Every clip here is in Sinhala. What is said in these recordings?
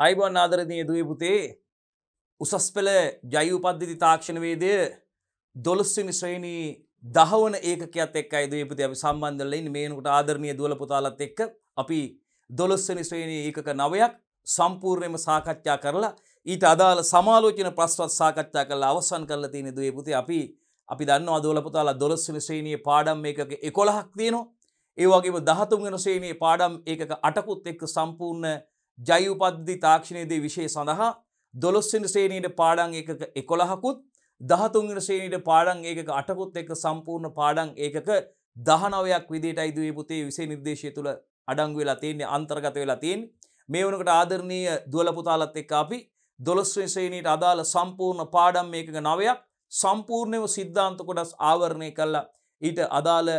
අයිබොන් ආදරතිය යුතුයි පුතේ උසස් පෙළ ජයුපද්ධති තාක්ෂණවේදය දොළස්වනි ශ්‍රේණී දහවන ඒකත් එක් අයිදපති අපි සම්බන්ධලයින් මේනකට ආදරණය දුවල පුතාලත් එක්ක අපි දොළස්වනි ශ්‍රේණී ඒකක නවයක් සම්පූර්ණයම සාකච්ඡා කරලා ඊට අදාළ සමාලෝචන ප්‍රස්වත් සාකච්ඡා කරලා අවසන් කරල තියෙන දේ පුති අපි අපි දන්න අදෝල පුතාලා දොළස්වනි ශ්‍රේණී පාඩම් එකක එකොළහක් තියෙනවා ඒ වගේම දහතුන්ගෙන ශ්‍රේණී පාඩම් ඒකක අටකුත් එක්ක සම්පූර්ණ ජයඋපද්ධති තාක්ෂණයේදී විෂය සඳහා දොළොස්සෙන ශ්‍රේණීට පාඩන් ඒක එකොළහකුත් දහතුන්ගෙන ශ්‍රේණීට පාඩන් ඒක අටකුත් එක සම්පූර්ණ පාඩන් ඒකක දහනවයක් විදිට අයිදුවේ පුතේ විසේ නිර්දේශය තුළ අඩංගු වෙලා තියන්නේ අන්තර්ගත වෙලා තියෙන් මේ වනකට ආදරණීය දුවලපුතාලත් එක් අපි දොළොස්වෙන් ශ්‍රේණීට අදාළ සම්පූර්ණ පාඩම් මේක නවයක් සම්පූර්ණයව සිද්ධාන්ත කොටස් ආවරණය කල්ලා ඊට අදාළ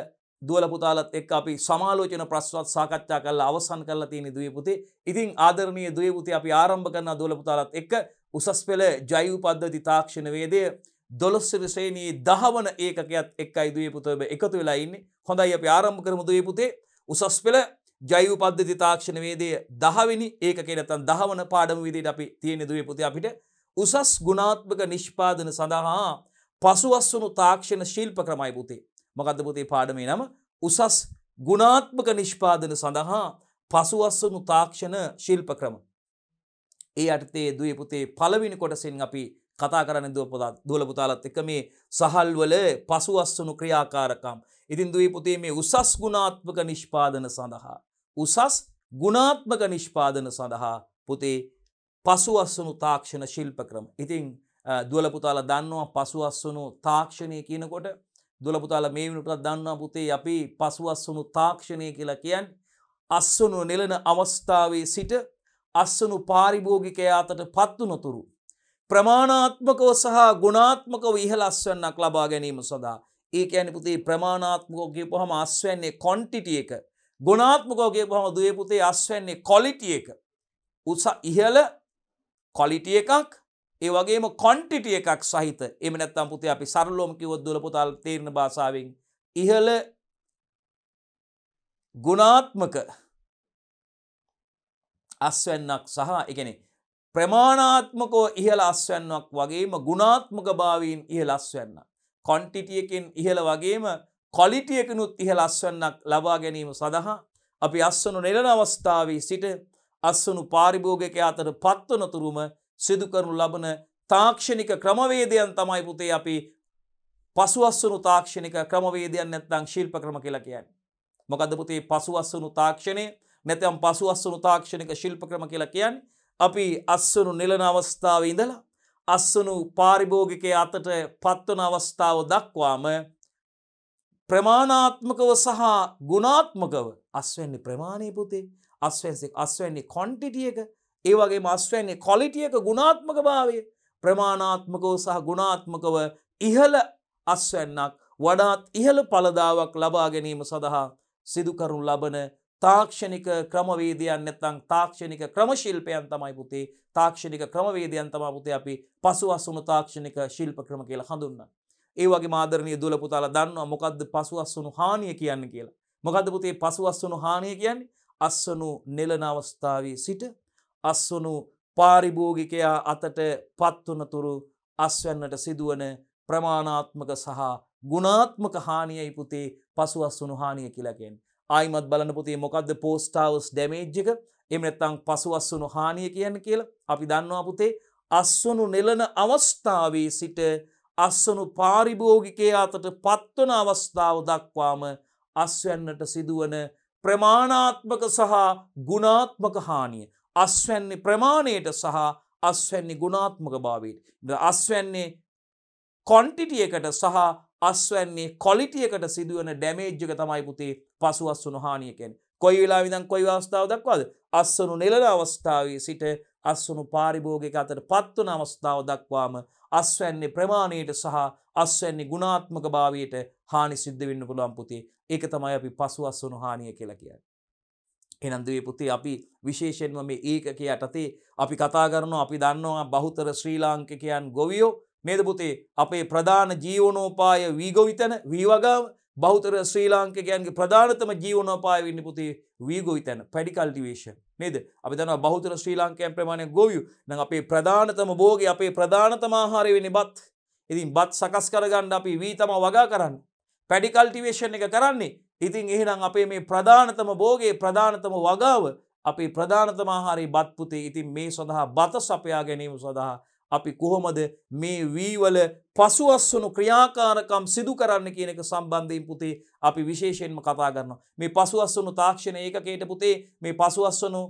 දුවල පුතාලත් එක් අපි සමාලෝචන ප්‍රශ්වත් සාකච්ඡා කරලා අවසන් කරලා තියෙන දුවේ පුතේ. ඉතින් ආදරණීය දුවේ පුතේ අපි ආරම්භ කරන දුවල පුතාලත් එක්ක උසස් පෙළ ජෛව පද්ධති තාක්ෂණ වේදය 12 ශ්‍රේණියේ 10 වන ඒකකයත් එක්කයි දුවේ පුතේ ඔබ එකතු වෙලා ඉන්නේ. හොඳයි අපි ආරම්භ කරමු දුවේ පුතේ. උසස් පෙළ ජෛව පද්ධති තාක්ෂණ වේදය 10 වෙනි ඒකකේ නැත්නම් 10 වන පාඩම විදිහට අපි තියෙන දුවේ පුතේ අපිට උසස් ගුණාත්මක නිෂ්පාදන සඳහා පසුවස්සුණු තාක්ෂණ ශිල්ප ක්‍රමයි පුතේ. මකදපුතේ පාඩමේ නම උසස් ගුණාත්මක නිෂ්පාදන සඳහා පසුවස්සනු තාක්ෂණ ශිල්ප ක්‍රම. ඒ අටතේ දුව පුතේ පලවිනි කොටසින් අපි කතා කරන දුවපදත් දුවලපුතාලත් එක මේ සහල්වල පසුවස්සනු ක්‍රියාකාරකම්. ඉතින් දුව පුතේ මේ උසස් ගුණාත්මක නිෂ්පාදන සඳහා. උසස් ගුණාත්මක නිෂ්පාදන සඳහා පුතේ පසුවස්සනු තාක්ෂණ ශිල්ප ක්‍රම. ඉතිං දුවලපුතාල දන්නවා පසුවස්සනු තාක්ෂණය කියනකොට දොලපුතාල මේ වනටත් දන්නා පුතේ අපි පසුවස්සුණු තාක්ෂණය කියලා කියන් අස්සනු නෙලන අවස්ථාවේ සිට අස්සනු පාරිභෝගිකයාතට පත්වනොතුරු. ප්‍රමාණාත්මකව සහ ගුණාත්මකව ඉහල අස්වන්නක් ලබා ගැනීම සඳහා. ඒ ඇන පුතේ ප්‍රමාණාත්මකෝගේ පොහම අස්වන්නේ කොන්ටිටිය එක. ගුණාත්මකෝගේ පොහම දේ පුතේ අස්වන්නේ කොලිටිය එක. උස ඉහල කොලිටිය එකක් ඒ වගේම කොන්ටිටිය එකක් සහිත එම නැත්තම් පුතේ අපි සරලෝම කිවොත් දුල පුතාල් තේරණ භාසාාවෙන් ඉහළ ගුණාත්මක අස්වැන්නක් සහ එකනෙ ප්‍රමාණාත්මකෝ ඉහල අස්වැන්නක් වගේම ගුණාත්මක භාවීන් ඉහල අස්වැන්න. කොන්ටිටියකින් ඉහළ වගේම කොලිටියකනුත් ඉහල අස්වන්නක් ලබා ගැනීම සඳහා අපි අස්වනු නිලන අවස්ථාවී සිට අස්සනු පාරිභෝගක අතර පත්වනතුරුම සිදු කරනු ලබන තාක්ෂණික ක්‍රමවේදයන් තමයි පුතේ අපි පසුවස්සුණු තාක්ෂණික ක්‍රමවේදයන් නැත්නම් ශිල්ප ක්‍රම කියලා කියන්නේ. මොකද පුතේ පසුවස්සුණු තාක්ෂණය නැත්නම් පසුවස්සුණු තාක්ෂණික ශිල්ප ක්‍රම කියලා කියන්නේ අපි අස්සුණු නිලන අවස්ථාවේ ඉඳලා අස්සුණු පාරිභෝගිකයේ අතට පත්වන අවස්ථාව දක්වාම ප්‍රමාණාත්මකව සහ ගුණාත්මකව අස්වැන්නේ ප්‍රමාණය පුතේ අස්වැන්සි අස්වැන්නේ කොන්ටිටිය එක ඒවගේ මස්වැන්නේ කොලිටියක ගුණාත්මක භාවය ප්‍රමාණාත්මකෝ සහ ගුණාත්මකව ඉහළ අස්වැන්නක් වඩාත් ඉහළ පලදාවක් ලබා ගැනීම සඳහා සිදුකරුන් ලබන තාක්ෂණික ක්‍රමවේදයන් නැත්තං තාක්ෂණික ක්‍රමශිල්පයන් තමයි පුතේ තාක්ෂණික ක්‍රමවේදයන් තමා පුතේ අපි පසු අසුණු තාක්ෂණික ශිල්ප ක්‍රම කියලා හඳුන්න. ඒවගේ මාදරණය දුල පුතාල දන්නවා මොකක්ද පසු අස්සුණු හානිය කියන්න කියලා. මොකද පුතේ පසු අස්සුණු හානිය කියන්නේ අස්සනු නෙලන අවස්ථාවේ සිට අස්වනු පාරිභෝගිකයා අතට පත්වනතුරු අස්වැන්නට සිදුවන ප්‍රමාණාත්මක සහ ගුණාත්මක හානියයි පුතේ පසු අස්සුනු හානිය කියලකෙන්. ආයිමත් බලන පුතේ මොකක්ද පෝස්ටාවස් ඩැමේජ්ජක එමනත්තං පසු අස්සුනු හානිය කියන්න කියල අපි දන්නවා පුතේ අස්වනු නෙලන අවස්ථාවේ සිට අස්වනු පාරිභෝගිකය අතට පත්වන අවස්ථාව දක්වාම අස්වැන්නට සිදුවන ප්‍රමාණාත්මක සහ ගුණාත්මක හානිය. අස්වැන්නේ ප්‍රමාණයට සහ අස්වැන්නේ ගුණාත්මක භාවයට අස්වැන්නේ කොන්ටිටියකට සහ අස්වැන්නේ කොලිටියකට සිදුවන ඩැමේජ්ජක තමයි පුතේ පසු අස්සුනු හානියකෙන් කොයි වෙලා විදන් කොයි අවස්ථාව දක්වාද අස්සනු නෙලන අවස්ථාවේ සිට අස්සුනු පාරිභෝගක අතට පත්වන අවස්ථාව දක්වාම අස්වැන්නේ ප්‍රමාණයට සහ අස්වැන්නේ ගුණාත්මක භාවයට හානි සිද්ධ වෙන්න පුළුවන් පුතේ ඒක තමයි අපි පසු අස්සුනු හානිය කියලා කියන්නේ එහෙනම් දුවේ පුතේ අපි විශේෂයෙන්ම මේ ඒකකයේ යටතේ අපි කතා කරනවා අපි දන්නවා බහුතර ශ්‍රී ලාංකිකයන් ගොවියෝ නේද පුතේ අපේ ප්‍රධාන ජීවනෝපාය වීගොවිතන වීවගාව බෞතර ශ්‍රී ලාංකිකයන්ගේ ප්‍රධානතම ජීවනෝපාය වෙන්නේ පුතේ වීගොවිතන පැඩි කල්ටිවේෂන් නේද අපි දන්නවා බෞතර ශ්‍රී ලාංකිකයන් ප්‍රමාණය ගොවියෝ නම් අපේ ප්‍රධානතම භෝගේ අපේ ප්‍රධානතම ආහාරය වෙන්නේ බත් ඉතින් බත් සකස් කරගන්න අපි වී තමයි වගා කරන්නේ පැඩි කල්ටිවේෂන් එක කරන්නේ ඉතින් එහෙනම් අපේ මේ ප්‍රධානතම බෝගේ ප්‍රධානතම වගාව අපේ ප්‍රධානතම ආහාරේ බත්පුතේ ඉතින් මේ සඳහා බත සපයා ගැනීම සඳහා අපි කොහොමද මේ වීවල පසුවස්සුණු ක්‍රියාකාරකම් සිදු කරන්න කියන එක සම්බන්ධයෙන් පුතේ අපි විශේෂයෙන්ම කතා කරනවා. මේ පසුවස්සුණු තාක්ෂණ ඒකකයට පුතේ මේ පසුවස්සුණු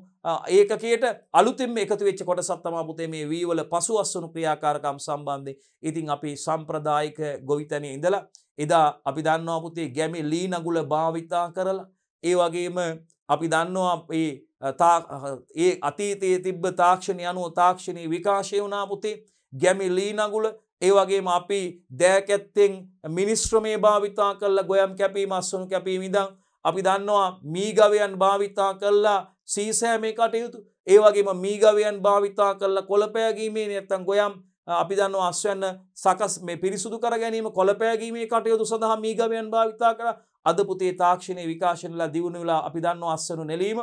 ඒකකයට අලුතින් එකතු වෙච්ච කොටසක් තමයි පුතේ මේ වීවල පසුවස්සුණු ක්‍රියාකාරකම් සම්බන්ධයෙන්. ඉතින් අපි සම්ප්‍රදායික ගොවිතැනේ ඉඳලා එදා අපි දන්නවා පුතේ ගැමි ලී නගුල භාවිතා කරලා ඒ වගේම අපි දන්නවා ඒ අතීතයේ තිබ්බ තාක්ෂණ යනුව තාක්ෂණී විකාශය වනා පුතේ ගැමි ලීනගුල ඒවගේම අපි දෑකැත්තෙන් මිනිස්ත්‍රමේ භාවිතා කරලා ගොයම් කැපීම අස්සුන් කැපීමිදං අපි දන්නවා මීගවයන් භාවිතා කරලා සීසෑ මේ කටයුතු ඒවගේම මීගවයන් භාවිතා කරලා කොළපෑගීමේ නැත්තන් ගොයම් අපි දන්න අස්වන්න සකස් මේ පිරිසුදු කර ගැනීම කොළපෑගීමේ කටයුතු සඳහා මීගවයන් භාවිතා කර අද පුතේ තාක්ෂණය විකාශනලා දියුණු වෙලා අපි දන්නවා අස්සනු නෙලීම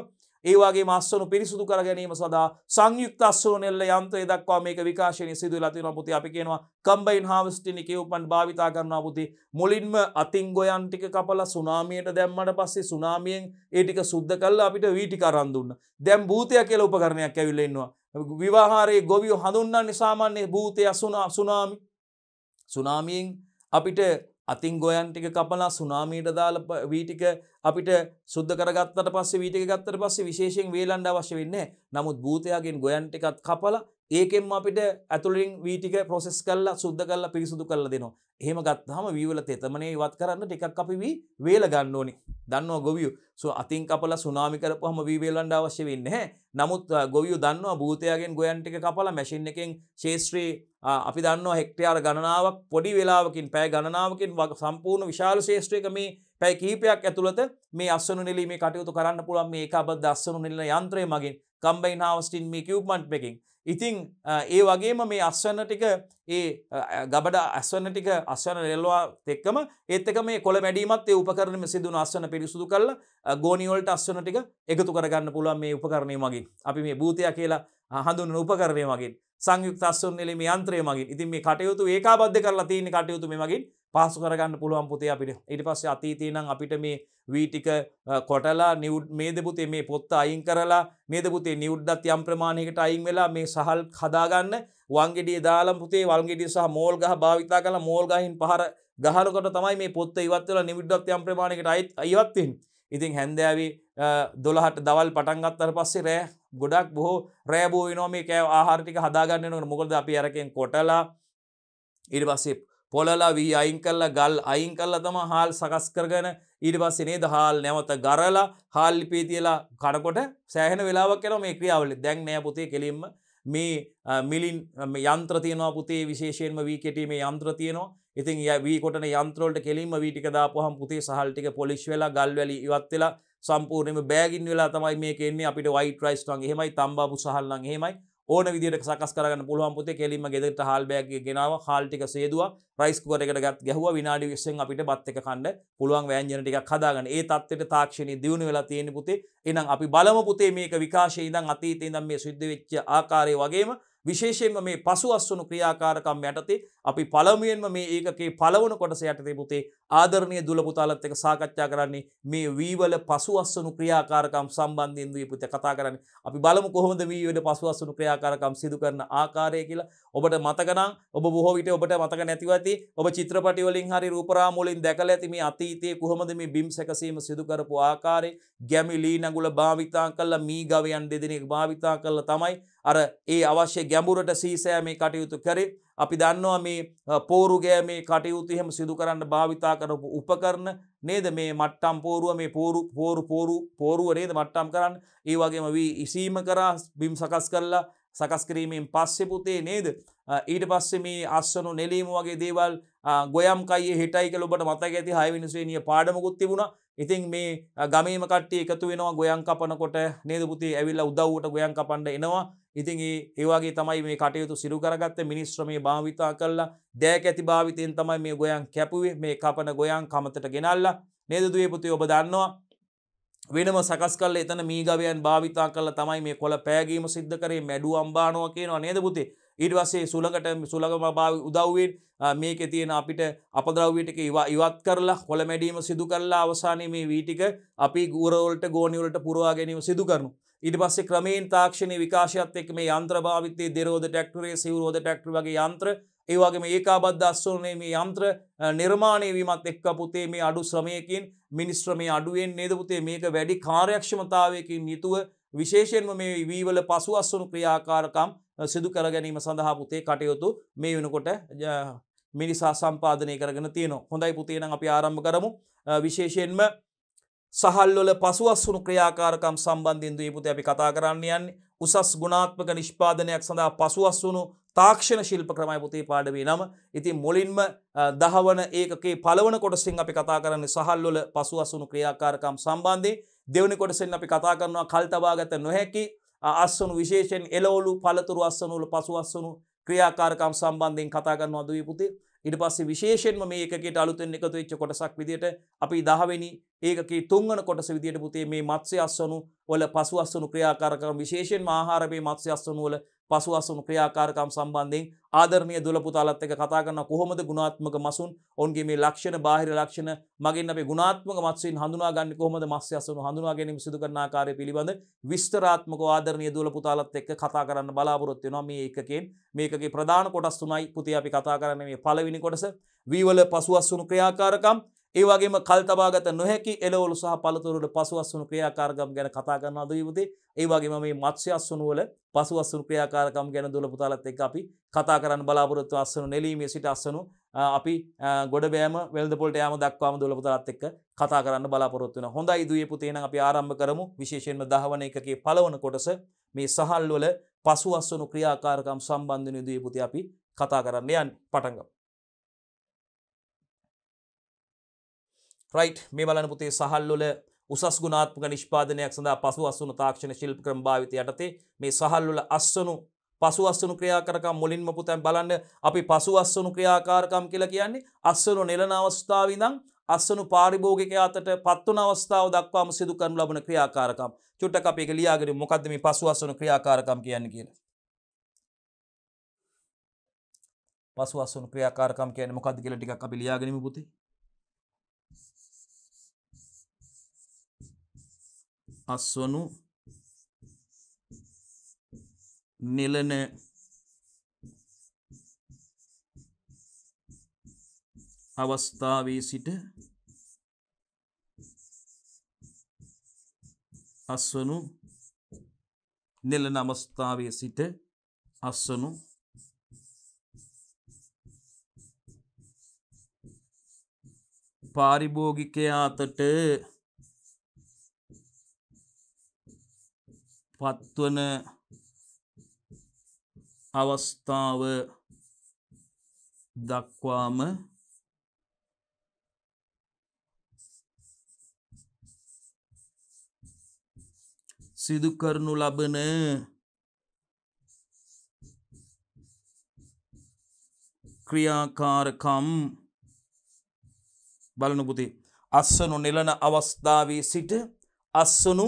ඒවාගේ මස්සනු පිරිසුදු කර ගැනීම සඳහා සංයුක්ත අස්සනු නෙල්ල යන්ත්‍රය දක්වා මේක විකාශනය සිදුවලා තියෙනවා පුතේ අපි කියනවා කම්බයින් හාවස්ටිනි කියවපන් භාවිතා කරනවා පුතේ මුලින්ම අතින් ගොයන් ටික කපලා සුනාමියට දැම්මට පස්සේ සුනාමියෙන් ඒ ටික සුද්ධ කළා අපිට වීටි කරන් දුන්න දැන් භූතය කියලා උපකරණයක් ඇවිල්ලා ඉන්නවා විවාහාරයේ ගොවියෝ හඳුන්වන්නේ සාමාන්‍ය භූතය සුනා සුනාමි සුනාමියෙන් අපිට අතින් ගොයන් ටික කපලා සුනාමීට දාල වීටික අපිට සුද්ද කරගත්තට පස්සේ වීටික ගත්තට පස්සේ විශේෂයෙන් වේලන්ඩ අවශ්‍ය වෙන්නේ නමුත් භූතයාගෙන් ගොයන් ටිකත් කපලා ඒකෙන් අපිට ඇතුලින් වීටික ප්‍රොසෙස් කල්ලා සුද්ද කල්ලා පිරිසුදු කල්ල දෙනවා එහෙම ගත්හම වීවල තෙතමනේ ඉවත් කරන්න ටිකක් අපි වී වේල ගන්න ඕනි දන්නවා ගොවියු සු අතින් කපල සුනාමි කරපුහම වීවේලන්ඩ අවශ්‍ය වෙන්න නමුත් ගොවියු දන්නවා භූතයාගෙන් ගොයන් ටික කපලා මැසින් එකෙන් ශේෂත්‍රී අපි දන්නවා හෙක්ටයාර ගණනාවක් පොඩි වෙලාවකින් පැය ගණනාවකින් සම්පූර්ණ විශාල ශේෂත්‍රයක මේ පැයි කීපයක් ඇතුළත මේ අස්සනු නිලීමේ කටයුතු කරන්න පුළුවන් මේ එක අබද අස්සනු නිලන යන්ත්‍රය මගින් කම්බයින් හාවස්ටින් මේ කිව්මන්ට් එකින් ඉතිං ඒ වගේම මේ අස්වන්න ටික ඒ ගබඩ ඇස්වන ටික අස්වන රෙල්වා තෙක්කම ඒත්තක මේ කොළ වැඩීමත් ඒ උපකරණම සිදුන අස්වන පිරිසුදු කරල ගෝනිවල්ට අස්වන ටික එකතු කරගන්න පුළුවන් මේ උපකරණය මගින් අපි මේ භූතය කියලා හඳුන්න උපකරණය මගින් සංයුක්ත අස්වන්නල මේ යන්ත්‍රය මගින් ඉතින් මේ කටයුතු ඒකාබද්ධ කරලා තියෙන කටයුතු මේ මගින් පාසු කරගන්න පුළුවන් පුතේ අපිට ඊට පස්සේ අතීතේනම් අපිට මේ වී ටික කොටලා නිවුඩ් මේද පුතේ මේ පොත්ත අයින් කරලා මේද පුතේ නිවුඩ්ඩත් යම් ප්‍රමාණයකට අයින් වෙලා මේ සහල් හදාගන්න වංගෙඩිය දාලම් පුතේ වල්ගෙඩිය සහ මෝල් ගහ භාවිතා කළ මෝල් ගහින් පහර ගහනකොට තමයි මේ පොත්ත ඉවත් වෙලා නිවිඩ්ඩත් යම් ප්‍රමාණයකට අයිත් ඉවත් වෙන්නේ. ඉතින් හැන්දෑවේ 12ට දවල් පටන් ගත්තට පස්සේ රෑ ගොඩක් බොහෝ රෑ බෝ වෙනවා මේ කෑ ආහාර ටික හදා ගන්න වෙනකොට මොකද අපි අරකෙන් කොටලා ඊට පස්සේ පොළලා වී අයින් කළා ගල් අයින් කළා තමයි හාල් සකස් කරගෙන ඊට පස්සේ නේද හාල් නැවත ගරලා හාල් ලිපේ තියලා කනකොට සෑහෙන වෙලාවක් යනවා මේ ක්‍රියාවලිය. දැන් නෑ පුතේ කෙලින්ම මේ මිලින් යන්ත්‍ර තියනවා පුතේ විශේෂයෙන්ම වී කෙටීමේ යන්ත්‍ර තියනවා ඉතින් ය වී කොටන යන්ත්‍රවලට කෙලින්ම වීටික දාපුහම් පුතේ සහල්ටික පොලිස් වෙලා ගල්වැලි ඉවත් වෙලා සම්පූර්ණයම බෑගින් වෙලා තමයි මේ කෙන්නේ අපිට වයිට රයිස්ටන් එහෙමයි තම්බාපු සහල්ලන් එහෙමයි ඕන විදිට සකස් කරන්න පුළුවන් පුතේ කෙලින්ම ගෙදරට හල්බෑග ගෙනාව හාල්ටික සේදුව රයිස්කුවර එකට ගත් ගැහුව විනාඩි විස්සෙන් අපිට බත් එක කණ්ඩ පුළුවන් වෑන්ජන ටික හදාගන්න ඒ තත්වට තාක්ෂණය දියුණු වෙලා තියෙන පුතේ එනම් අපි බලම පුතේ මේක විකාශය ඉදන් අතීතය දම් මේ සිද්ධ වෙච්ච ආකාරය වගේම විශේෂයෙන්ම මේ පසු අස්වනු ක්‍රියාකාරකම් යටතේ අපි පළමුවෙන්ම මේ ඒකේ පළවන කොටස යටතේ පුතේ ආදරණය දුලපුතාලත් එක සාකච්ඡා කරන්නේ මේ වීවල පසු අස්වනු ක්‍රියාකාරකම් සම්බන්ධයෙන් දී පුතේ කතා කරන්නේ අපි බලමු කොහොමද වීවල පසු අස්වනු ක්‍රියාකාරකම් සිදු කරන ආකාරය කියලා ඔබට මතක නම් ඔබ බොහෝ විට ඔබට මතක නැතිව ඇති ඔබ චිත්‍රපටි වලින් හරි රූපරාම වලින් දැකලා ඇති මේ අතීතයේ කොහොමද මේ බිම් සැකසීම සිදු කරපු ආකාරය ගැමි ලී නඟුල භාවිතා කළා මී ගවයන් දෙදෙනෙක් භාවිතා කළා තමයි අර ඒ අවශ්‍ය ගැඹුරට සීසෑ මේ කටයුතු කරේ අපි දන්නවා මේ පෝරුගෑ මේ කටයුතු එහෙම සිදු කරන්න භාවිතා කරපු උපකරන නේද මේ මට්ටම් පෝරුව මේ පෝරු පෝරු පෝරු පෝරුව නේද මට්ටම් කරන්න ඒ වගේම වී ඉසීම කරා බිම් සකස් කරලා සකස් කිරීමෙන් පස්සෙ පුතේ නේද ඊට පස්සේ මේ අස්සනු නෙලීම වගේ දේවල් ගොයම් කයි හිටයි කළ ඔබට මතක ඇති හයවෙනි ශ්‍රේණිය පාඩමකුත් තිබුණා ඉතින් මේ ගමීම කට්ටිය එකතු වෙනවා ගොයන් කපනකොට නේද පුතේ ඇවිල්ලා උදව්වට ගොයන් කපන්න එනවා ඉතින් ඒ ඒවාගේ තමයි මේ කටයුතු සිරු කරගත්ත මිනිස්ත්‍ර මේ භාවිතා කරලා දෑක ඇති භාවිතයෙන් තමයි මේ ගොයන් කැපුවේ මේ කපන ගොයන් කමතට ගෙනල්ලා නේදදුවේ පුති ඔබ දන්නවා වෙනම සකස් කල එතන මීගවයන් භාවිතා කරලා තමයි මේ කොළ පෑගීම සිද්ධ කරේ මැඩු අම්බානුව කියනවා නේදපුතේ ඊට වස්සේ සුළඟට සුළඟම භාව උදව්වෙන් මේක තියෙන අපිට අපද්‍රව්‍යටක ඉවා ඉවත් කරලා හොළ මැඩීම සිදු කරලා අවසානයේ මේ වීටික අපි ගූරවලට ගෝනිවලට පුරවා ගැනීම සිදු කරනු ඉට පස්සේ ක්‍රමේන් තාක්ෂණ විකාශයත් එක් මේ යන්ත්‍ර භාවිතය දෙරෝධ ටෙක්ටරේ සිවරෝධ ටෙක්ටර වගේ යන්ත්‍ර ඒවාගේ මේ ඒකාබද්ධ අස්සුනේ මේ යන්ත්‍ර නිර්මාණය වීමත් එක්ක පුතේ මේ අඩු ශ්‍රමයකින් මිනිස්ත්‍ර මේ අඩුවෙන් නේද පුතේ මේක වැඩි කාර්යක්ෂමතාවයකින් යුතුව විශේෂයෙන්ම මේ වීවල පසු අස්සුණු ක්‍රියාකාරකම් සිදු කර ගැනීම සඳහා පුතේ කටයුතු මේ වෙනකොට මිනිසා සම්පාදනය කරගෙන තියෙනවා හොඳයි පුතේනම් අපි ආරම්භ කරමු විශේෂයෙන්ම සහල්වල පසුවස්සුණු ක්‍රියාකාරකම් සම්බන්ධින් දීපුත අපි කතා කරන්න යන්නේ උසස් ගුණාත්මක නිෂ්පාදනයක් සඳහා පසුවස්සුණු තාක්ෂණ ශිල්ප ක්‍රමයි පුතේ පාඩවී නම ඉතින් මුලින්ම දහවන ඒකේ පළවන කොටසින් අපි කතා කරන්නේ සහල්වල පසුවස්සුණු ක්‍රියාකාරකම් සම්බන්ධයෙන් දෙවනි කොටසෙන් අපි කතා කරනවා කල් තබාගත නොහැකි අස්සුණු විශේෂයෙන් එළවලු පළතුරු අස්සුණු වල පසුවස්සුණු ක්‍රියාකාරකම් සම්බන්ධයෙන් කතා කරනවා දුවේ පුතේ ඊට පස්සේ විශේෂයෙන්ම මේ එකකට අලුතෙන් එකතු වෙච්ච කොටසක් විදිහට අපි 10 වෙනි ඒකගේ තුංගන කොටස විදියට පුතේ මේ මත්ස්‍ය අස්වනු වල පසු අස්වනු ක්‍රියාකාරකම් විශේෂයෙන් ආහාරමේ මත්ස්‍ය අස්වනු වල පසු අස්වනු ක්‍රියාකාරකම් සම්බන්ධයෙන් ආදරණීය දුලපුතාලත් එක්ක කතා කරන කොහොමද ගුණාත්මක මසුන් ඔවුන්ගේ මේ ලක්ෂණ බාහිර ලක්ෂණ මගින් අපි ගුණාත්මක මත්ස්‍යයන් හඳුනා ගන්න කොහොමද මත්ස්‍ය අස්වනු හඳුනා ගැනීම සිදු කරන ආකාරය පිළිබඳ විස්තරාත්මකව ආදරණීය දුලපුතාලත් එක්ක කතා කරන්න බලාපොරොත්තු වෙනවා මේ එකකෙන් මේකගේ ප්‍රධාන කොටස් තුනයි පුතේ අපි කතා කරන්නේ මේ පළවෙනි කොටස වීවල පසු අස්වනු ක්‍රියාකාරකම් ඒ වගේම කල් තබාගත නොහැකි එළවලු සහ පළතුරුවල පසුවස්සුණු ක්‍රියාකාරකම් ගැන කතා කරනවා දීපති. ඒ වගේම මේ මත්ස්‍ය අස්සුණු වල පසුවස්සුණු ක්‍රියාකාරකම් ගැන දුල පුතාලත් එක්ක අපි කතා කරන්න බලාපොරොත්තු අස්සුණු නෙලීමේ සිට අස්සුණු අපි ගොඩ බෑම වෙල්දපොලට යාම දක්වාම දුල පුතාලත් එක්ක කතා කරන්න බලාපොරොත්තු වෙනවා. හොඳයි දුවේ පුතේ නම් අපි ආරම්භ කරමු. විශේෂයෙන්ම දහවන එකකේ පළවන කොටස මේ සහල් වල පසුවස්සුණු ක්‍රියාකාරකම් සම්බන්ධ නිදුවේ පුතේ අපි කතා කරන්න යන්න පටන් ගමු. රයිට් මේ බලන පුතේ සහල්වල උසස් ගුණාත්මක නිෂ්පාදනයක් සඳහා පසු අස්සුණු තාක්ෂණ ශිල්ප ක්‍රම භාවිතය යටතේ මේ සහල්වල අස්සනු පසු අස්සනු ක්‍රියාකාරකම් මුලින්ම පුතන් බලන්න අපි පසු අස්සනු ක්‍රියාකාරකම් කියලා කියන්නේ අස්සනු නෙලන අවස්ථාවේ ඉඳන් අස්සනු පාරිභෝගික අතට පත්වන අවස්ථාව දක්වාම සිදු කරනු ලබන ක්‍රියාකාරකම්. චුට්ටක් අපි ඒක ලියාගෙන මොකද්ද මේ පසු අස්සනු ක්‍රියාකාරකම් කියන්නේ කියලා. පසු අස්සනු ක්‍රියාකාරකම් කියන්නේ මොකද්ද කියලා ටිකක් අපි ලියාගෙන ඉමු පුතේ. අස්වනු නිලන අවස්ථාවේ සිට අස්වනු නෙලන අවස්ථාවේ සිට අස්වනු පාරිභෝගිකයා අතට පත්වන අවස්ථාව දක්වාම සිදු කරනු ලබන ක්‍රියාකාරකම් බලනුපුති අස්සනු නිලන අවස්ථාවේ සිට අස්සනු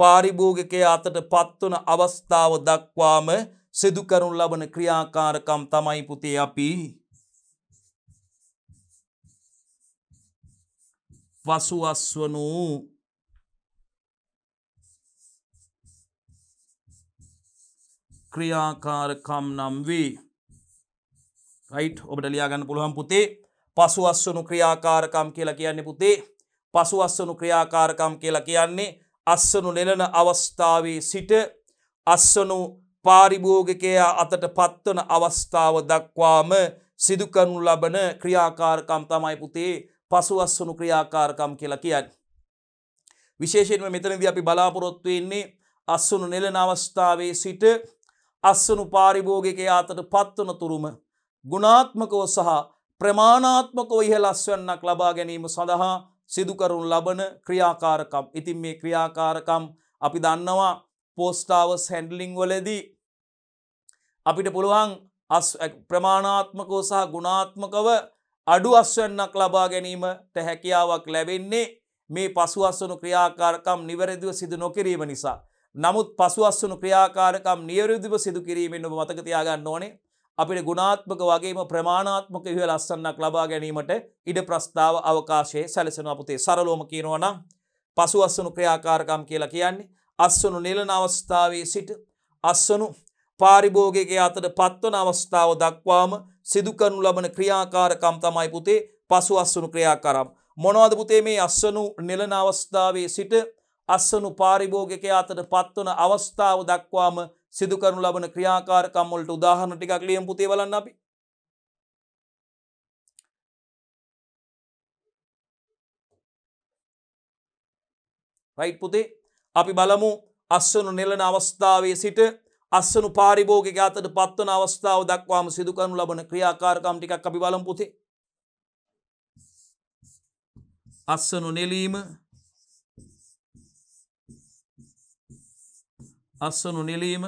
පාරිභෝගකය අතට පත්වන අවස්ථාව දක්වාම සිදුකරුන් ලබන ක්‍රියාකාරකම් තමයි පුතේ අපි පසුවස්වනු ක්‍රියාකාරකම් නම් වේ රයිට් ඔබට ලියාගන්න පුළුවන් පුතේ පසුවස්වනු ක්‍රියාකාරකම් කියලා කියන්නේ පුතේ පසුවස්වනු ක්‍රියාකාරකම් කියලා කියන්නේ අස්සනු නෙලන අවස්ථාවේ සිට අස්සනු පාරිභෝගකයා අතට පත්වන අවස්ථාව දක්වාම සිදුකනු ලබන ක්‍රියාකාරකම් තමයි පුතේ පසු අස්සනු ක්‍රියාකාරකම් කියලා කියන්න. විශේෂෙන්ම මෙතනද අපි බලාපොරොත්තුවෙන්නේ අස්සුනු නෙලන අවස්ථාවේ සිට අස්සනු පාරිභෝගකයා අතට පත්වන තුරුම ගුණාත්මකව සහ ප්‍රමාණාත්මකව ඉහලස්වන්නක් ලබා ගැනීම සඳහා සිදුකරුන් ලබන ක්‍රියාකාරකම් ඉතින් මේ ක්‍රියාකාරකම් අපි දන්නවා පෝස්ටාවස් හැන්ඩලිං වලදී අපිට පුළුවන් ප්‍රමාණාත්මකෝ සහ ගුණාත්මකව අඩු අස්වන්නක් ලබා ගැනීමට හැකියාවක් ලැබෙන්නේ මේ පසු අස්සනු ක්‍රියාකාරකම් නිවැරදිව සිදු නොකිරීම නිසා. නමුත් පසු අස්සුනු ක්‍රියාකාරකම් නියවරුදිව සිදු කිරීමෙන් ඔබ මතකතියාගන්න ඕනේ අපිට ගුණාත්මක වගේම ප්‍රමාණාත්මක ඉහල අස්සන්නක් ලබා ගැනීමට ඉඩ ප්‍රස්ථාව අවකාශයේ සැලසෙන අපතේ සරලෝම කියනවනම් පසු අස්සනු ක්‍රියාකාරකම් කියලා කියන්නේ අස්සනු නිලන අවස්ථාවේ සිට අස්සනු පාරිභෝගගේ අතට පත්වන අවස්ථාව දක්වාම සිදුකරනු ලබන ක්‍රියාකාරකම් තමයි පුතේ පසු අස්සනු ක්‍රියාකරම්. මොනවද පුතේ මේ අස්සනු නිලන අවස්ථාවේ සිට අස්සනු පාරිභෝගකයා අතට පත්වන අවස්ථාව දක්වාම සිදුකරනු ලබන ක්‍රියාකාරකම්මොලට උදාහරණ ටිකක් ලියම් පුතේ බලන්න අපි රයිට් පුතේ අපි බලමු අස්සනු නෙලන අවස්ථාවේ සිට අස්සනු පාරිභෝගික අතට පත්වන අවස්ථාව දක්වාම සිදුකරනු ලබන ක්‍රියාකාරකම් ටිකක් අපි බලම් පුතේ අස්සනු නෙලීම අස්සනු නෙලීම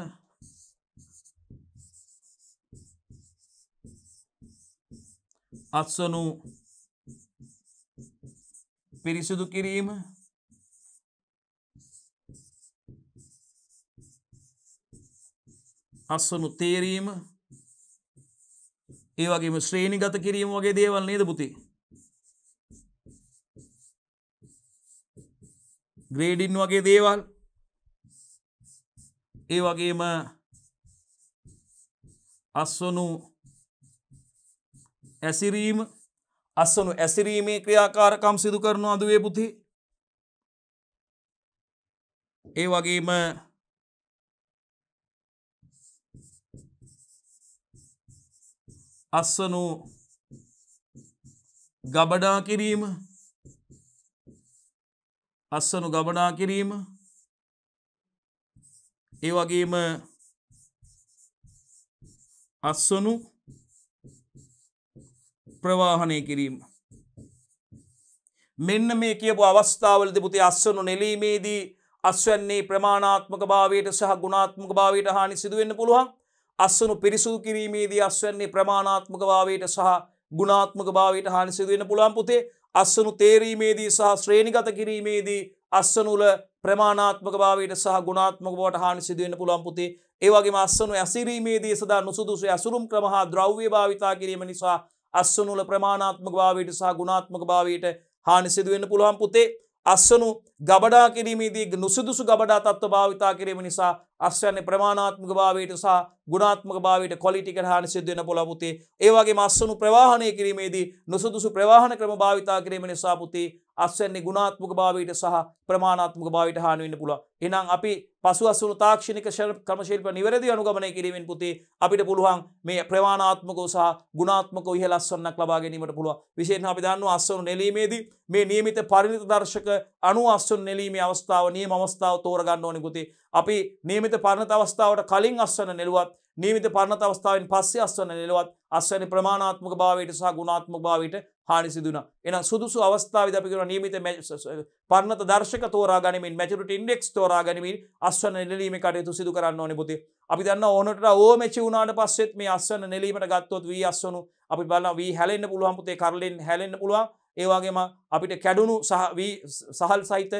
අත්සනු පිරිසුදු කිරීම අස්සනු තේරීම ඒවගේම ශ්‍රේණි ගත කිරීම වගේ දේවල් නේද පුති ග්‍රේඩින් වගේ දේවල් ඒ වගේම අස්සනු ඇසිරීම අස්සනු ඇසිරීමේ ක්‍රියාකාරකම් සිදු කරනු අදුවේ පුති ඒ වගේම අස්සනු ගබඩා කිරීම අස්සනු ගබඩා කිරීම ඒ වගේම අස්සනු ප්‍රවාහනය කිරීම. මෙන්න මේ කියපු අවස්ථාවලද පුති අස්සනු නෙලීමේදී අස්වන්නේ ප්‍රමාණාත්මක භාවයට සහ ගුණාත්මක භාවයට හානි සිදුවෙන්න පුළුවන් අස්සනු පිරිසුදු කිරීමේදී අස්වන්නේ ප්‍රමාණාත්මක භාවයට සහ ගුණාත්මක භාවයට හානි සිදුවෙන පුළුවන් පුතේ අස්සනු තේරීමේදී සහ ශ්‍රේණිගත කිරීමේදී අස්සනුල ප්‍රමාණාත්මක භාවයට සහ ගුණාත්මක බවට හානි සිදුවෙන පුළුවන් පුතේ ඒවගේ අස්සනු ඇසිරීමේදී සදා නුසුදුසු ඇසුරුම් ක්‍රමහා ද්‍රව්‍ය භාවිතා කිරීම නිසා අස්සනුල ප්‍රමාණාත්මක භාවයට සහ ගුණාත්මක භාවයට හානි සිදුවෙන්න පුළුවන් පුතේ අස්සනු ගබඩා කිරීමේදී නුසුදුසු ගබඩා තත්ව භාවිතා කිරීම නිසා අස්වන්නේ ප්‍රමාණාත්මක භාවයට සහ ගුණාත්මක භාවයට කොලිටික හානි සිදුවෙන පොළපුතේ ඒවගේ අස්සනු ප්‍රවාහණය කිරීමේදී නුසුදුසු ප්‍රවාහණ ක්‍රම භාවිතා කිරීම නිසා පුතේ අස්වැන්නේ ගුණාත්මක භාවයට සහ ප්‍රමාණාත්මක භාවයට හානුවන්න පුළුව. එනම් අපි පසු අසුන තාක්ෂණික ශර ක්‍රමශිල්ප නිවැරදි අනුගමනය කිරීමෙන් පුතේ අපිට පුළුවන් මේ ප්‍රමාණාත්මකෝ සහ ගුණාත්මක ඉහ ලස්සන්නක් ලබා ගැනීමට පුළුව විශේෂ අපි දන්න අස්සවනු නෙලීමේදී මේ නියමිත පරිණිත දර්ශක අනු අස්සුන් නෙලීමේ අවස්ථාව නියම අවස්ථාව තෝරගන්න ඕනෙකුති. අපි නියමිත පරණත අවස්ථාවට කලින් අස්වන නෙලුවත් නීවිත පරණත අවස්ථාවෙන් පස්සේ අස්වන නිලවත් අස්වැනි ප්‍රමාණාත්මක භාවයට සහ ගුණාත්ම භාවයට හානි සිදුන එන සුදුසු අවස්ථාව දපිකර නියමිත පන්නත දර්ශක තෝරාගනිමින් මැචුට ඉන්ඩෙක්ස් තෝරාගනිමින් අස්වන නිලීම කටයුතු සිදු කරන්න ඕන පුති අපි දන්න ඕනට ඕ මෙචි වුණට පස්සෙත් මේ අස්වන නිලීමට ගත්තොත් වී අස්වනු අපි බල වී හැලෙන්න්න පුළුවන් පුතේ කරලෙන් හැලෙන්න්න පුළුවන් ඒවාගේම අපිට කැඩුණු සහවී සහල් සහිත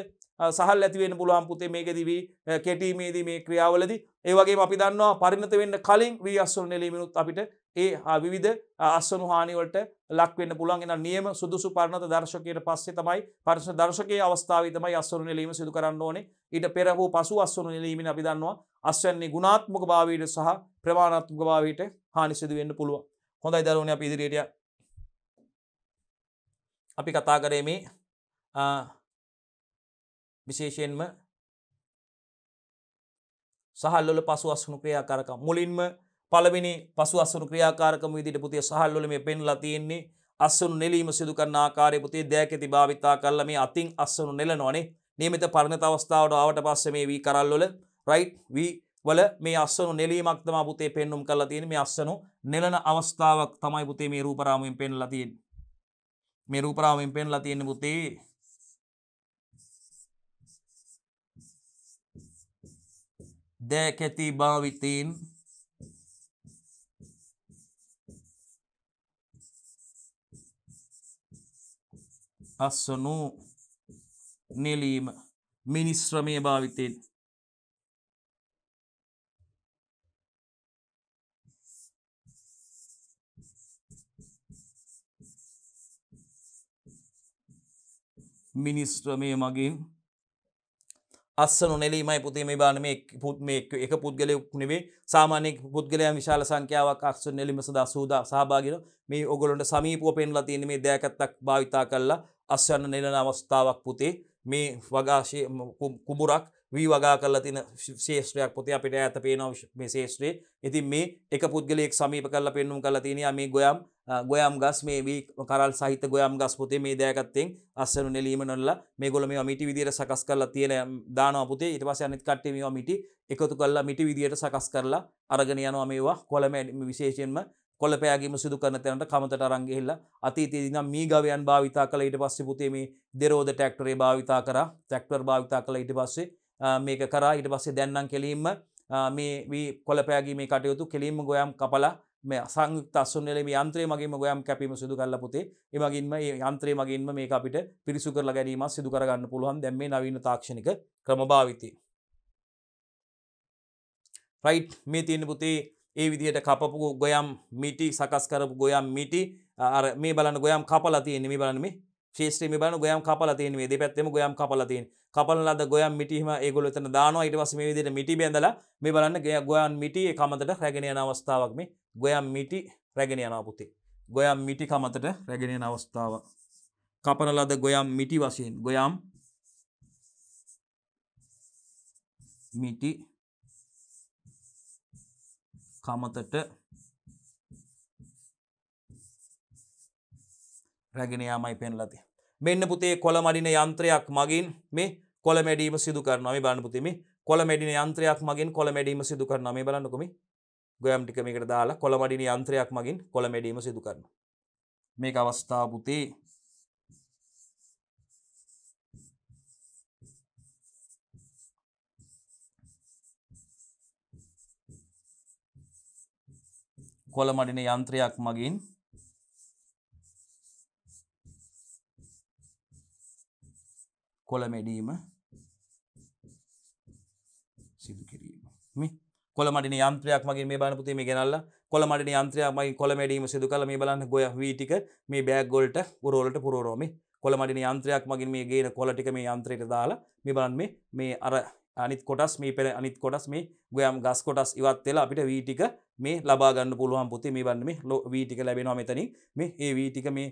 සහල් ඇතිවෙන පුළුවන් පුතේ මේකෙදවී කෙටීමේදී මේ ක්‍රියාවලදි ඒවගේ අපි දන්නවා පරිණත වෙන්න කලින් වී අස්සුල් නෙලීමනුත් අපිට ඒ විවිධ අස්සනු හානිවලට ලක්වෙන්න පුළන් එන නියම සුදුසු පරණත දර්ශකයට පස්සේ තමයි පර්ශ දර්ශකයේ අවස්ථාව තමයි අස්වරු නිලීම සිදු කරන්න ඕනේ ඊට පෙරහූ පසු අස්වරු නිලීමෙන් අපි දන්නවා අස්වැන්නේ ගුණාත්මක භාවයට සහ ප්‍රමාණාත්මක භාවයට හානි සිදු වෙන්න පුළුවන් හොඳයි දරුවනේ අපි ඉදිරියට අපි කතා කරේ මේ විශේෂයෙන්ම සහල්ලොල පසු අස්ුණු ක්‍රියාකාරකම් මුලින්ම පළවෙනි පසු අසුරු ක්‍රියාකාරකම විදිට පුතිය සහල්ලොල මේ පෙන්ලා තියෙන්නේ අස්සුන් නෙලීම සිදුකරන ආකාරය පුතේ දෑකැති භාවිතා කල්ල මේ අතින් අස්සනු නෙලනොනේ නියමිත පරණත අවස්ථාවට ආවට පස්ස මේ වී කරල්ලොල රයිට් වී වල මේ අස්සනු නෙලීමක්තම පුතේ පෙන්නුම් කලා තියෙන මේ අස්සනු නෙලන අවස්ථාවක් තමයි පුතේ මේ රූපරාමයෙන් පෙන්ලා තියෙන මේ රූපරාමයෙන් පෙන්ලා තියෙන පුතේ දෑකැති භාවිතීන් අස්සනු නෙලීම මිනිස්ශ්‍රමය භාවිතයෙන් මිනිස්ත්‍රමය මගින් අස්සනු නෙලීමයි පුතේ මේ බාන මේ පුත් මේ එක පුද්ගලයක් නෙවේ සාමානය පුද්ගලයා විශාල සංඛ්‍යාවක් අක්සු නෙලිම සද සූද සහභාගෙන මේ ඔගොලොන්ට සමීපුව පෙන්ලා තියෙන මේ දෑකත්තක් භාවිතා කල්ලා අස්වන්න නෙලන අවස්ථාවක් පුතේ මේ වගාශය කුබුරක් වී වගා කල තින ශේෂත්‍රයක් පොතේ අපිට ඇත පේනව මේ ශේෂත්‍රයේ ඉතින් මේ එක පුද්ගලයෙක් සමීප කරලා පෙන්නුම් කල තිනය මේ ගොයම් ගොයම් ගස් මේ වී කරල් සහිත ගොයම් ගස් පොතේ මේ දෑකත්තෙන් අස්සනු නෙලීම නොල්ල මේ ගොල මේ මිටි විදිර සකස් කරලා තියෙන දානපුතේ ඉට පස අනිත් කට්ටේ මේවා මිටි එකතු කල්ලා මිටි විදියට සකස් කරලා අරගෙන යනවා මේවා කොළම විශේෂයෙන්ම කොල්පෑගේම සිදු කරන තැනට කමතට අරංගෙහිල්ල අතීතයේදිනම් මී ගවයන් භාවිතා කළ ඊට පස්සේ පුතේ මේ දෙරෝධ ටැක්ටරේ භාවිතා කරා ටැක්ටර් භාවිතා කළ ඊට පස්සේ මේක කරා ඊට පස්සේ දැන්නම් කෙලින්ම මේ වී කොළපෑගේ මේ කටයුතු කෙලින්ම ගොයම් කපලා මේ සංයුක්ත අසුන්වල මේ යන්ත්‍රය මගේම ගොයම් කැපීම සිදු කරලා පුතේ එමගින්ම මේ යන්ත්‍රය මගින්ම මේක අපිට පිරිසු කරලා ගැනීමක් සිදු කරගන්න පුළුවන් දැන් මේ නවීන තාක්ෂණික ක්‍රමභාවිතය right මේ තියෙන පුතේ ඒ විදිහට කපපු ගොයම් මිටි සකස් කරපු ගොයම් මිටි මේ බලන්න ගොයම් කපලා තියෙන මේ බලන්න මේ ශේෂත්‍රම බලන ගොයම් කපල තියෙන මේ දෙපැත්තම ගොයම් කපල තියෙන කපල ලද ගොයම් මිටිම ඒගොල්ලෝ එතන දානවා ඊට පස්සේ මේ විදිහට මිටි බැඳලා මේ බලන්න ගොයම් මිටි ඒ කමතට රැගෙන යන අවස්ථාවක් මේ ගොයම් මිටි රැගෙන යනවා පුතේ ගොයම් මිටි කමතට රැගෙන යන අවස්ථාව කපන ලද ගොයම් මිටි වශයෙන් ගොයම් මිටි කමතට රැගෙනයාමයි පෙන්ලති මෙන්න පුතේ කොළ මඩින යන්ත්‍රයක් මගින් මේ කොළ මැඩීම සිදු කරනම බානපුතිමි කොළ මැඩින යන්ත්‍රයක් මගින් කොළ මැඩීම සිදු කරන මේ බලන්නකුමි ගොයම් ටික මේකට දාලා කොළ මඩින යන්ත්‍රයක් මගින් කොළ මැඩීම සිදු කරන මේක අවස්ථාපුතේ කොළ මඩින යන්ත්‍රයක් මගින් කොළ මෙඩීම සිදු කිරීම මේ කොළ මඩින යන්ත්‍රයක් මගේ මේ බානපුතේ මේ ගෙනල්ල කොළ මඩින යන්ත්‍රයක් මගේ කොළ මැඩීම සිදු කළ මේ බලන්න ගොය වී ටික මේ බෑග් වලට උරවලට පුරවනවා මේ කොළ මඩින යන්ත්‍රයක් මගින් මේ ගේන කොළ ටික මේ යන්ත්‍රයට දාලා මේ බලන්න මේ මේ අර අනිත් කොටස් මේ පෙර අනිත් කොටස් මේ ගොයම් ගස් කොටස් ඉවත් වෙලා අපිට වීටික මේ ලබාගන්න පුළුවන් පුති මේ වන්න මේ ලෝ වීටික ලැබෙනවා මෙතනින් මේ ඒ වීටික මේ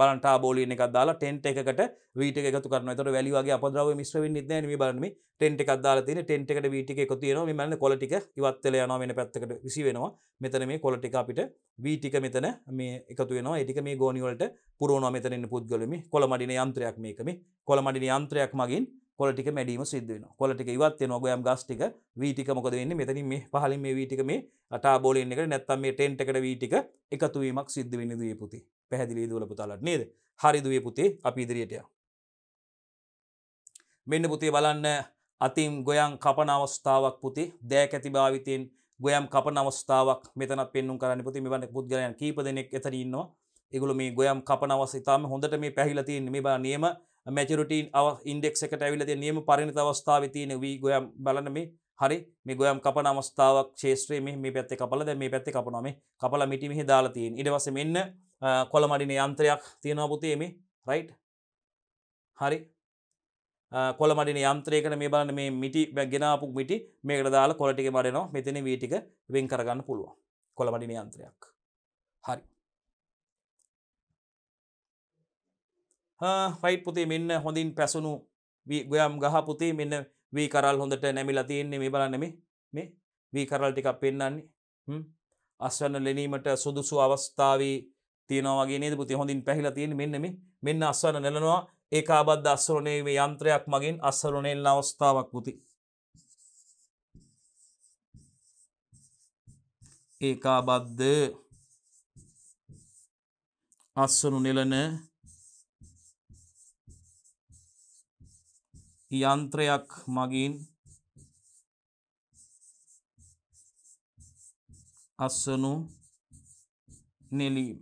බලන්ටා බෝලියන එකක් දාලා ටෙන්ට එකකට වීට එකතු කරන තොට වැලිවගේ අපදරාව මිශ්‍ර වෙන්න න බලම ටෙන්ට එකක් දාලා තින ටෙන්ට එකට වීටික එකතු වෙන මන්න කොලටික ඉවත්වල යන වෙන පැත්තකට විසි වෙනවා මෙතන මේ කොලටික අපිට වීටික මෙතන මේ එකතු වෙනවා එටික මේ ගෝනිවලට පුරුවන මෙතන පුද්ගලමි කොළමඩින යන්ත්‍රයක් මේකම කොළමඩින යන්ත්‍රයක් මගින් කොලටික මැඩීම සිද්ධන කොලටික ඉවත්ය නොගොයම් ගස්ටික වීටික මොකද වෙන්න මෙතන මේ පහලින් මේ වීටික මේ අටාබෝලෙන් එකට නැත්තම් මේ ටෙන්ට එකට වීටික එකතුවීමක් සිද්ධ වෙන දේ පුති පැහැදිලි දුවල පුතාලට නේද හරිදුවේ පුතේ අපි ඉදිරියටය මෙන්න පුතේ බලන්න අතිම් ගොයම් කපන අවස්ථාවක් පුතේ දෑක ඇති භාවිතයෙන් ගොයම් කපන අවස්ථාවක් මෙතන පෙන්නුම් කරන්න පුති මෙබන්න පුද්ගලයන් කීප දෙනෙක් එතනන්නවා එගුල මේ ගොයම් කපනවස් ඉතාම හොඳට මේ පැහිලතියෙන් මේ බා නියම මැචරුටීන් අව ඉන්ඩෙක් එකට ඇවිලද නියම පරිණත අවස්ථාව තියන වී ගොයම් බලන මේ හරි මේ ගොයම් කපන අවස්ථාවක් ශේත්‍රයේ මේ පැත්ත කපලද මේ පැත්ත කපනොම කපල මිටිමිහි දාලතියෙන් ඉඩවස මෙන්න කොළ මඩින යන්ත්‍රයක් තියෙනපුතේ මේ රයිට් හරි කොළ මඩින යන්ත්‍රයකට මේ බලන්න මේ මිටි ගෙනාපු මිටි මේකට දාලා කොලටික මඩනවා මෙතන වීටික වෙන් කරගන්න පුළුවන් කොළ මඩින යන්ත්‍රයක් හරි ෆයිට් පුතේ මෙන්න හොඳින් පැසුණු ගොයම් ගහ පුතේ මෙන්න වී කරල් හොඳට නැමිලා තියෙන්නේ මේ බලන්නෙම මේ වී කරල් ටිකක් පෙන්න්නන්නේ අස්වන්න ලෙනීමට සුදුසු අවස්ථාවී තියෙනවාගේ නේද පුති හොඳින් පැහිලා තියෙන මෙන්නම මෙන්න අස්වන්න නැලනවා ඒකාබද්ධ අස්සරණයේ යන්ත්‍රයක් මගින් අස්සරුණෙල් අවස්ථාවක් පුති ඒකාබද්ධ අස්සනු නෙලන යන්ත්‍රයක් මගින් අස්සනු නෙලීම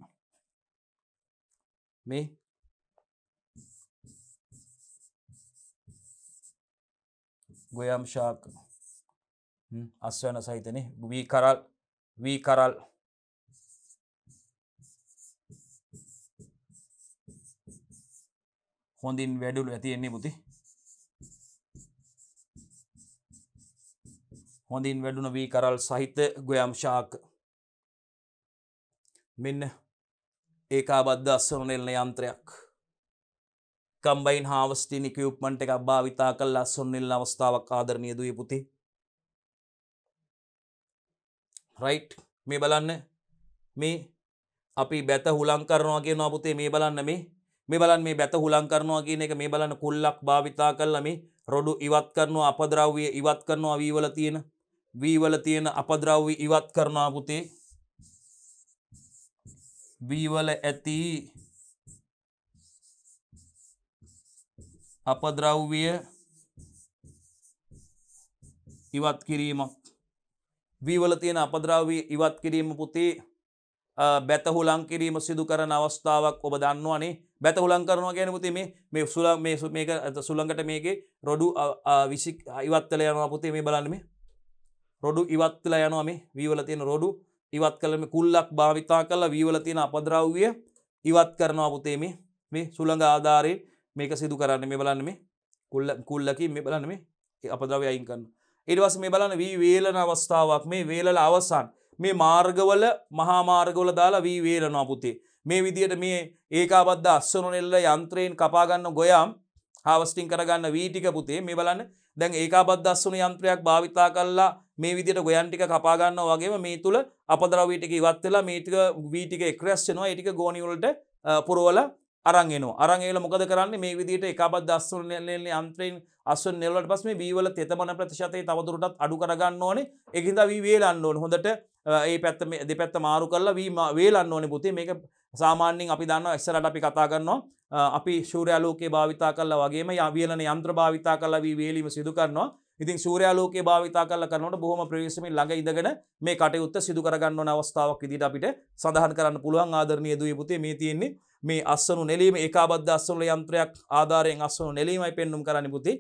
මේ ගොයම් ශාක අස්වන සහිතන වී කරල් වී කරල් හොඳින් වැඩුල් ඇතියෙන්නේ පුති හොඳින් වැඩුණ වී කරල් සහිත ගොයම් ශාක මෙන්න ඒකාබද්ධ අස්වනෙල්න යන්ත්‍රයක් කම්බයින් හාවස්ටිනික යුප්මට එකක් භාවිතා කල් අස්සොන්නෙල් අවස්ථාවක් ආදරණය දුව පුති රයිට් මේ බලන්න මේ අපි බැත හුලං කරනවා කියන අපපුතේ මේ බලන්න මේ මේ බලන් මේ බැත හුලං කරනවා කියන එක මේ බලන්න කුල්ලක් භාවිතා කල්ලම රොඩු ඉවත් කරනවා අපද්‍රව්විය ඉවත් කරනවා වීවල තියෙන වීවල තියෙන අපද්‍රව්වි ඉවත් කරනා පුතේ වීවල ඇති අපද්‍රව්විය ඉවත් කිරීමක් වීවල තියෙන අපද්‍රව්විය ඉවත් කිරීම පුතේ බැතහුලං කිරීම සිදු කරන අවස්ථාවක් ඔබ දන්නවානේ බැතහුලං කරනවා ගැන පුතේ මේ මේ සුල මේ සුලඟට මේකේ රොඩු විසි ඉවත්තල යනවා පුතේ මේ බලන්න මේ රොඩු ඉවත් කලා යනවා මේ වීවල තියෙන රොඩු ඉවත් කළම කුල්ලක් භාවිතා කල්ලා වීවල තියෙන අපද්‍රව්විය ඉවත් කරනවා පුතේ මේ මේ සුළඟ ආධාරයෙන් මේක සිදු කරන්න මේ බලන්න මේ කුල්ල කුල්ලකින් මේ බලන්න මේ අපද්‍රව්‍ය අයින් කරන්න ඉඩවස් මේ බලන්න වී වේලන අවස්ථාවක් මේ වේලල අවසන් මේ මාර්ගවල මහාමාර්ගවල දාලා වී වේලනවා පුතේ මේ විදියට මේ ඒකාබද්ධ අස්සනුනෙල්ල යන්ත්‍රයෙන් කපාගන්න ගොයම් හාවස්ටිං කරගන්න වීටික පුතේ මේ බලන්න දැන් ඒකාබත් දස්සුන යන්ත්‍රයක් භාවිතා කල්ලා මේ විදිට ගොයන් ටික කපාගන්න වගේ මේ තුළ අපදරවීටක ඉවත්වෙලා මේටික වීටික එක්්‍රස්්චනවා ඒටික ගෝනිවලට පුරෝල අරගෙන අරගේල මොකද කරන්න මේ විදිට එකබත් දස්සුන නෙල්ලන්නේ අන්ත්‍රයෙන් අස්සු නෙල්ලට පස්ම බීවල තෙතමන ප්‍රතිශතය තවදුරටත් අඩු කරගන්න ඕනේ එකහිද වී වේලන්න ඕන හොඳට ඒ පැත්ත දෙපැත්ත මාරු කල්ලා වීම වේලන්න ඕනේ පුතේ මේක සාමාන්‍යෙන් අපි දන්න එක්සරට අපි කතා කරනවා අපි ශූරයාලෝකේ භාවිතා කල්ල වගේම යවියලන යන්ත්‍ර භාවිතා කල්ල වීවේලීම සිදු කරනවා ඉතින් සූරයාලෝකේ භාවිතා කල්ල කරනට බොහොම ප්‍රවේශමි ළඟ ඉදගෙන මේ කටයුත්ත සිදු කරගන්න අවස්ථාවක් ඉදිට අපිට සඳහන් කරන්න පුළුවන් ආදරණය දුව පුතේ මේ තියෙන්නේ මේ අස්සනු නෙලීම ඒකාබද්ධ අස්සුල යන්ත්‍රයක් ආධාරයෙන් අස්සනු නෙලීමයි පෙන්නුම් කරන්න පුති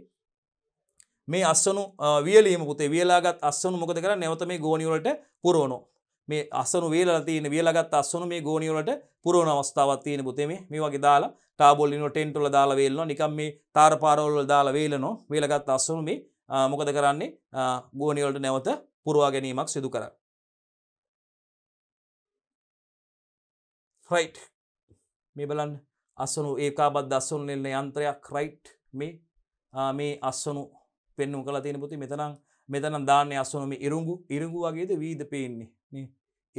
මේ අස්සනු වියලීම පුතේ වියලාගත් අස්සනු මොකද කර නැවත මේ ගෝනිවලට පුරුවනෝ මේ අසනු වේලා තියෙන වේලගත් අස්සනු මේ ගෝණිය වලට පුරවන අවස්ථාවක් තියෙන පුතේ මේ මේ වගේ දාලා ටාබල් වලින් ටෙන්ට් වල දාලා වේලනවා නිකම් මේ තාර පාරවල් වල දාලා වේලනවා වේලගත් අස්සනු මේ මොකද කරන්නේ ගෝණිය වලට නැවත පුරවා ගැනීමක් සිදු කරන්නේ රයිට් මේ බලන්න අස්සනු ඒකාබද්ද අස්සනු නෙල්න යන්ත්‍රයක් රයිට් මේ මේ අස්සනු පෙන්නුම් කලා තියෙන පුති මෙතනම් මෙතනම් දාන්නේ අස්සනු මේ ඉරුඟු ඉරුඟු වගේද වීද පේන්නේ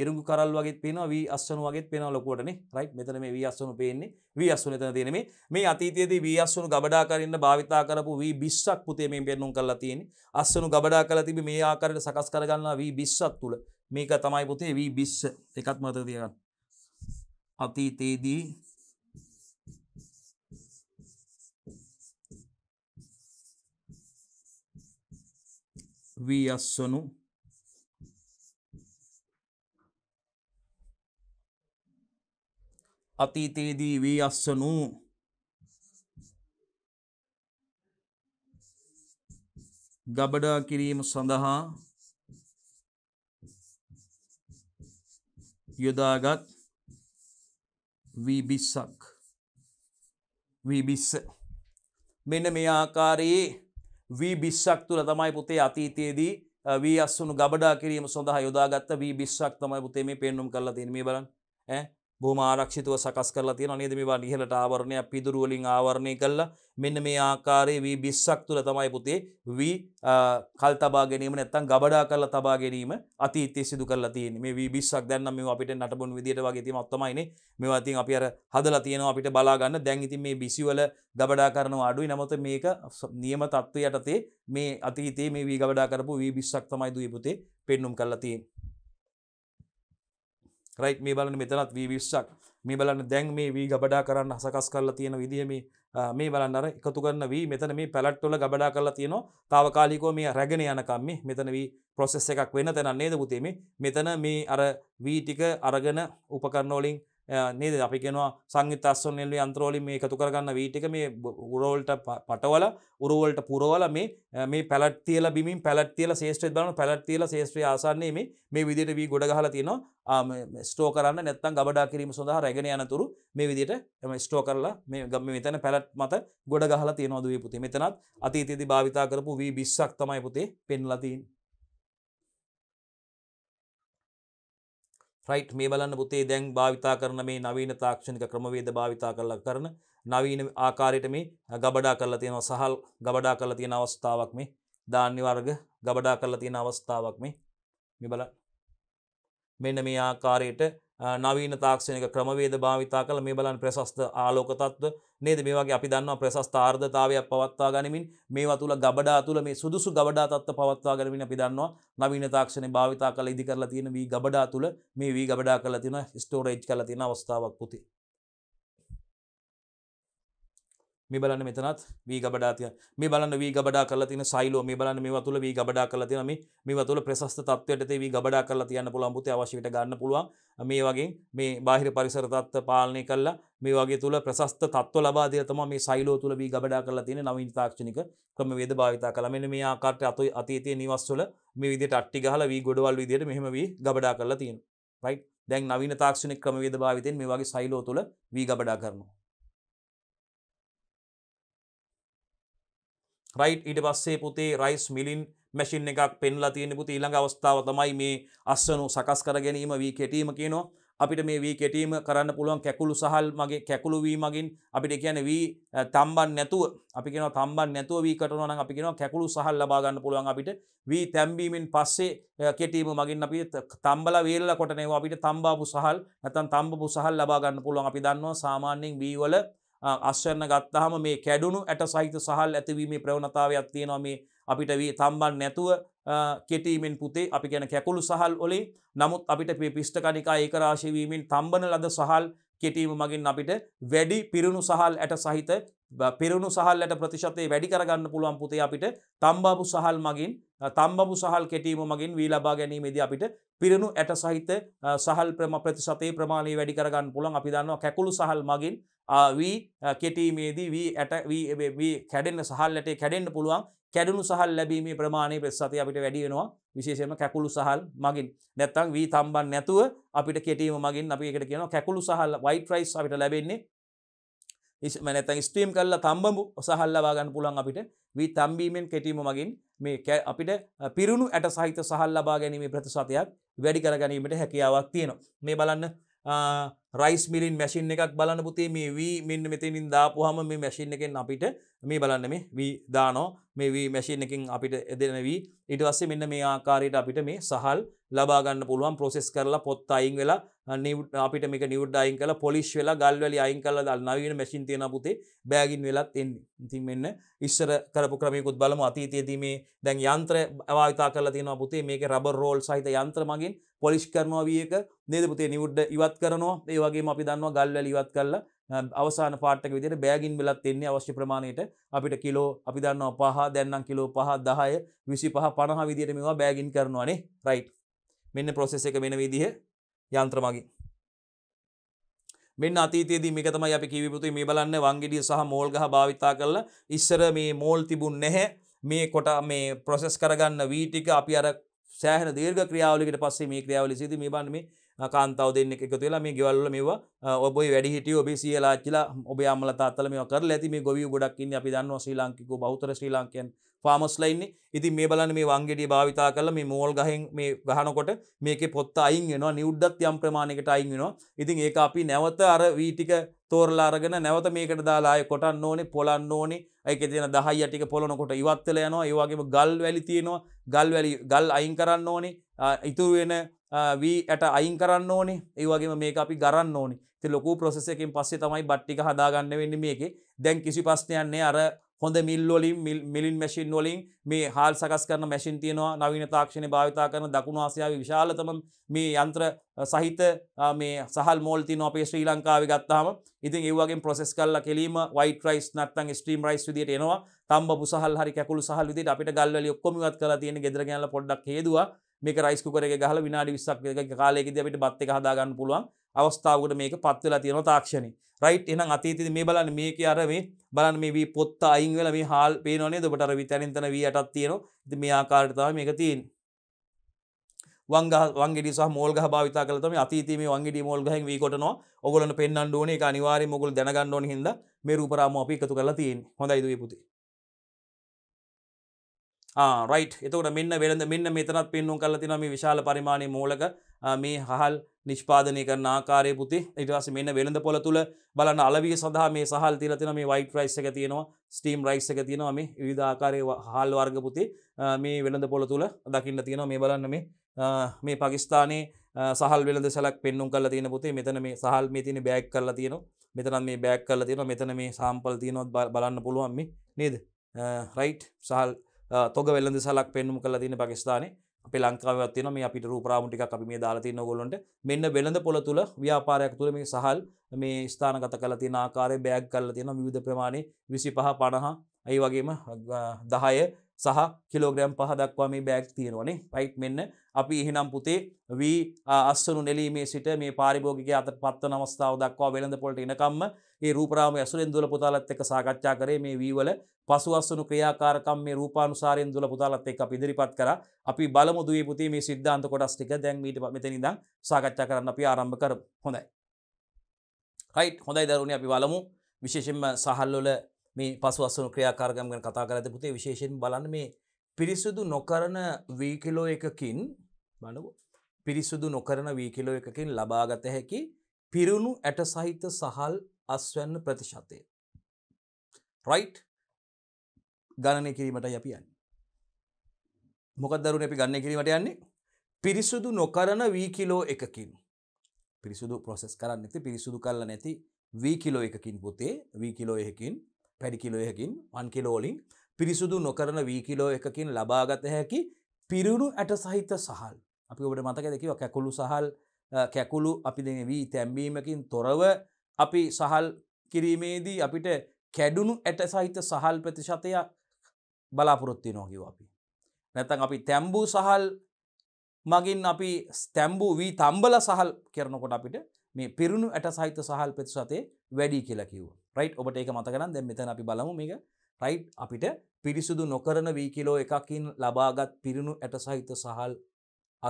ඉරුගු කරල් වගේ පේන වී අස්සන වගේ පෙන ලොකටන රයි් මෙතන මේ වී අස්සනු පේන්නේ වී අස්සන එතන තියෙනෙ මේ අතීතයේද වී අස්සුණු ගබඩා කරන්න භාවිතා කරපු වී බිස්සක් පුතේ මේ පෙන්නුම් කරලා තියෙන අස්සනු ගබඩා කල තිබ මේ ආකාරයට සකස් කරගන්න වී බිස්සක් තුළ මේක තමයි පුතේ වී බිස්ස එකත් මත තියගන්න අතීතයේදී වී අස්සනු අතීතයේදී වී අස්සනු ගබඩා කිරීම සඳහා යොදාගත් වීබිස්සක් වීබිස්ස මෙන්න මේ ආකාරයේ වීබිස්සක් තුළ තමයි පුතේ අතීතයේදී වී අස්සුණු ගබඩා කිරීම සොඳහා යොදාගත්ත වී බිස්සක් තමයි පුතේ මේ පෙන්නුම් කරලා තියෙන මේ බලන්න ඈ බෝමාරක්ෂිතුව සකස් කරලා තියෙන නේද මේවා ඉහළට ආවරණය පිදුරු වලින් ආවරණය කළා මෙන්න මේ ආකාරයේ වී 20ක් තුල තමයි පුතේ වී කල් තබා ගැනීම නැත්තම් ගබඩා කරලා තබා ගැනීම අතීතයේ සිදු කරලා තියෙන්නේ මේ වී 20ක් දැන් නම් මේවා අපිට නටබුන් විදියට වගේ තියෙනවා තමයිනේ මේවා ඉතින් අපි අර හදලා තියෙනවා අපිට බලා ගන්න දැන් ඉතින් මේ 20 වල ගබඩා කරනවා අඩුයි නමුත් මේක නියම තත්ත්වයට තේ මේ අතීතයේ මේ වී ගබඩා කරපු වී 20ක් තමයි දුවේ පුතේ පෙන්눔 කරලා තියෙන්නේ රයිට් මේ බලන මෙතනත් වී විශ්ෂක් මේ බලන්න දැන් මේ වී ගබඩා කරන්න හසකස් කරලා තියෙන විදිහම මේ බලන්නර එකතුගන්න වී මෙතන මේ පැලට්ටොල ගබඩා කරලා තියෙනවා තාවකාලිකෝ මේ රැගෙන යනකම්ම මෙතන වී ප්‍රොසෙස් එකක් වෙන තැන නේද පුතේ මේ මෙතන මේ අර වී ටික අරගෙන උපකරණෝලින් නේද අපි කෙනවා සංගිත අස්වන් එල්ලි අන්ත්‍රෝලි මේ එකතු කරගන්න වීටික මේ උරෝල්ට පටවල උරුවල්ට පුරවල මේ මේ පැලට තියල බිමින් පැලට තියල ශේෂත්‍රය දන පැලට තියල ශේෂත්‍රය ආසන්නේ මේ මේ විදිට වී ගොඩ ගහලා තියෙනවා ස්ටෝ කරන්න නැත්තන් ගබඩා කිරීම සඳහා රැගෙන යනතුරු මේ විදිට එම ස්ටෝ කරලා මේ ගම මෙතන පැලට් මත ගොඩ ගහලා තියෙනවදුවී පුති මෙතනත් අතීතිදි භාවිතා කරපු වී බිස්සක් තමයි පුතේ පෙන්ලතින්. ්‍රයිට් මේ බලන්න පුතේ දැන් භාවිතා කරන මේ නවීන තාක්ෂණික ක්‍රමවේද භාවිතා කරලා කරන නවීන ආකාරයට මේ ගබඩා කරලා තියෙනවා සහල් ගබඩා කරලා තියෙන අවස්ථාවක් මේ ධාන්‍ය වර්ග ගබඩා කරලා තියෙන අවස්ථාවක් මේ මේ බලන්න මෙන්න මේ ආකාරයට නවීන තාක්ෂණයක ක්‍රමවේද භාවිතා කළ මේ බලන් ප්‍රශස්ත ආලෝකතත්ව නේද මේ වගේ අපි දන්නවා ප්‍රශස්ත ආර්ධතාවයක් පවත්වා ගනිමින් මේවා තුළ ගබඩා තුළ මේ සුදුසු ගබඩා තත්ත්ව පවත්වා ගනිමින් අපි දන්නවා නවීන තාක්ෂණය භාවිතා කළ ඉදි කරලා තියෙන වී ගබඩා තුළ මේ වී ගබඩා කරලා තියෙන ස්ටෝරේජ් කරලා තියෙන අවස්ථාවක් පුතේ මේ බලන්න මෙතනත් වී ගබඩාතිය මේ බලන්න වී ගබඩා කරලා තින සයිලෝ මේ බලන්න මේ වතුල වී ගබඩා කරලා තින මේ මේ වතුල ප්‍රශස්ත තත්ත්වයට තේ වී ගබඩා කරලා තියන්න පුළුවන් පුතේ අවශ්‍ය විට ගන්න පුළුවන් මේ වගේ මේ බාහිර පරිසර තත්ත්ව පාලනය කරලා මේ වගේ තුල ප්‍රශස්ත තත්ත්ව ලබා දෙය තමයි මේ සයිලෝ තුල වී ගබඩා කරලා තියෙන නවීන තාක්ෂණික ක්‍රමවේද භාවිතා කළා මෙන්න මේ ආකාරයට අතෝ අතීතයේ නිවස් වල මේ විදිහට අට්ටි ගහලා වී ගොඩවල් විදිහට මෙහෙම වී ගබඩා කරලා තියෙනවා රයිට් දැන් නවීන තාක්ෂණික ක්‍රමවේද භාවිතයෙන් මේ වගේ සයිලෝ තුල වී ගබඩා කරනවා රයි් ඉට පස්සේ පුතේ රයිස් මිලින් මැසිින් එකක් පෙන්ලා තියෙන පුති ඊළඟ අවස්ථාව තමයි මේ අස්සනු සකස් කර ගැනීම වී කෙටීම කියනවා අපිට මේ වී කෙටීම කරන්න පුළුවන් කැකුළු සහල් මගේ කැකුළු වීමගින් අපිට කියන වී තම්බන් නැතුව අපි කියෙන තම්බන් නැතුව වී කටනන අපි කියෙන කැකුළු සහල් ලබාගන්න පුළුවන් අපිට වී තැම්බීමෙන් පස්සේ කෙටීම මගින් අපි තම්බල වේල්ල කොටනවා අපිට තම්බාපු සහල් ඇතන් තම්බපු සහල් ලබාගන්න පුළුවන් අපි දන්නවා සාමාන්‍යෙන් වීවල අස්වරණ ගත්තහම මේ කැඩුණු ඇට සහිත සහල් ඇතිවීමේ ප්‍රවණතාවයක් තියෙනවා මේ අපිට වී තම්බන් නැතුව කෙටීමෙන් පුතේ අපි ගැන කැකුළු සහල් ඔලේ නමුත් අපිට මේ පිෂ්ඨකනිකා ඒකරාශයවීමෙන් තම්බන ලද සහල් කෙටීම මගින් අපිට වැඩි පිරුණු සහල් ඇට සහිත පිරුණු සහල්ලට ප්‍රතිශතය වැඩි කරගන්න පුළුවන් පුතේ අපිට තම්බාපු සහල් මගින් තම්බපු සහල් කෙටීම මගින් වී ලබා ගැනීමේදී අපිට පිරුණු ඇට සහිත සහල් ප්‍රම ප්‍රතිශතයේ ප්‍රමාණය වැඩි කරගන්න පුළුවන් අපි දන්නවා කැකුළු සහල් මගින් වී කෙටීමේදී වී ඇට වී කැඩෙන්න්න සහල්ලට කැඩෙන්න්න පුළුවන් කැඩුණු සහල් ලැබීමේ ප්‍රමාණය ප්‍රස්සති අපිට වැඩියෙනවා විශේෂම කැකුළු සහල් මගින් නැත්තං වී තම්බන් නැතුව අපිට කෙටීම මගින් අපිට කියන කැකුළු සහල් වයිට රයිස් අපිට ලැබෙන්නේ මනැත ස්ට්‍රීම් කල්ල තම්බමු සහල්ලවාගන්න පුළන් අපිට වී තම්බීමෙන් කෙටීම මගින් මේ අපිට පිරුණු ඇට සහිත සහල් ලබා ගැනීම ප්‍රතිශතයක් වැඩි කරගැනීමට හැකියාවක් තියෙනවා මේ බලන්න රයිස් මිලින් මැසින් එකක් බලන්න පුතේ මේ වී මෙන්න මෙතනින් දාපුහම මේ මැසින් එකෙන් අපිට මේ බලන්න මේ වී දානෝ මේ වී මැසින් එකින් අපිට එදෙන වී ඉට වස්සේ මෙන්න මේ ආකාරයට අපිට මේ සහල් ලබාගන්න පුළුවන් ප්‍රොසෙස් කරලා පොත් අයින් වෙලා නිව් අපිට මේක නිව් අයින් කළ පොලිස් වෙලා ගල්වැලි අයින් කල දල් නවීන මැසින් තියෙන පුතේ බෑගින් වෙලත් ඉතින් මෙන්න ඉස්සර කරපු ක්‍රමයකුත් බලමු අතීතයේදී මේ දැන් යන්ත්‍ර අවාවිතා කරලා තියෙනවා පුතේ මේක රබර් රෝල් සහිත යන්ත්‍ර මගින් පොලිෂ් කරනවා වියක නේද පුතේ නිවුඩ් ඉවත් කරනවා ඒ වගේම අපි දන්නවා ගල්වැලි ඉවත් කරලා අවසාන පාටක විදිර බෑගින් වෙලත් එන්නේ අවශ්‍ය ප්‍රමාණයට අපිට කිලෝ අපි දන්නවා පහ දැන්නම් කිලෝ පහ දහය විසි පහ පණහ විදියට මෙවා බෑගින් කරනවානේ රයිට් මෙන්න ප්‍රොසෙස් එක වෙන විදිහ යන්ත්‍ර මගින් මෙන්න අතීතයේදී මේක තමයි අපි කිව්ව පුතේ මේ බලන්න වංගෙඩිය සහ මෝල් ගහ භාවිතා කරලා ඉස්සර මේ මෝල් තිබුණ නැහැ මේ කොට මේ ප්‍රොසෙස් කරගන්න වී ටික අපි අර සෑහෙන දීර්ඝ ක්‍රියාවලියකට පස්සේ මේ ක්‍රියාවලිය සිදු මේ බලන්න මේ කාන්තාව දෙන්නෙක් එකතු වෙලා මේ ගෙවල් වල මේවා ඔබේ වැඩි හිටියෝ ඔබේ සියලා කියලා ඔබේ අම්මලා තාත්තලා මේවා කරලා ඇති මේ ගොවියෝ ගොඩක් ඉන්නේ අපි දන්නවා ශ්‍රී ලාංකිකෝ බෞතර ශ්‍රී ලාංකයන් පාමස්ලයින්නේ ඉති මේ බලන මේ වංගෙඩිය භාවිතා කල මේ මෝල් ගහෙන් මේ ගහනකොට මේක පොත් අයින් වෙනවා නිවුද්දත් යම් ප්‍රමාණයකට අයින් වෙනවා ඉතින් ඒක අපි නැවත අර වීටික තෝරලා අරගෙන නැවත මේකට දාලාය කොටන්න ඕනේ පොලන්න ඕනේ ඒක තියෙන දහයි අටික පොළොනකොට ඉවත්වල යනවා ඒ වගේම ගල් වැලි තියෙනවා ගල් වැලි ගල් අයින් කරන්න ඕනේ ඉතුරු වෙන වී ඇට අයින් කරන්න ඕනේ ඒ වගේම මේක අපි ගරන්න ඕනේ ඉතින් ලොකු ප්‍රොසෙස් එකකින් පස්සේ තමයි බට් ටික හදාගන්න වෙන්නේ මේකේ දැන් කිසි ප්‍රශ්නයක් නැහැ අර හොඳ මිල්ලොලින් මිලින් මැසින් නොලින් මේ හාල් සකස් කරන මැසින් තියෙනවා නවීන තාක්ෂණය භාවිතා කරන දකුණු ආසියාව විශාලතම මේ යන්ත්‍ර සහිත මේ සහල් මෝල් තින අපේ ශ්‍රී ලංකාව ගත්තාම ඉතින් ඒවගේ ප්‍රසෙස් කල්ලා කෙලීම වයිට රයිස් නත්තන් ස්ට්‍රීම් රයිස් විදිට එනවා තම්බ පුසහල් හරි කැකුළු සහල් විදිට අපිට ගල්වල ඔක්කොමවත් කලා තියෙන ගෙදරගැල පොඩ්ඩක් හේදවා මේක රයිස්කුකර එක ගහල විනාඩි විස්සක් එක කාලයකද අපිට බත් එක හදාගන්න පුළුවන් අවස්ථාවකට මේක පත්වෙලා තියෙන තාක්ෂණ රයිට් එනම් අතීතිද මේ බලන්න මේක අර මේ බලන්න මේ වී පොත්ත අයින් වෙලා මේ හාල් පේනවනේ ඔබට අර විතැනින්තන වී යටත් තියෙනවා ඉතින් මේ ආකාරයට තමයි මේක තියෙන්නේ වංගේඩි සහ මෝල්ගහ භාවිතා කළතම අතීතීම වංගේඩි මෝල්ගහෙන් වීකොටනවා ඔගොලන පෙන්න්න ඕනේ අනිවාරය මොගොල් දැනගන්න ඕන හිද මේ රූපරාම අපි එකතු කලා තියෙන් හොඳයිද පුති රයි් ah, එතකට මෙන්න වෙළඳ මෙන්න මෙතනත් පෙන්නුම් කල තින මේ විශාල පරිමාණය මූලක ah, මේ හහල් නිෂ්පාදනය කරන ආකාරය පුති ඉටවාස මෙන්න වෙළඳ පොළ තුළ බලන්න අලවිය සඳහා මේ සහල් තිල තින මේ වයිට රයිස් එක තියෙනවා ස්ටීම් රයිස් එක තියෙනවා මේ විධාකාරය හල් වර්ග පුති ah, මේ වෙළඳ පොළ තුළ දකින්න තියෙනවා මේ බලන්න මේ මේ පකිස්ානයේ සහල් වෙලද සැලක් පෙන්නුම් කල තියෙන පුතේ මෙතන මේ සහල් මේ තින බෑක් කල තියෙන මෙතන මේ බෑක් කල තියෙන මෙතන මේ සාම්පල් තියනොත් බලන්න පුළුවන්ම නේද රයිට් සහල් තොග වෙල්ලඳ සලක් පෙන්නුම් කල තින පකිස්ාන අප ලංකාවත්තින මේ අපිට රූපරාමටික අපි මේ දාලති නොගොලොන්ට මෙන්න වෙළඳ පොළ තුළ ව්‍යාපාරයක් තුළ මේ සහල් මේ ස්ථානගත කල තින ආකාරය බෑග් කල්ල තියෙන විධ ප්‍රමාණය විසි පහ පණහා ඇයි වගේම දහය සහ කිලෝග්‍රම් පහ දක්වා මේ බෑග් තියෙනවනේ පයිට් මෙන්න අපි එහෙනම් පුතේ වී අස්සනු නෙලීමේ සිට මේ පාරිභෝගික අත පත්ව නවස්ථාව දක්වා වෙළඳ පොලට එනකම්ම ඒ රූපරාම ඇසුරෙන් දුල පුතාලත් එක්ක සාකච්ඡා කරේ මේ වීවල පසු අස්සනු ක්‍රියාකාරකම් මේ රූපානුසාරයෙන් දුල පුතාලත් එක්ක අපි ඉදිරිපත් කරා අපි බලමු දුවේ පුතේ මේ සිද්ධාන්ත කොටස් ටික දැන් ඊට මෙතන ඉඳන් සාකච්ඡා කරන්න අපි ආරම්භ කරමු හොඳයි රයිට් හොඳයි දරුවනේ අපි බලමු විශේෂයෙන්ම සහල්වල මේ පසු අස්සනු ක්‍රියාකාරකම් ගැන කතා කරද්දී පුතේ විශේෂයෙන් බලන්න මේ පිරිසුදු නොකරන වී කිලෝ එකකින් බලව පිරිසුදු නොකරන වීකිලෝ එකකින් ලබාගත හැකි පිරුණු ඇට සහිත සහල් අස්වැන්න ප්‍රතිශතය. රයිට් ගණනය කිරීමට යපියන්. මොකදරුණ අපි ගන්න කිරීමට යන්නේ පිරිසුදු නොකරන වීකිලෝ එකකින් පිරිසුදු ප්‍රොසෙස් කරන්න ඇති පිරිසුදු කරල නැති වීකිලෝ එකකින් පුතේ වීකිලෝ එහකින් පැඩිකිලෝ එහකින් වන්කිලෝලින් පිරිසුදු නොකරන වීකිලෝ එකකින් ලබාගත හැකි පිරුණු ඇට සහිත සහල් අපි ඔබට මතක දෙකිව කැකුළු සහල් කැකුළු අපි දෙ වී තැම්බීමකින් තොරව අපි සහල් කිරීමේදී අපිට කැඩුණු ඇට සහිත සහල් ප්‍රතිශතයක් බලාපොරොත්ති නොකිව අපි. නැතන් අපි තැම්බූ සහල් මගින් අපි ස්තැම්බූ වී තම්බල සහල් කරනකොට අපිට මේ පිරුණු ඇට සහිත සහල් ප්‍රතිශතය වැඩි කියලා කිව රයි් ඔබට එක මතකන දැ මෙතන අපි බලමු මේක රයි් අපිට පිරිසුදු නොකරන වී කිලෝ එකකින් ලබාගත් පිරුණු ඇට සහිත සහල්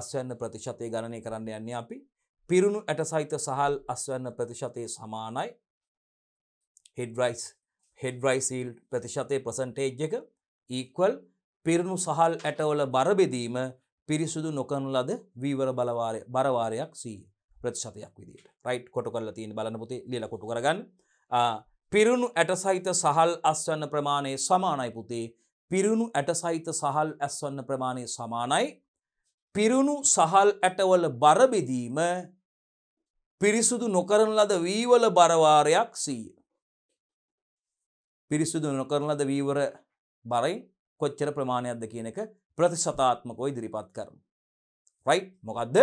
අස්වැන්න ප්‍රතිශතය ගණනය කරන්න යන්නේ අපි පිරුණු ඇට සහිත සහල් අස්වැන්න ප්‍රතිශතය සමානයි හෙඩරයිස් හෙඩරයිසිල් ප්‍රතිශතය ප්‍රසන්ටේජ් එක ඊක්වල් පිරුණු සහල් ඇටවල බරබෙදීම පිරිසුදු නොකනු ලද වීවර බලවාරය බරවාරයක් සී ප්‍රතිශතයක් විදිට රයිට් කොට කල්ල තියෙන බලනපුති ලියල කොටු කරගන්න පිරුණු ඇට සහිත සහල් අස්වන්න ප්‍රමාණය සමානයි පුතේ පිරුණු ඇට සහිත සහල් ඇස්වන්න ප්‍රමාණය සමානයි පිරුණු සහල් ඇටවල බරබෙදීම පිරිසුදු නොකරන ලද වීවල බරවාරයක් සීය. පිරිසුදු නොකරන ලද වීවර බරයි කොච්චර ප්‍රමාණයක්ද කියන එක ප්‍රතිශතාත්මකෝ ඉදිරිපත් කරමු. රයි් මොකක්ද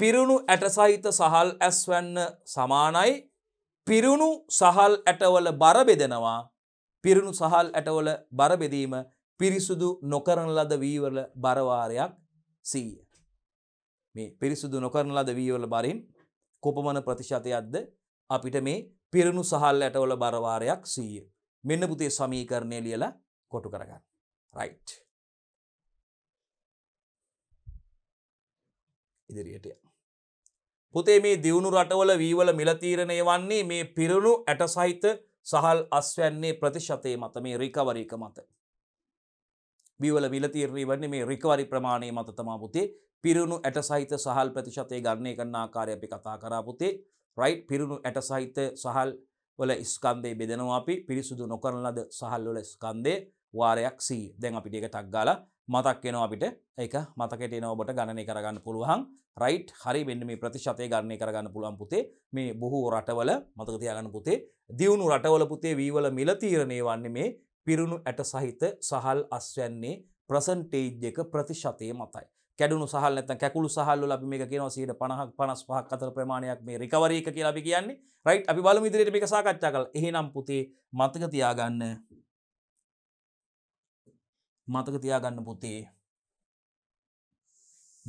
පිරුණු ඇට සහිත සහල් ඇස්වැන්න සමානයි පිරුණු සහල් ඇටවල බර බෙදෙනවා පිරුණු සහල් ඇටවල බරබෙදීම පිරිසුදු නොකරන ලද වීවල බරවාරයක් සීය. මේ පිරිසුදු නොකරන ලද වීවල බරින් කොපමණ ප්‍රතිශතයක්ද අපිට මේ පිරුණු සහල් ඇටවල බරවාරයක් සීය. මෙන්න පුතේ සමීකරණය ලියලා කොටු කරගන්න. රයිට්. ඉදිරියට පුතේ මේ දියුණු රටවල වීවල මිලතීරණය වන්නේ මේ පිරුණු ඇට සහිත සහල් අස්වැන්නේ ප්‍රතිශතය මත මේ රිකවරීක මත. බිවල විලතීරණී වන්නේ මේ රිකවරි ප්‍රමාණය මත තමා පුතේ පිරුණු ඇට සහිත සහල් ප්‍රතිශතය ගණනය කරන ආකාරය අපි කතා කරා පුතේ රයිට් පිරුණු ඇට සහිත සහල් වල ස්කන්දේ බෙදෙනවා අපි පිරිසුදු නොකරන ලද සහල් වල ස්කන්දේ වාරයක් සී දැන් අපිට එක ටක් ගාලා මතක් වෙනවා අපිට ඒක මතකයට එනවා ඔබට ගණනය කරගන්න පුළුවන් රයිට් හරි මෙන්න මේ ප්‍රතිශතය ගණනය කරගන්න පුළුවන් පුතේ මේ බොහෝ රටවල මතක තියාගන්න පුතේ දියුණු රටවල පුතේ වී වල මිල තීරණය වන්නේ මේ පිරුණු ඇට සහිත සහල් අස්වැන්නේ ප්‍රසන්ටේජ් එක ප්‍රතිශතය මතයි. කැඩුණු සහල් නැත්නම් කැකුළු සහල් වල අපි මේක කියනවා 50ක් 55ක් අතර ප්‍රමාණයක් මේ රිකවරි එක කියලා අපි කියන්නේ. රයිට් අපි බලමු ඉදිරියට මේක සාකච්ඡා කරලා. එහෙනම් පුතේ මතක තියාගන්න මතක තියාගන්න පුතේ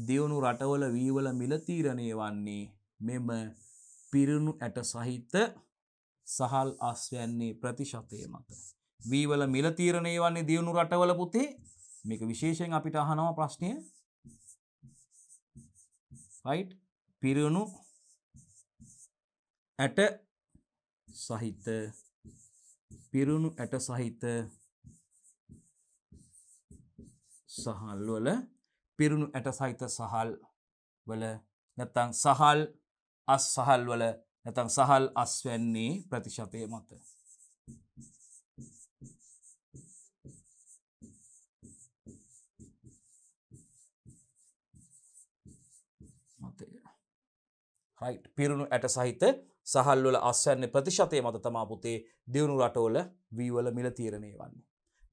දියුණු රටවල වීවල මිල තීරණය වන්නේ මෙම පිරුණු ඇට සහිත සහල් අස්වැන්නේ ප්‍රතිශතය මත. වීවල මිල තීරණය වන්නේ දියුණු රටවල පුතේ මේක විශේෂයෙන් අපිට අහනවා ප්‍රශ්නය රයිට් පිරුණු ඇට සහිත පිරුණු ඇට සහිත සහල් වල පිරුණු ඇට සහිත සහල් වල නැත්තං සහල් අස් සහල් වල නැතන් සහල් අස්වැන්නේ ප්‍රතිශතය මත පිරුණු ඇට සහිත සහල්වල අස්වැන්න ප්‍රතිශතය මත තමා පුතේ දියුණු රටෝල වීවල මිල තීරණය වන්නේ.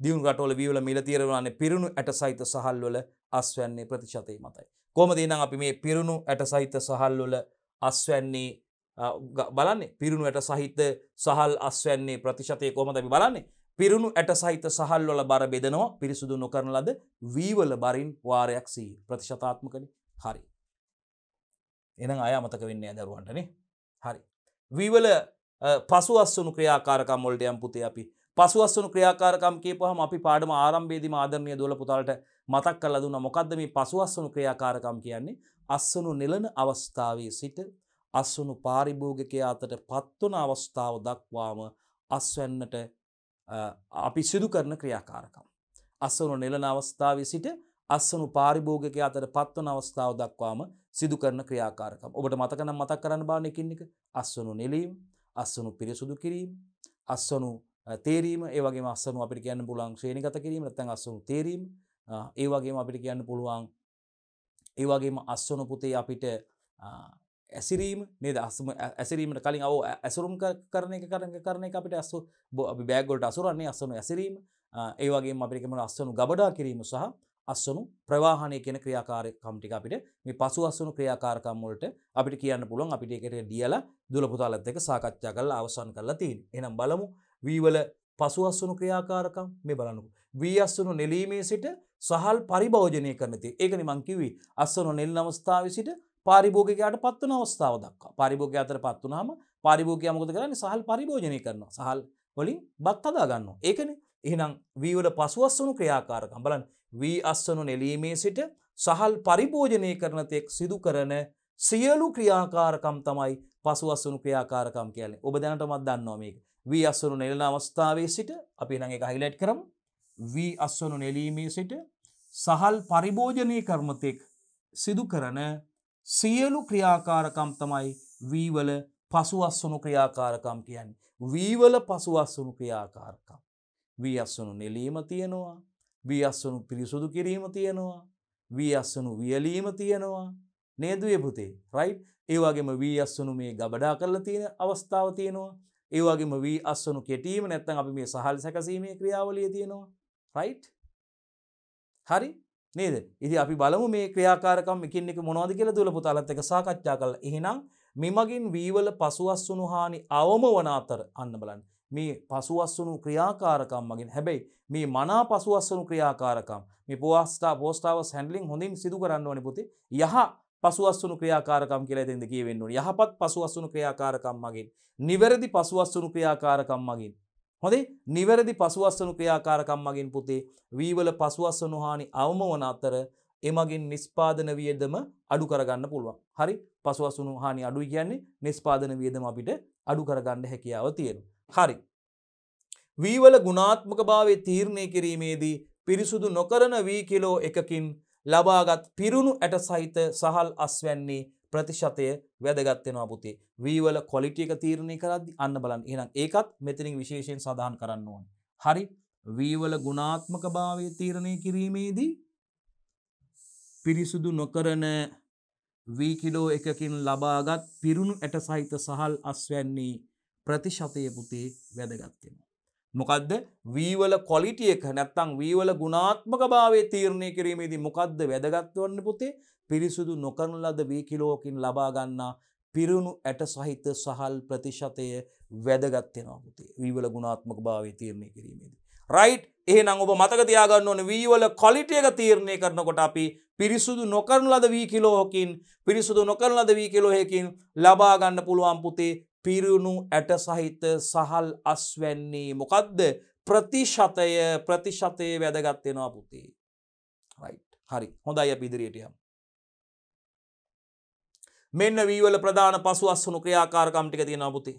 දියුණු රටෝල වීවල මිල තීරණන්නේ පිරුණු ඇට සහිත සහල්වල අස්වැන්නේ ප්‍රතිශතය මතයි. කොහොමද එහෙනම් අපි මේ පිරුණු ඇට සහිත සහල්වල අස්වැන්නේ බලන්නේ පිරුණු ඇට සහිත සහල් අස්වැන්නේ ප්‍රතිශතය කොහොමද අපි බලන්නේ? පිරුණු ඇට සහිත සහල්වල බර බෙදනවා පිරිසුදු නොකරන ලද වීවල බරින් වාරයක් සී ප්‍රතිශතාත්මකනේ. හරි. එන අය අමතක වෙන්න දරුවන්ටන හරි. වීවල පසු අස්සුනු ක්‍රියාකාරකම් මොල්ට යම් පුතේ අපි පසු අස්සුනු ක්‍රියාකාරකම් කියපහම අපි පාඩම ආරම්භේදීම ආදරණය දොල පුතාලට මතක් කල දුන්න මොකක්ද මේ පසු අස්සුනු ක්‍රියාකාරකම් කියන්නේ අස්සනු නිලන අවස්ථාවේ සිට අස්සුනු පාරිභෝගකයා අතට පත්වන අවස්ථාව දක්වාම අස්වැන්නට අපි සිදු කරන ක්‍රියාකාරකම්. අස්සනු නිලන අවස්ථාව සිට අස්සනු පාරිභෝගකයා අතට පත්වන අවස්ථාව දක්වාම සිදු කරන ක්‍රියාකාරකම්. ඔබට මතක නම් මතක් කරන්න බාන එකින් එක අස්වනු නෙලීම්, අස්වනු පිරිසුදු කිරීම, අස්වනු තේරීම, ඒ වගේම අස්වනු අපිට කියන්න පුළුවන් ශ්‍රේණිගත කිරීම නැත්නම් අස්වනු තේරීම, ඒ වගේම අපිට කියන්න පුළුවන් ඒ වගේම අස්වනු පුතේ අපිට ඇසිරීම නේද අස්ම ඇසිරීමට කලින් අව ඇසුරුම් කරන එක කරන කරන එක අපිට අස්සු අපි බෑග්ගොල්ට අසුරන්නේ අස්සනු ඇසිරීම ඒ වගේම අපිට කියමු අස්සනු ගබඩා කිරීම සහ අස්වනු ප්‍රවාහණය කියන ක්‍රියාකාරකම් ටික අපිට මේ පසු අස්වනු ක්‍රියාකාරකම් වලට අපිට කියන්න පුළුවන් අපිට ඒකට ලියලා දුල පුතාලත් එක්ක සාකච්ඡා කරලා අවසන් කරලා තියෙන්නේ. එහෙනම් බලමු v වල පසු අස්වනු ක්‍රියාකාරකම් මේ බලන්නකෝ. v අස්වනු නෙලීමේ සිට සහල් පරිභෝජනය කරන තේ. ඒකනේ මං කිව්වේ අස්වනු නෙලන අවස්ථාවේ සිට පාරිභෝගිකයාට පත් වන අවස්ථාව දක්වා. පාරිභෝගිකයා අතර පත් වුනහම පාරිභෝගිකයා මොකද කරන්නේ? සහල් පරිභෝජනය කරනවා. සහල් වලින් බත් හදා ගන්නවා. ඒකනේ එහෙනම් වීවල පසුවස් වනු ක්‍රියාකාරකම් බලන් වී අස්සනු නෙලීමේ සිට සහල් පරිභෝජනය කරන තෙක් සිදු කරන සියලු ක්‍රියාකාරකම් තමයි පසු අස්සුණු ක්‍රියාකාරකම් කියලේ ඔබ දැනටමත් දන්නවා මේක වී අස්සුණු නෙලන අවස්ථාවේ සිට අපි නඟ එක හිලට් කරම් වී අස්වනු නෙලීමේ සිට සහල් පරිභෝජනය කර්මතෙක් සිදු කරන සියලු ක්‍රියාකාරකම් තමයි වීවල පසු අස්සුණු ක්‍රියාකාරකම් කියන්නේ. වීවල පසු අස්සුණු ක්‍රියාකාරකම්. වී අස්සුණු නෙලීම තියෙනවා වී අස්සනු පිරිසුදු කිරීම තියෙනවා වී අස්සනු වියලීම තියෙනවා නේදුවේ පුතේ රයි් ඒවාගේම වී අස්සනු මේ ගබඩා කරලා තියෙන අවස්ථාව තියෙනවා ඒවාගේම වී අස්සනු කෙටීම නැත්තන් අපි මේ සහල් සැකසීමේ ක්‍රියාවලිය තියෙනවා රයි් හරි නේද ඉති අපි බලමු මේ ක්‍රියාකාරකම් එකන්නෙ මොනවාද කියල තුළ පුතාලත් එක සාකච්ඡා කල එහෙනම් මෙමගින් වීවල පසුවස්සුණු හානි අවම වනාතර අන්න බලන්න මේ පසුවස්සුණු ක්‍රියාකාරකම් මගින් හැබැයි මේ මනා පසුවස්සුණු ක්‍රියාකාරකම් මේ පෝස්ටා පෝස්ටාවස් හැන්ඩලිින් හොඳින් සිදු කරන්න ඕනි පුති යහ පසුවස්සුණු ක්‍රියාකාරකම් කියලා දෙද කියවෙන්නු යහපත් පසුවස්සුණු ක්‍රියාකාරකම් මගින් නිවැරදි පසුවස්සුණු ක්‍රියාකාරකම් මගින් හොඳේ නිවැරදි පසුවස්සනු ක්‍රියාකාරකම් මගින් පුතේ වීවල පසුවස්සනු හානි අවමවන අතර එමගින් නිස්පාදන වියදම අඩු කරගන්න පුළුවන් හරි පසුවසුනු හානි අඩු කියන්නේ නිස්පාදන වියදම අපිට අඩු කරගන්න හැකියාව තියෙනවා හරි. වීවල ගුණාත්මක භාවය තීරණය කිරීමේදී පිරිසුදු නොකරන වී කිලෝ එකකින් ලබාගත් පිරුණු ඇට සහිත සහල් අස්වැන්නේ ප්‍රතිශතය වැදගත්වෙනවා පුතේ වීවල කොලිටියක තීරණය කරද අන්න බලන් එනම් ඒකත් මෙතනින් විශේෂයෙන් සඳහන් කරන්න ඕන. හරි වීවල ගුණාත්මක භාවය තීරණය කිරීමේදී පිරිසුදු නොකරන වීකිලෝ එකකින් ලබාගත් පිරුණු ඇට සහිත සහල් අස්වැන්නේ ප්‍රතිශතය පුතේ වැදගත්වෙන. මොකදද වීවල කොලිටිය එක නැත්තං වීවල ගුණාත්මක භාවේ තීරණය කිරීමේදී මොකක්ද වැදගත්වන්න පුතේ පිරිසුදු නොකරන ලද වීකිලෝකින් ලබාගන්නා පිරුණු ඇට සහිත සහල් ප්‍රතිශතය වැදගත්වෙනවා පුතේ වීවල ගුණාත්මක භාවේ තීරණය කිරීමේදී. රයිට් එහෙනම් ඔබ මතක තියාගන්න ඕන වීවල කොලිටිය එක තීරණය කරනකොට අපි පිරිසුදු නොකරන ලද වී කිලෝහකින් පිරිසුදු නොකරන ලද වී කිලෝහයකින් ලබාගන්න පුළුවන් පුතේ පිරුණු ඇට සහිත සහල් අස්වැන්නේ මොකක්ද ප්‍රතිශතය ප්‍රතිශතය වැදගත්වෙනවා පුතේ හරි හොඳයි අප ඉදිරියටයම් මෙන්න වීවල ප්‍රධාන පසු අස්සුණු ක්‍රියාකාරකම්ටික තියෙන පුතේ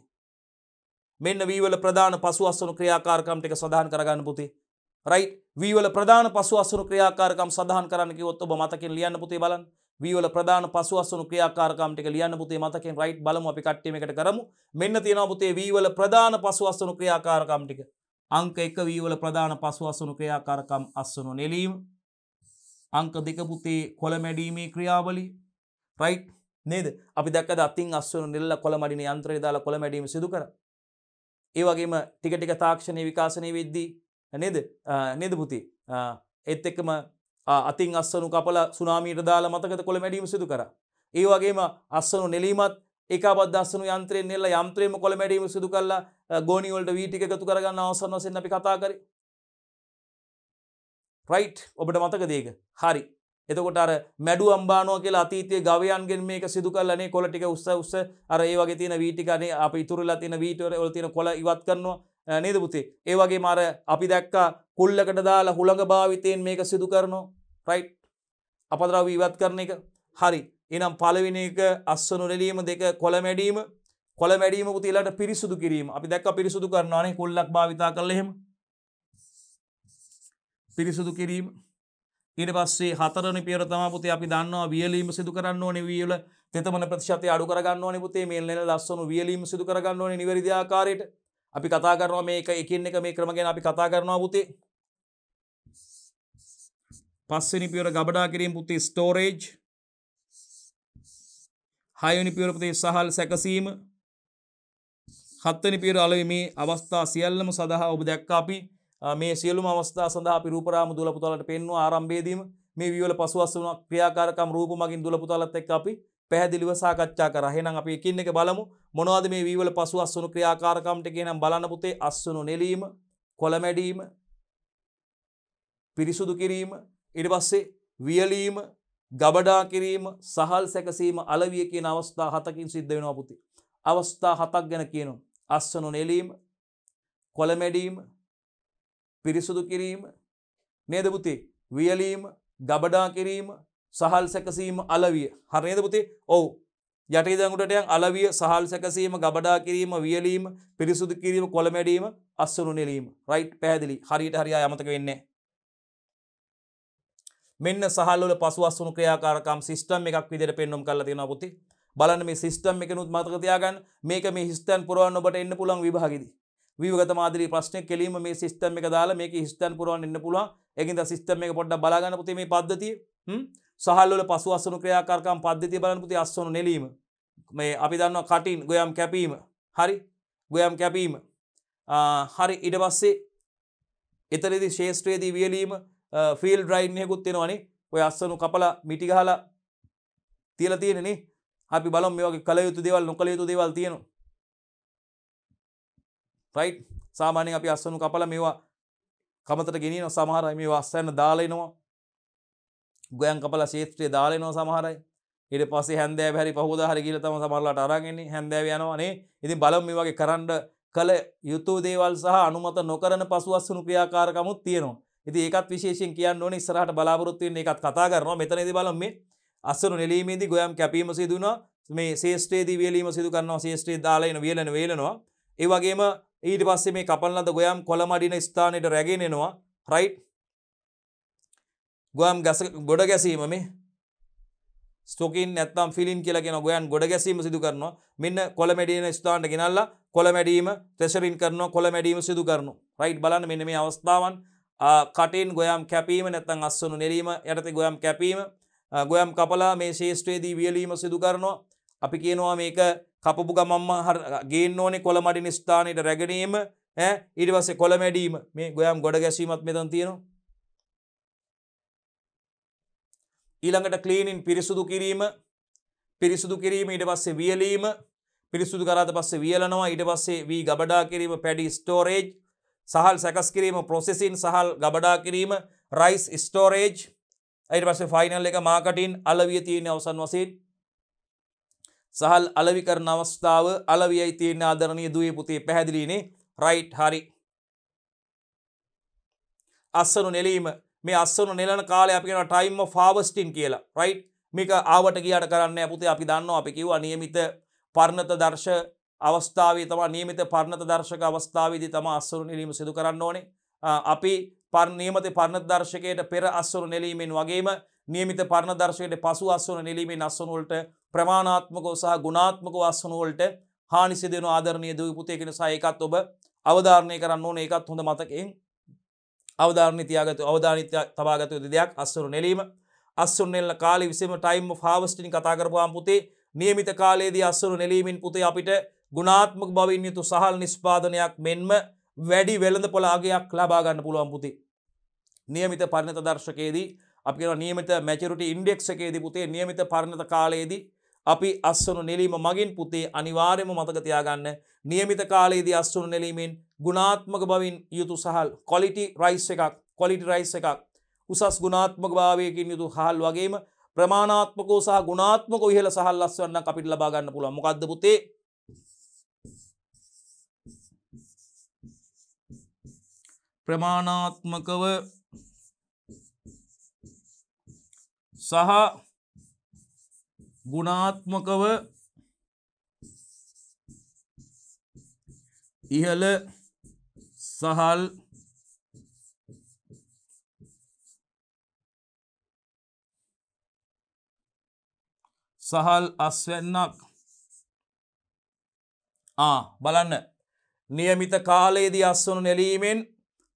මෙන්න වීවල ප්‍රධාන පසු අස්සුණු ක්‍රියාකාරකම්ටික සඳහන් කරගන්න පුතේ රයි් වීවල ප්‍රධාන පසු අස්සුණු ක්‍රියාකාරකම් සඳහන් කරන්න කිවොත් ඔබ මතකින් ලියන්න පුතේ බලන්න වීවල ප්‍රධාන පසුවස්සනු ක්‍රියාකාරකම්ටික ලියන්න පුතේ මතකින් රයිට් බලමු අපි කට්ටීමකට කරමු මෙන්න තියෙනවා පුතේ වීවල ප්‍රධාන පසුවස්සනු ක්‍රියාකාරකම්ටික අංක එක වීවල ප්‍රධාන පසුවස්සනු ක්‍රියාකාරකම් අස්සනු නෙලීම් අංක දෙක පුතේ කොළ මැඩීමේ ක්‍රියාවලි රයිට් නේද අපි දැක්කද අතින් අස්සනු නිල්ල කොළ මඩින යන්ත්‍රය දාලා කොළ මැඩීම සිදු කර ඒ වගේම ටික ටික තාක්ෂණය විකාශනය වෙද්දී නේද නේද පුතේ එත් එක්කම අතින් අස්සනු කපල සුනාමීට දාලා මතකත කොළ මැඩීම සිදු කර. ඒවගේම අස්සනු නෙලීමත් ඒකබද අස්සනු යන්ත්‍රය නෙල්ල යන්ත්‍රයම කොළ මැඩීම සිදු කල්ලා ගෝනිවලට වීටික එකතු කරගන්න අවසන්න වසෙන් අපි කතා කරේ. රයිට් ඔබට මතක දේක හරි එතකොට අර මැඩු අම්බානෝ කියලා අතීතයේ ගවයන්ගෙන් මේක සිදු කරලානේ කොළ ටික උස්ස උස්ස අර ඒ වගේ තියෙන වී ටික අනේ අපි ඉතුරුලා තියෙන වී ටික වල තියෙන කොළ ඉවත් කරනවා නේද පුතේ ඒ වගේම අර අපි දැක්කා කුල්ලකට දාලා හුළඟ භාවිතයෙන් මේක සිදු කරනවා රයිට් අපද්‍රව්‍ය ඉවත් කරන එක හරි එනම් පළවෙනි එක අස්වනු රැලීම දෙක කොළ මැඩීම කොළ මැඩීම පුතිලට පිරිසුදු කිරීම අපි දැක්ක පිරිසුදු කරනවානේ කුල්ලක් භාවිතා කරලා එහෙම පිරිසුදු කිරීම ඊට පස්සේ හතරවෙනි පියවර තමයි පුතේ අපි දන්නවා වියලීම සිදු කරන්න ඕනේ වියල තෙතමන ප්‍රතිශතය අඩු කරගන්න ඕනේ පුතේ මේ ලෙන ලස්සන වියලීම සිදු කරගන්න ඕනේ නිවැරදි ආකාරයට අපි කතා කරනවා මේක එකින් එක මේ ක්‍රම ගැන අපි කතා කරනවා පුතේ පස්වනි පියවර ගබඩා කිරීම පුතේ ස්ටෝරේජ් හයවනි පියවර පුතේ සහල් සැකසීම හත්වනි පියවර අලෙවි මේ අවස්ථා සියල්ලම සඳහා ඔබ දැක්කා අපි මේ සියලුම අවස්ථා සඳහා අපි රූපරාම දුල පුතාලට පෙන්වන ආරම්භයේදීම මේ විවල පසුවස් වන ක්‍රියාකාරකම් රූප මගින් දුල පුතාලත් එක්ක අපි පැහැදිලිව සාකච්ඡා කරා. එහෙනම් අපි එකින් එක බලමු මොනවද මේ විවල පසුවස් වන ක්‍රියාකාරකම් ටික එහෙනම් බලන්න පුතේ අස්වනු නෙලීම, කොළ මැඩීම, පිරිසුදු කිරීම, ඉඩ පස්සේ වියලීම ගබඩා කිරීම සහල් සැකසීම අලවිය කියන අවස්ථා හතකින් සිද්ධ වෙනවා පුති. අවස්ථා හතක් ගැන කියනවා. අස්සනු නෙලීම කොළමැඩීම පිරිසුදු කිරීම නේද පුතේ වියලීම ගබඩා කිරීම සහල් සැකසීම අලවිය හරිනේද පුතේ ඔව් යටි දඟුටට යන අලවිය සහල් සැකසීම ගබඩා කිරීම වියලීම පිරිසුදු කිරීම කොළමැඩීම අස්සනු නෙලීම රයිට් පැහැදිලි හරියට හරියා යමතක වෙන්නේ මෙන්න සහල්ල පසුවස්සුණු ක්‍රියාකාරකම් සිිස්ටම් එකක් විදිර පෙන්නුම් කල තියෙන පුති බලන්න මේ සිිස්ටම් එකනුත් මතකතියාගන් මේක මේ හිස්තන් පුරුවන් ඔබට එන්න පුළන් විභාගද විගත මාදරී ප්‍රශ්නය කෙලීම මේ සිිස්ටම් එක දාලා මේක හිස්තන් පුරුවන් එන්න පුළුව එකින්ද සිිස්ටම් එක පොඩ්ඩ බලාගන්න පුති මේ පද්ධති සහල්ල පසුවස්සුණු ක්‍රියාකාරකම් පද්ධති බලපුති අස්සනු නෙලීම මේ අපි දන්න කටින් ගොයම් කැපීම හරි ගොයම් කැපීම හරි ඉඩ පස්සේ එතරදි ශේෂත්‍රයේදී වියලීම ෆිල් ්‍රයින්යකුත් තියෙනවනි ඔය අස්සනු කපල මිටිගහල තියල තියෙනෙන අපි බල මේක කළ යුතු දේවල් නොකළ යුතු දේවල් තියෙනු රයි් සාමානය අපි අස්සනු කපල මේවා කමතට ගෙනන සමහර මේ අස්සන්න දාලයනවා ගොයන් කපල ශේත්‍රය දාලයනෝ සමහරයි ඉට පස හැදෑ හැරි පහෝද හරි කියල තම සමරලට අරගෙන හැදෑව යනවානේ ඉතින් බලම් මේ වගේ කරන්ඩ කළ යුතු දේවල් සහ අනුමත නොකරන පසු අස්සනු ක්‍රියාකාරකමුත් තියෙනවා ඉති ඒකත් විශේෂෙන් කියන්න ඕන ඉස්සරහට බලාපොරොත්තුවෙන් එකත් කතා කරනවා මෙතනදි බලම් මේ අස්සරු නෙලීමේදී ගොයම් කැපීම සිදුනා මේ ශේෂ්ත්‍රයේදී වියලීම සිදු කරනවා ශේෂ්ත්‍රයේ දාලා එන වියලන වේලනවා ඒ වගේම ඊට පස්සේ මේ කපල්නද ගොයම් කොළම අඩින ස්ථානෙට රැගෙන එනවා රයිට් ගොයම් ගැස ගොඩ ගැසීම මේ ස්ටොකින් නැත්තම් ෆිලින් කියලා කියන ගොයන් ගොඩ ගැසීම සිදු කරනවා මෙන්න කොළමැඩින ස්ථානට ගෙනල්ලා කොළමැඩීම ට්‍රෙෂරින් කරනවා කොළමැඩීම සිදු කරනවා රයිට් බලන්න මෙන්න මේ අවස්ථාවන් කටින් ගොයම් කැපීම නැතන් අස්සනු නෙරීම යටති ගොයම් කැපීම ගොයම් කපලා මේ ශේෂත්‍රයේදී වියලීම සිදු කරනවා අපි කියනවා මේක කපපු ගමම්ම ගේන්න ඕනේ කොළ මඩි නිස්ථානයට රැගෙනීම ඉඩවස්සේ කොළ මැඩීම මේ ගොයම් ගොඩ ගැසීමත් මෙතන් තියෙනවා ඊළඟට ක්ලීනින් පිරිසුදු කිරීම පිරිසුදු කිරීම ඉඩ පස්සේ වියලීම පිරිසුදු කරාත පස්සේ වියලනවා ඉඩ පස්සේ වී ගබඩා කිරීම පැඩි ස්ටෝරේජ් සහල් සැකස්කිරීම ප්‍රොසෙසින් සහල් ගබඩා කිරීම රයිස් ස්ටෝරේජ් අයිට පස ෆයිනල් එක මාකටින් අලවිය තියෙන අවසන් වසයෙන් සහල් අලවි කරන අවස්ථාව අලවියයි තියෙන ආදරණය දුවේ පුතේ පැහැදිලීනේ රයිට් හරි අස්සනු නෙලීම මේ අස්සනු නෙලන කාලය අපි කියෙන ටයිම්ම ෆාවස්ටින් කියලා රයිට් මේක ආවට කියට කරන්න පුතේ අපි දන්න අපි කිව් අනියමිත පරණත දර්ශ අවස්ථාවේ තමා නියමිත පරණත දර්ශක අවස්ථාවේදී තමා අස්සරු නිලීම සිදු කරන්න ඕනේ. අපි පරණීමත පරණ දර්ශකයට පෙර අස්සරු නෙලීමෙන් වගේම නියමිත පරණ දර්ශකයට පසු අස්සරු නෙලීමෙන් අස්සනුවලට ප්‍රමාණාත්මකව සහ ගුණාත්මකව අස්සනුවලට හානි සිදෙන ආදරණීය දූ පුතේ කෙන සහ ඒකත් ඔබ අවධාරණය කරන්න ඕනේ. ඒකත් හොඳ මතකයෙන් අවධාරණය තියාගත අවධානය තබාගත යුතු දෙයක් අස්සරු නෙලීම. අස්සරු නෙලන කාලේ විශේෂම ටයිම් ඔෆ් හාවස්ටින් කතා කරපුවාම පුතේ නියමිත කාලයේදී අස්සරු නෙලීමෙන් පුතේ අපිට ගුණාත්මක බවින් යුතු සහල් නිස්පාදනයක් මෙන්ම වැඩි වෙළඳ පොලාගයක් ලබාගන්න පුළුවන් පුති. නියමිත පරිණත දර්ශකයේදී අපි කියෙන නියමිත මැචරුට ඉන්ඩෙක්ෂ එකේදී පුතේ නියමිත පරිණත කාලයේදී අපි අස්සනු නෙලීම මගින් පුතේ අනිවාර්යම මතකතියාගන්න නියමිත කාලයේදී අස්සුනු නෙලීමෙන් ගුණාත්මක බවින් යුතු සහල් කොලිටි රයිස් එකක් කොලිටි රයිස් එකක් උසස් ගුණාත්මක භාවයකින් යුතු හල් වගේම ප්‍රමාණාත්මකෝ සහ ගුණාත්මක ඉහල සහල් අස්වන්න අපිට ලබාගන්න පුළුවන් මොකක්ද පුතේ ප්‍රමාණාත්මකව සහ ගුණාත්මකව ඉහළ සහල් සහල් අස්වැන්නක් බලන්න නියමිත කාලයේදී අස්වනු නැලීමෙන්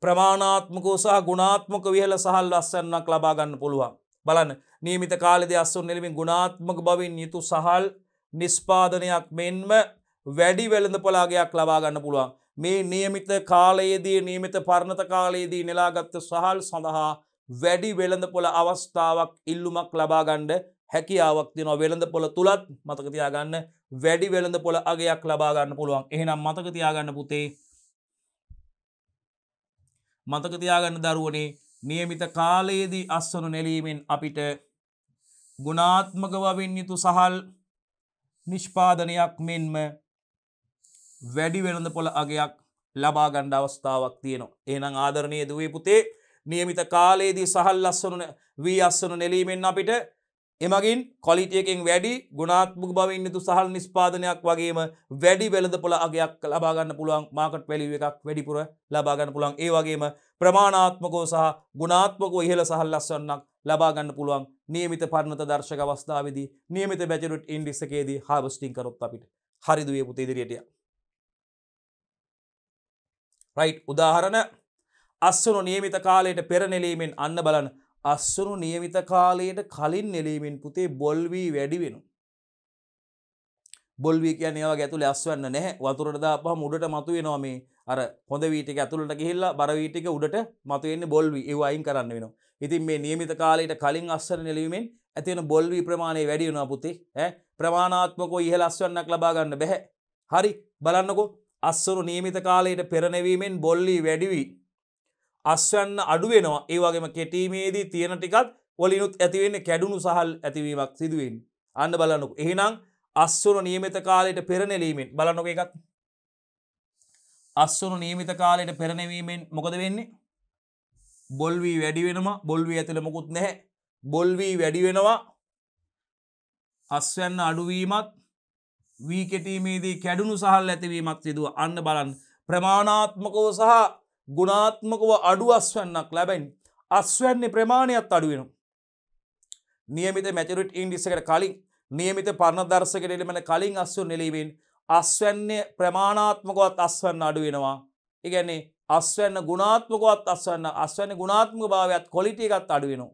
ප්‍රමාණාත්මකෝ සහ ගුණාත්මක විහල සහල් ලස්සන්නක් ලබාගන්න පුළුවන්. බලන්න නීමිත කාලෙද අස්සුන් නිලිමින් ගුණාත්මක බවින් යුතු සහල් නිස්්පාදනයක් මෙන්ම වැඩි වෙළඳ පොලාගයක් ලබාගන්න පුළුවන්. මේ නියමිත කාලයේදී නීමිත පරණත කාලයේදී නෙලාගත්ත සහල් සඳහා වැඩි වෙළඳ පොළ අවස්ථාවක් ඉල්ලුමක් ලබාගණ්ඩ හැකියාවක් තින වෙළඳ පොළ තුළත් මතකතියාගන්න වැඩි වෙළඳ පොළ අගයක් ලබාගන්න පුළුවන් එහෙනම් මතකතියාගන්න පුතේ මතකතියාගන්න දරුවනේ නියමිත කාලයේදී අස්වනු නැලීමෙන් අපිට ගුණාත්මකවවින් යුතු සහල් නිෂ්පාදනයක් මෙන්ම වැඩි වෙනඳ පොළ අගයක් ලබා ගණ්ඩ අවස්ථාවක් තියෙනවා. එහනම් ආදරණය දුවේ පුතේ නියමිත කාලයේදී සහල් අස්සනු වී අස්සනු නෙලීමෙන් අපිට එමගින් කොලිටියකින් වැඩි ගුණාත්මක බවින් යුතු සහල් නිස්පාදනයක් වගේම වැඩි වෙළඳපොළ අගයක් ලබා ගන්න පුළුවන් මාකට් වැලියු එකක් වැඩිපුර ලබා ගන්න පුළුවන් ඒ වගේම ප්‍රමාණාත්මකව සහ ගුණාත්මකව ඉහළ සහල් ලස්සනක් ලබා ගන්න පුළුවන් નિયમિત පරිණත දර්ශක අවස්ථාවේදී નિયમિત බැචලර් ඉන්ඩෙක්ස් එකේදී හාවර්ස්ටිං කරොත් අපිට හරිද වේ පුතේ ඉදිරියට යන්න. රයිට් උදාහරණ අස්සනු නියමිත කාලයට පෙරනෙලීමෙන් අන්න බලන්න අස්සනු නියමිත කාලයට කලින් නෙලීමෙන් පුතේ බොල්වී වැඩිවෙනු. බොල්වී කියන ඒවා ඇතුළ අස්වන්න නැහැ වතුරට දාපහ මුඩට මතු වෙනවා මේ අර හොඳ වීටික ඇතුළට ගිහිල්ලා බරවීටික උඩට මතුවෙන්නේ බොල්වී ඒව අයින් කරන්න වෙනවා. ඉතින් මේ නියමිත කාලයට කලින් අස්සන නෙලීමෙන් ඇතිවන බොල්වී ප්‍රමාණය වැඩි වෙනවා පුතේ. ඈ ප්‍රමාණාත්මකව ඉහළ අස්වන්නක් ලබා ගන්න බෑ. හරි බලන්නකෝ අස්සරු නියමිත කාලයට පෙරනැවීමෙන් බොල්ලී වැඩිවී අස්වන්න අඩුවෙනවා ඒ වගේම කෙටීමේදී තියෙන ටිකත් වලිනුත් ඇතිවෙන්නේ කැඩුණු සහල් ඇතිවීමක් සිදුවෙන් අන්න බලන්නකු එහෙනම් අස්සුරු නියමිත කාලයට පෙරණෙලීමෙන් බලනොක එකක් අස්සුරු නියමිත කාලයට පෙරණවීමෙන් මොකද වෙන්නේ බොල්වී වැඩි වෙනවා බොල්වී ඇතුළ මොකුත් නැහැ බොල්වී වැඩි වෙනවා අස්වන්න අඩුවීමත් වී කෙටීමේදී කැඩුණු සහල් ඇතිවීමක් සිදුව අන්න බලන් ප්‍රමාණාත්මකව සහ ගුණාත්මකව අඩු අස්වන්නක් ලැබැයින් අස්වැන්නේ ප්‍රමාණයක් අඩුවෙන. නියමිත මැචරිට් ඉන්ඩිස්සකට කලින් නියමිත පරණ දර්ශකට එලිමන කලින් අස්සු නෙලීවෙන් අස්වැන්නේ ප්‍රමාණාත්මකොත් අස්වන්න අඩුවෙනවා. ඉගැන්නේ අස්වැන්න ගුණාත්මකොත් අස්වන්න අස්වැන්න ගුණාත්මක භාවයක් කොලිටියගත් අඩුවෙනවා.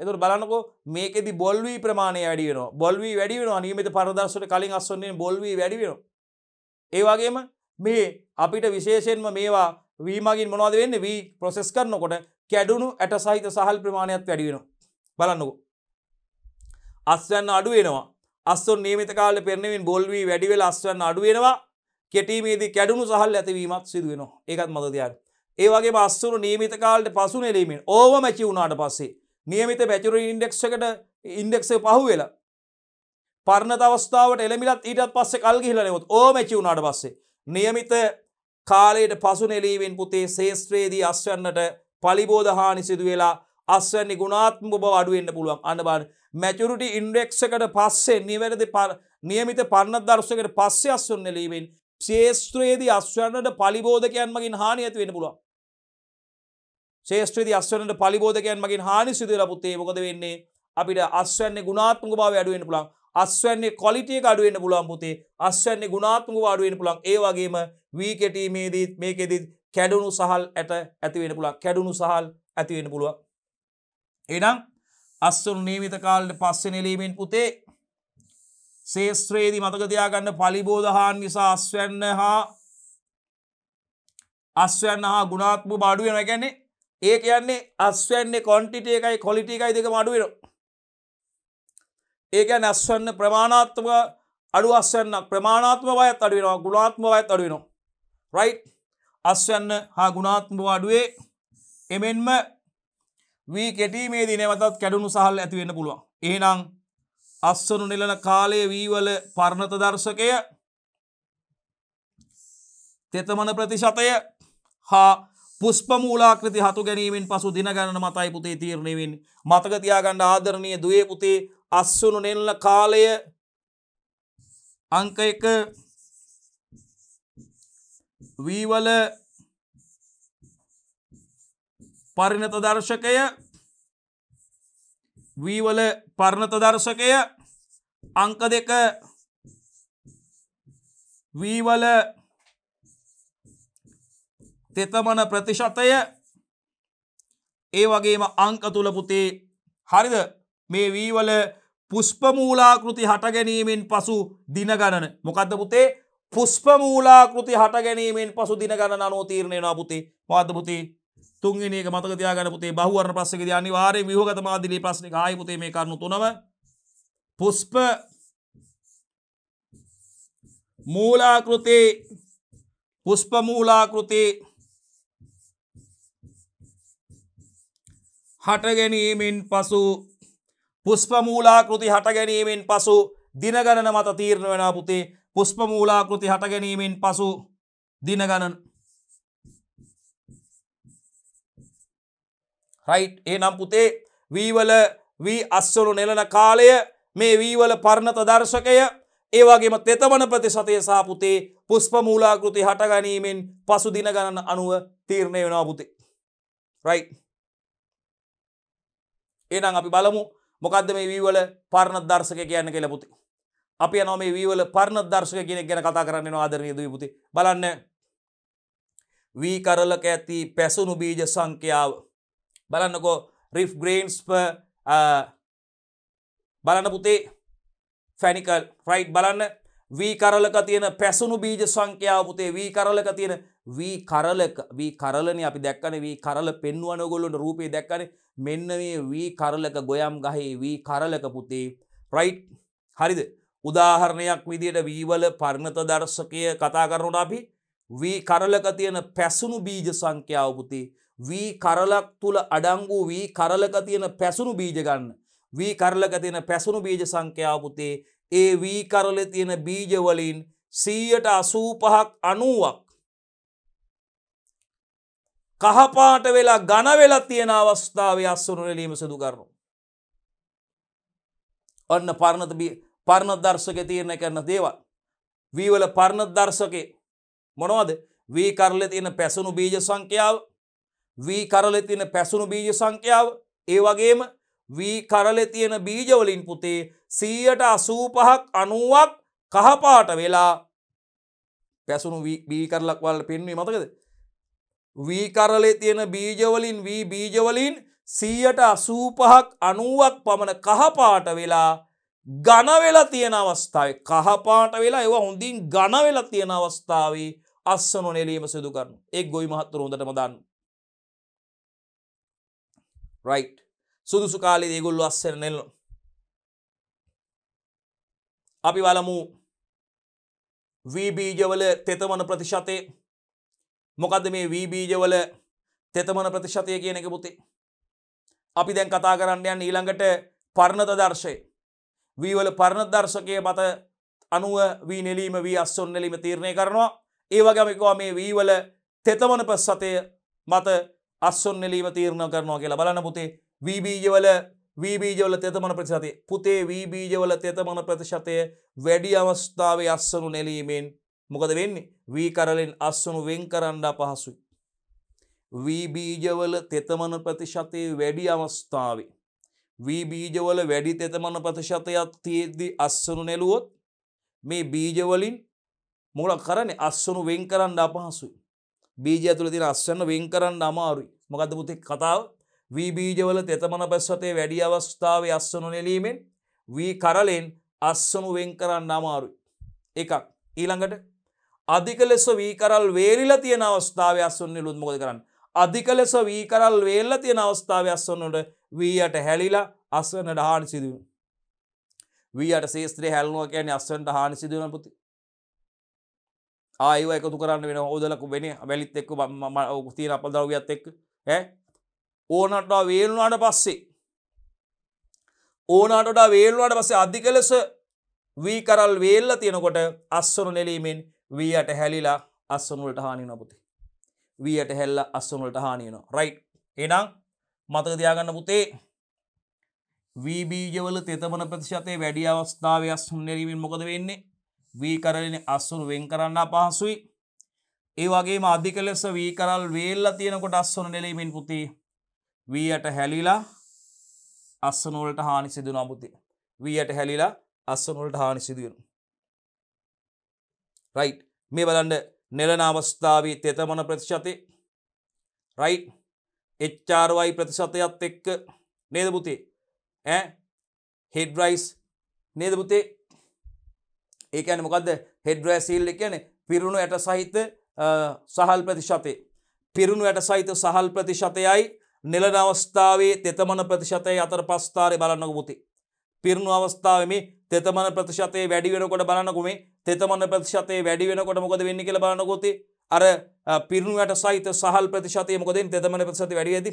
එතුර බලන්නකො මේකෙදි බොල්වී ප්‍රමාණය වැඩිවෙන බොල්වී වැඩිවෙන අනිමිත පරදර්ශට කලින් අස්වන්නේ බොල්වී වැඩිවෙන. ඒවාගේම මේ අපිට විශේෂෙන්ම මේවා වීමගින් මොනවද වෙන්න වී ප්‍රොසෙස් කරනකොට කැඩුණු ඇට සහිත සහල් ප්‍රමාණයක් වැඩිවෙනවා බලන්නකෝ අස්වන්න අඩුවෙනවා අස්සොන් නියමිත කාල පෙරණවින් බොල්වී වැඩිවෙල අස්වන්න අඩුවෙනවා කෙටීමේදී කැඩුණු සහල් ඇතිවීමත් සිදුවෙනවා ඒකත් මතතියන් ඒ වගේ අස්සුරු නියමිත කාලට පසු නෙලීමෙන් ඕව මැචි වුණාට පස්සේ නියමිත පැචුර ඉන්ඩෙක්ෂකට ඉන්ඩෙක්ස පහු වෙලා පරණ අවස්ථාවට එළමිලත් ඊටත් පස්සේ කල් ගිහිලා නෙවොත් ඕ මැචි වුණාට පස්සේ නියමිත කාලයට පසුනෙලීවෙන් පුතේ ශේෂත්‍රයේදී අස්වන්නට පලිබෝධහානි සිදුවෙලා අස්වැන්නේ ගුණාත්මක බව අඩුවෙන්න්න පුළුවන් අනබාන මැචුරුටි ඉන්ඩෙක්ෂකට පස්සේ නිවැරදි නියමිත පන්න දර්ශකට පස්සේ අස්වන්න ලීමෙන් ශේෂත්‍රයේදී අස්වන්නට පලිබෝධකයන් මගින් හානි ඇති වෙන පුළුවන් ශේෂත්‍රයේදී අස්වන්නට පලිබෝධකයන් මගින් හානි සිදුවලා පුතේ මොකද වෙන්නේ අපිට අස්වැන්නේ ගුණාත්මක බව අඩුවෙන්න පුළුවන් අස්වැන්නේ කොලිටියක අඩුවෙන්න පුළුවන් පුතේ අස්වැන්නේ ගුණාත්මක බව අඩුවෙන්න පුළුවන් ඒ වගේම වී කෙටීමේදීත් මේකෙදත් කැඩුණු සහල් ඇට ඇතිවෙන පුළා කැඩුණු සහල් ඇතිවෙන පුළුව. එනම් අස්සුන් නීවිත කාල්ට පස්සෙ නෙලීමෙන් පුතේ සේස්ත්‍රේදි මතකතියාගන්න පලිබෝධහාන් නිසා අස්වන්න හා අස්වන්න හා ගුණාත්ම බාඩුවෙන ගැන්නේ ඒ කියන්නේ අස්වන්නේ කොන්ටිටිය එකයි කොලිටි එකයි දෙක මඩුවෙන ඒකැන් අස්වන්න ප්‍රමාණාත්මක අඩු අස්වන්න ප්‍රමාණාත්ම වයත් අඩුවෙනවා ගුණාත්ම වයත් අඩුවෙනවා රයි් අස්වන්න හා ගුණාත්ම අඩුවේ එමෙන්ම වී කෙටීමේ දිනවතත් කැඩුණු සහල් ඇතිවෙන්න පුළුවන් ඒනං අස්සනු නිලන කාලයේ වීවල පරණත දර්ශකය තෙතමන ප්‍රතිශතය හා පුස්පමූලාකෘති හතු ගැනීමෙන් පසු දින ගණන මතයි පුතේ තීරණයවෙන් මතකතියාගණ්ඩ ආදරණය දුවේ පුතේ අස්සුනු නෙල්ල කාලය අංක එක වීවල පරිණත දර්ශකය වීවල පරණත දර්ශකය අංක දෙක වීවල තෙතමන ප්‍රතිශතය ඒ වගේම අංක තුළපුතේ හරිද මේ වීවල පුෂ්පමූලාකෘති හටගැනීමෙන් පසු දිනගණන මොකක්ද පුතේ පුෂ්පමූලාකෘති හට ගැනීමෙන් පසු දිනගන්න අනෝ තීරණයන පුතේ පාතපුති තුන්ගනි මතකතියාගන පුතේ බහුවරන පස්සක දයනි වාරය විහගත මාදිලි ප්‍රශ්න ආයපුතේ මේ කරනු තුනව පුෂ්ප මූලාකෘති පුෂ්පමූලාකෘති හට ගැනීමෙන් පසු පුෂ්පමූලාකෘති හට ගැනීමෙන් පසු දිනගණන මත තීරණ වෙන පුතේ පුෂ්පමූලාකෘති හට ගැනීමෙන් පසු දින ගණන රයිට් ඒනම් පුතේ වීවල වී අස්වනු නෙලන කාලය මේ වීවල පරණත දර්ශකය ඒවාගේම තෙතවන ප්‍රතිශතය සාපුතේ පුෂ්පමූලාකෘති හට ගැනීමෙන් පසු දින ගණන අනුව තීරණය වෙනවා පුතේ රයි් ඒනම් අපි බලමු මොකක්ද මේ වීවල පරණ දර්ශක කියන්න කෙලපුති අපි යනොම වීවල පරණ දර්ශක කෙනෙක් ගැන කතා කරන්න ආදරනය දීපුති බලන්න වී කරලක ඇති පැසුණු බීජ සංඛ්‍යාව බලන්නකෝ රිෆ් ග්‍රේන්ස් බලන්න පුතේ ෆැනිකල් ෆ්‍රයිට් බලන්න වී කරලක තියෙන පැසුණු බීජ සංඛ්‍යාව පුතේ වී කරලක තියෙන වී කරලක වී කරලන අපි දැක්කන වී කරල පෙන්වනගොල්ලොට රූපේ දැක්කන මෙන්න මේ වී කරලක ගොයම් ගහේ වී කරලක පුතේ රයිට් හරිද උදාහරණයක් විදියට වීවල පරිණත දර්ශකය කතා කරනුට අපි වී කරලක තියෙන පැසුණු බීජ සංඛ්‍යාවපුති වී කරලක් තුළ අඩංගු වී කරලක තියෙන පැසුණු බීජගන්න වී කරලක තියෙන පැසුණු බීජ සංඛ්‍යාවපුතේ ඒ වී කරල තියෙන බීජවලින් සීයට අසූපහක් අනුවක් කහපාට වෙලා ගණ වෙලා තියෙන අවස්ථාව අස්සුනුවලීම සිදු කරනු. ඔන්න පරණත පරණදර්ශක තීරණය කරන දේවල්. වීවල පරණදර්ශකේ මොනවද වී කරලෙ තියෙන පැසුණු බීජ සංඛ්‍යාව වී කරලෙ තියෙන පැසුණු බීජ සංඛ්‍යාව ඒ වගේම වී කරලෙ තියෙන බීජවලින් පුතේ සීයට අසූපහක් අනුවක් කහපාට වෙලා පැසුණු බී කරලක් වල පෙන්වී මතකද වී කරලේ තියෙන බීජවලින් වී බීජවලින් සීයට අසූපහක් අනුවක් පමණ කහපාට වෙලා ගනවෙලා තියෙන අවස්ථාව කහපාට වෙලා ඒවා හොඳින් ගනවෙලා තියෙන අවස්ථාවේ අස්සනො නෙලීම සිදු කරන එක් ගොයි මහත්තර හොඳටම දන්න රයි් සුදුසු කාලේ ඒගොල්ලු අස්සෙන නෙල්ල අපි වලමු වීබීජවල තෙතමන ප්‍රතිශතය මොකද මේ වීබීජවල තෙතමන ප්‍රතිශතය කියන එක පුතේ අපි දැන් කතා කරන්න යන්න ඊළඟට පරණත දර්ශය වීවල පරණ දර්ශකය මත අනුව වී නෙලීම වී අස්සොන් නෙලීම තීරණය කරනවා ඒවගමකවා මේ වීවල තෙතමන පස් සතය මත අස්සොන් නෙලීම තීරණ කරනවා කියලා බලන පුතේ වීබීජවල වීබීජවල තෙතමන ප්‍රතිශතය පුතේ වීබීජවල තෙතමන ප්‍රතිශතය වැඩි අවස්ථාවේ අස්සනු නෙලීමෙන් මොකද වෙන්නේ වී කරලෙන් අස්සනු වෙන් කරන්නා පහසුයි. වීබීජවල තෙතමන ප්‍රතිශතය වැඩි අවස්ථාවේ වී බීජවල වැඩි තෙතමන ප්‍රතිශතයක් තියෙද්දි අස්සනු නැලුවොත් මේ බීජවලින් මුල කරන්නේ අස්සනු වෙන් කරන්න අපහසුයි. බීජ ඇතුළේ තියෙන අස්සන වෙන් කරන්න අමාරුයි. මොකද්ද පුතේ කතාව? වී බීජවල තෙතමන ප්‍රතිශතයේ වැඩි අවස්ථාවේ අස්සනු නෙලීමෙන් වී කරලෙන් අස්සනු වෙන් කරන්න අමාරුයි. එකක් ඊළඟට අධික ලෙස වී කරල් වේලිලා තියෙන අවස්ථාවේ අස්සනු නෙලුවොත් මොකද කරන්නේ? අධික ලෙස වී කරල් වේලිලා තියෙන අවස්ථාවේ අස්සනුට වීයට හැලිලා අස්වන්නට හානි සිදුව. වීයට සේස්ත්‍රේ හැල්නුව කියන්නේ අස්වන්ට හානි සිදුවන පුති. ආයව එකතු කරන්න වෙන හෝදලකු වෙන වැලිත් එක්ක තියන අප දරවියත් එක් ඕනටා වේල්වාට පස්සේ. ඕනටට වේල්වාට පස්සේ අධික ලෙස වී කරල් වේල්ල තියෙනකොට අස්වනු නෙලීමෙන් වීයට හැලිලා අස්සනුලට හානි නොපුති. වීයට හැල්ල අස්සනුලට හානියනවා රයි් එනම් මතක දයාගන්න පුතේ වීබීජවල තෙතමන ප්‍රතිශතය වැඩි අවස්ථාව අස්සුන් නැරීමෙන් මොකද වෙන්නේ වී කරලෙන අස්සුන් වෙන් කරන්න පහසුයි ඒවගේම අධික ලෙස වී කරල් වේල්ල තියෙනකොට අස්සුන නෙලීමෙන් පුති වීයට හැලිලා අස්සනුවලට හානි සිදු නපුති වීයට හැලිලා අස්සනුවලට හානි සිදුවෙන රයි් මේ බලන්ඩ නෙලන අවස්ථාවී තෙතමන ප්‍රතිශතය රයිට් එච්චාරවයි ප්‍රතිශතයත් එක්ක නේදපුතේ ඇ හෙඩ්රයිස් නේදපුතේ ඒකන මොකක්ද හෙඩ්රෑසිල් එකන පිරුණු ඇට සහිත සහල් ප්‍රතිශතය පිරුණු ඇට සහිත සහල් ප්‍රතිශතයයි නිලන අවස්ථාවේ තෙතමන ප්‍රතිශතය අතර පස්ථාරය බලන්නක පුති. පිරුණු අවස්ථාවම තෙතමන ප්‍රතිශතය වැඩි වෙනකොට බලන්නකුමේ තෙතමන ප්‍රතිශතය වැඩි වෙනකොට මොකද වෙන්න කියල බලන්නකොතේ අර පිරුණුවට සහිත සහල් ප්‍රතිශතය මොකදෙන් තෙදමන ප්‍රතිශති වැඩි ඇති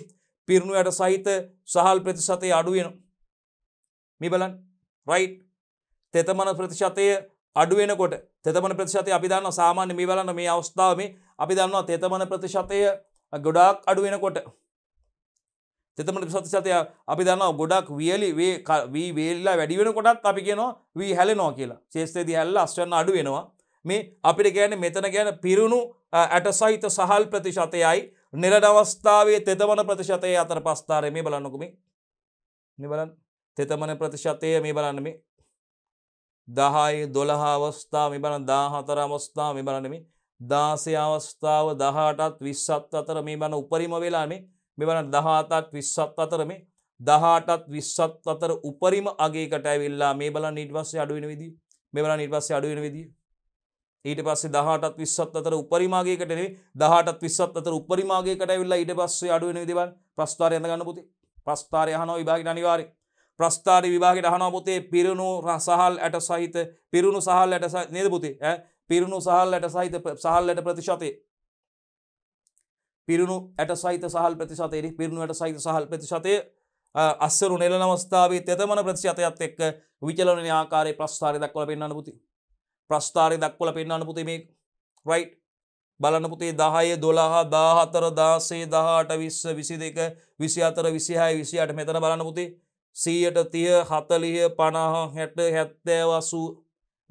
පිරුණුවට සහිත සහල් ප්‍රතිශතය අඩුවෙන මේ බලන් රයි් තෙතමන ප්‍රතිශතය අඩුවෙනකොට තෙතමන ප්‍රතිශතය අපි දන්න සාමාන්‍ය මේ බලන්න මේ අවස්ථාව මේ අපි දන්නවා තෙතමන ප්‍රතිශතය ගොඩාක් අඩුවෙනකොට තෙතමන ප්‍රතිශතය අපි දන්නවා ගොඩක් වියලි වේ වී වේල්ලා වැඩිවෙනකොටත් අපි කියනවා වී හැලෙනවා කියලා ශේෂ්ත්‍රේදී හැල්ලා අස්වන්න අඩුවෙනවා මේ අපිට ගැන මෙතන ගැන පිරුණු ඇට සහිත සහල් ප්‍රතිශතයයි නිලඩ අවස්ථාවේ තෙතවන ප්‍රතිශතය අතර පස්ථාරය මේ බලන්නකුමි නිබලන් තෙතමන ප්‍රතිශතය මේ බලන්නමි දහයි දොළහා අවස්ථා මෙබලන දාහතර අවස්ථා මෙබලනමි දාසය අවස්ථාව දහටත් විශ්සත් අතර මේ බන උපරිම වෙලානේ මෙබන දහතත් විශ්සත් අතරම දහටත් විශ්සත් අතර උපරිම අගේකට ඇවිල්ලා මේ බල නිර්වස්ය අඩුවෙන විදි මෙබල නිර්වස්ය අඩුවෙන විදිී ඊට පස්සේ 18ත් 20ත් අතර උපරිමාගයකට නෙවෙයි 18ත් 20ත් අතර උපරිමාගයකට ඇවිල්ලා ඊට පස්සේ අඩු වෙන දේවල් ප්‍රස්ථාරය යඳ ගන්න පුතේ ප්‍රස්ථාරය අහනවා විභාගෙට අනිවාර්යෙන් ප්‍රස්ථාරය විභාගෙට අහනවා පුතේ පිරුණු සහල් ඇට සහිත පිරුණු සහල් ඇට සහිත නේද පුතේ ඈ පිරුණු සහල් ඇට සහිත සහල් ඇට ප්‍රතිශතය පිරුණු ඇට සහිත සහල් ප්‍රතිශතය පිරුණු ඇට සහිත සහල් ප්‍රතිශතය අස්සරු නෙලන අවස්ථාවේ තෙතමන ප්‍රතිශතයත් එක්ක විචලනයේ ආකාරයේ ප්‍රස්ථාරය දක්වලා පෙන්වන්න පුතේ ප්‍රස්ථාරය දක්වල පෙන්න්න පුතේ මේ රයි් බලන්න පුතේ දහය දොළහා දාහතර දාසේ දහට විස්ස විසි දෙක විසි අතර විසිහායි විසියට මෙතන බලන්න පුතේ සීයට තිය හතලිය පණහා හැට හැත්තෑවසු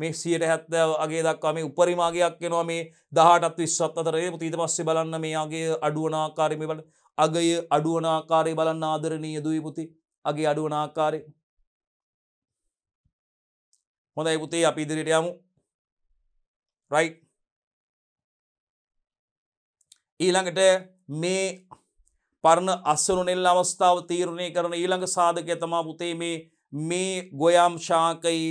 මේ සියට හැත්තෑ අගේ දක්වාම උපරිමාගයක් එෙනවා මේ දහටත් විශ්වත් අතරේ පුතීත පස්සේ බලන්න මේයාගේ අඩුවනාකාරමි බල අගය අඩුවනාකාරය බලන්න ආදරණීය දුයි පුති අගේ අඩුවනාකාරය හොඳයි පුතේ අපි ඉදිරිට යමු රයි් ඊළඟට මේ පරණ අස්සනුනෙල් අවස්ථාව තීරණය කරන ඊළඟ සාධකය තමා පුතේ මේ මේ ගොයම් ශාකයි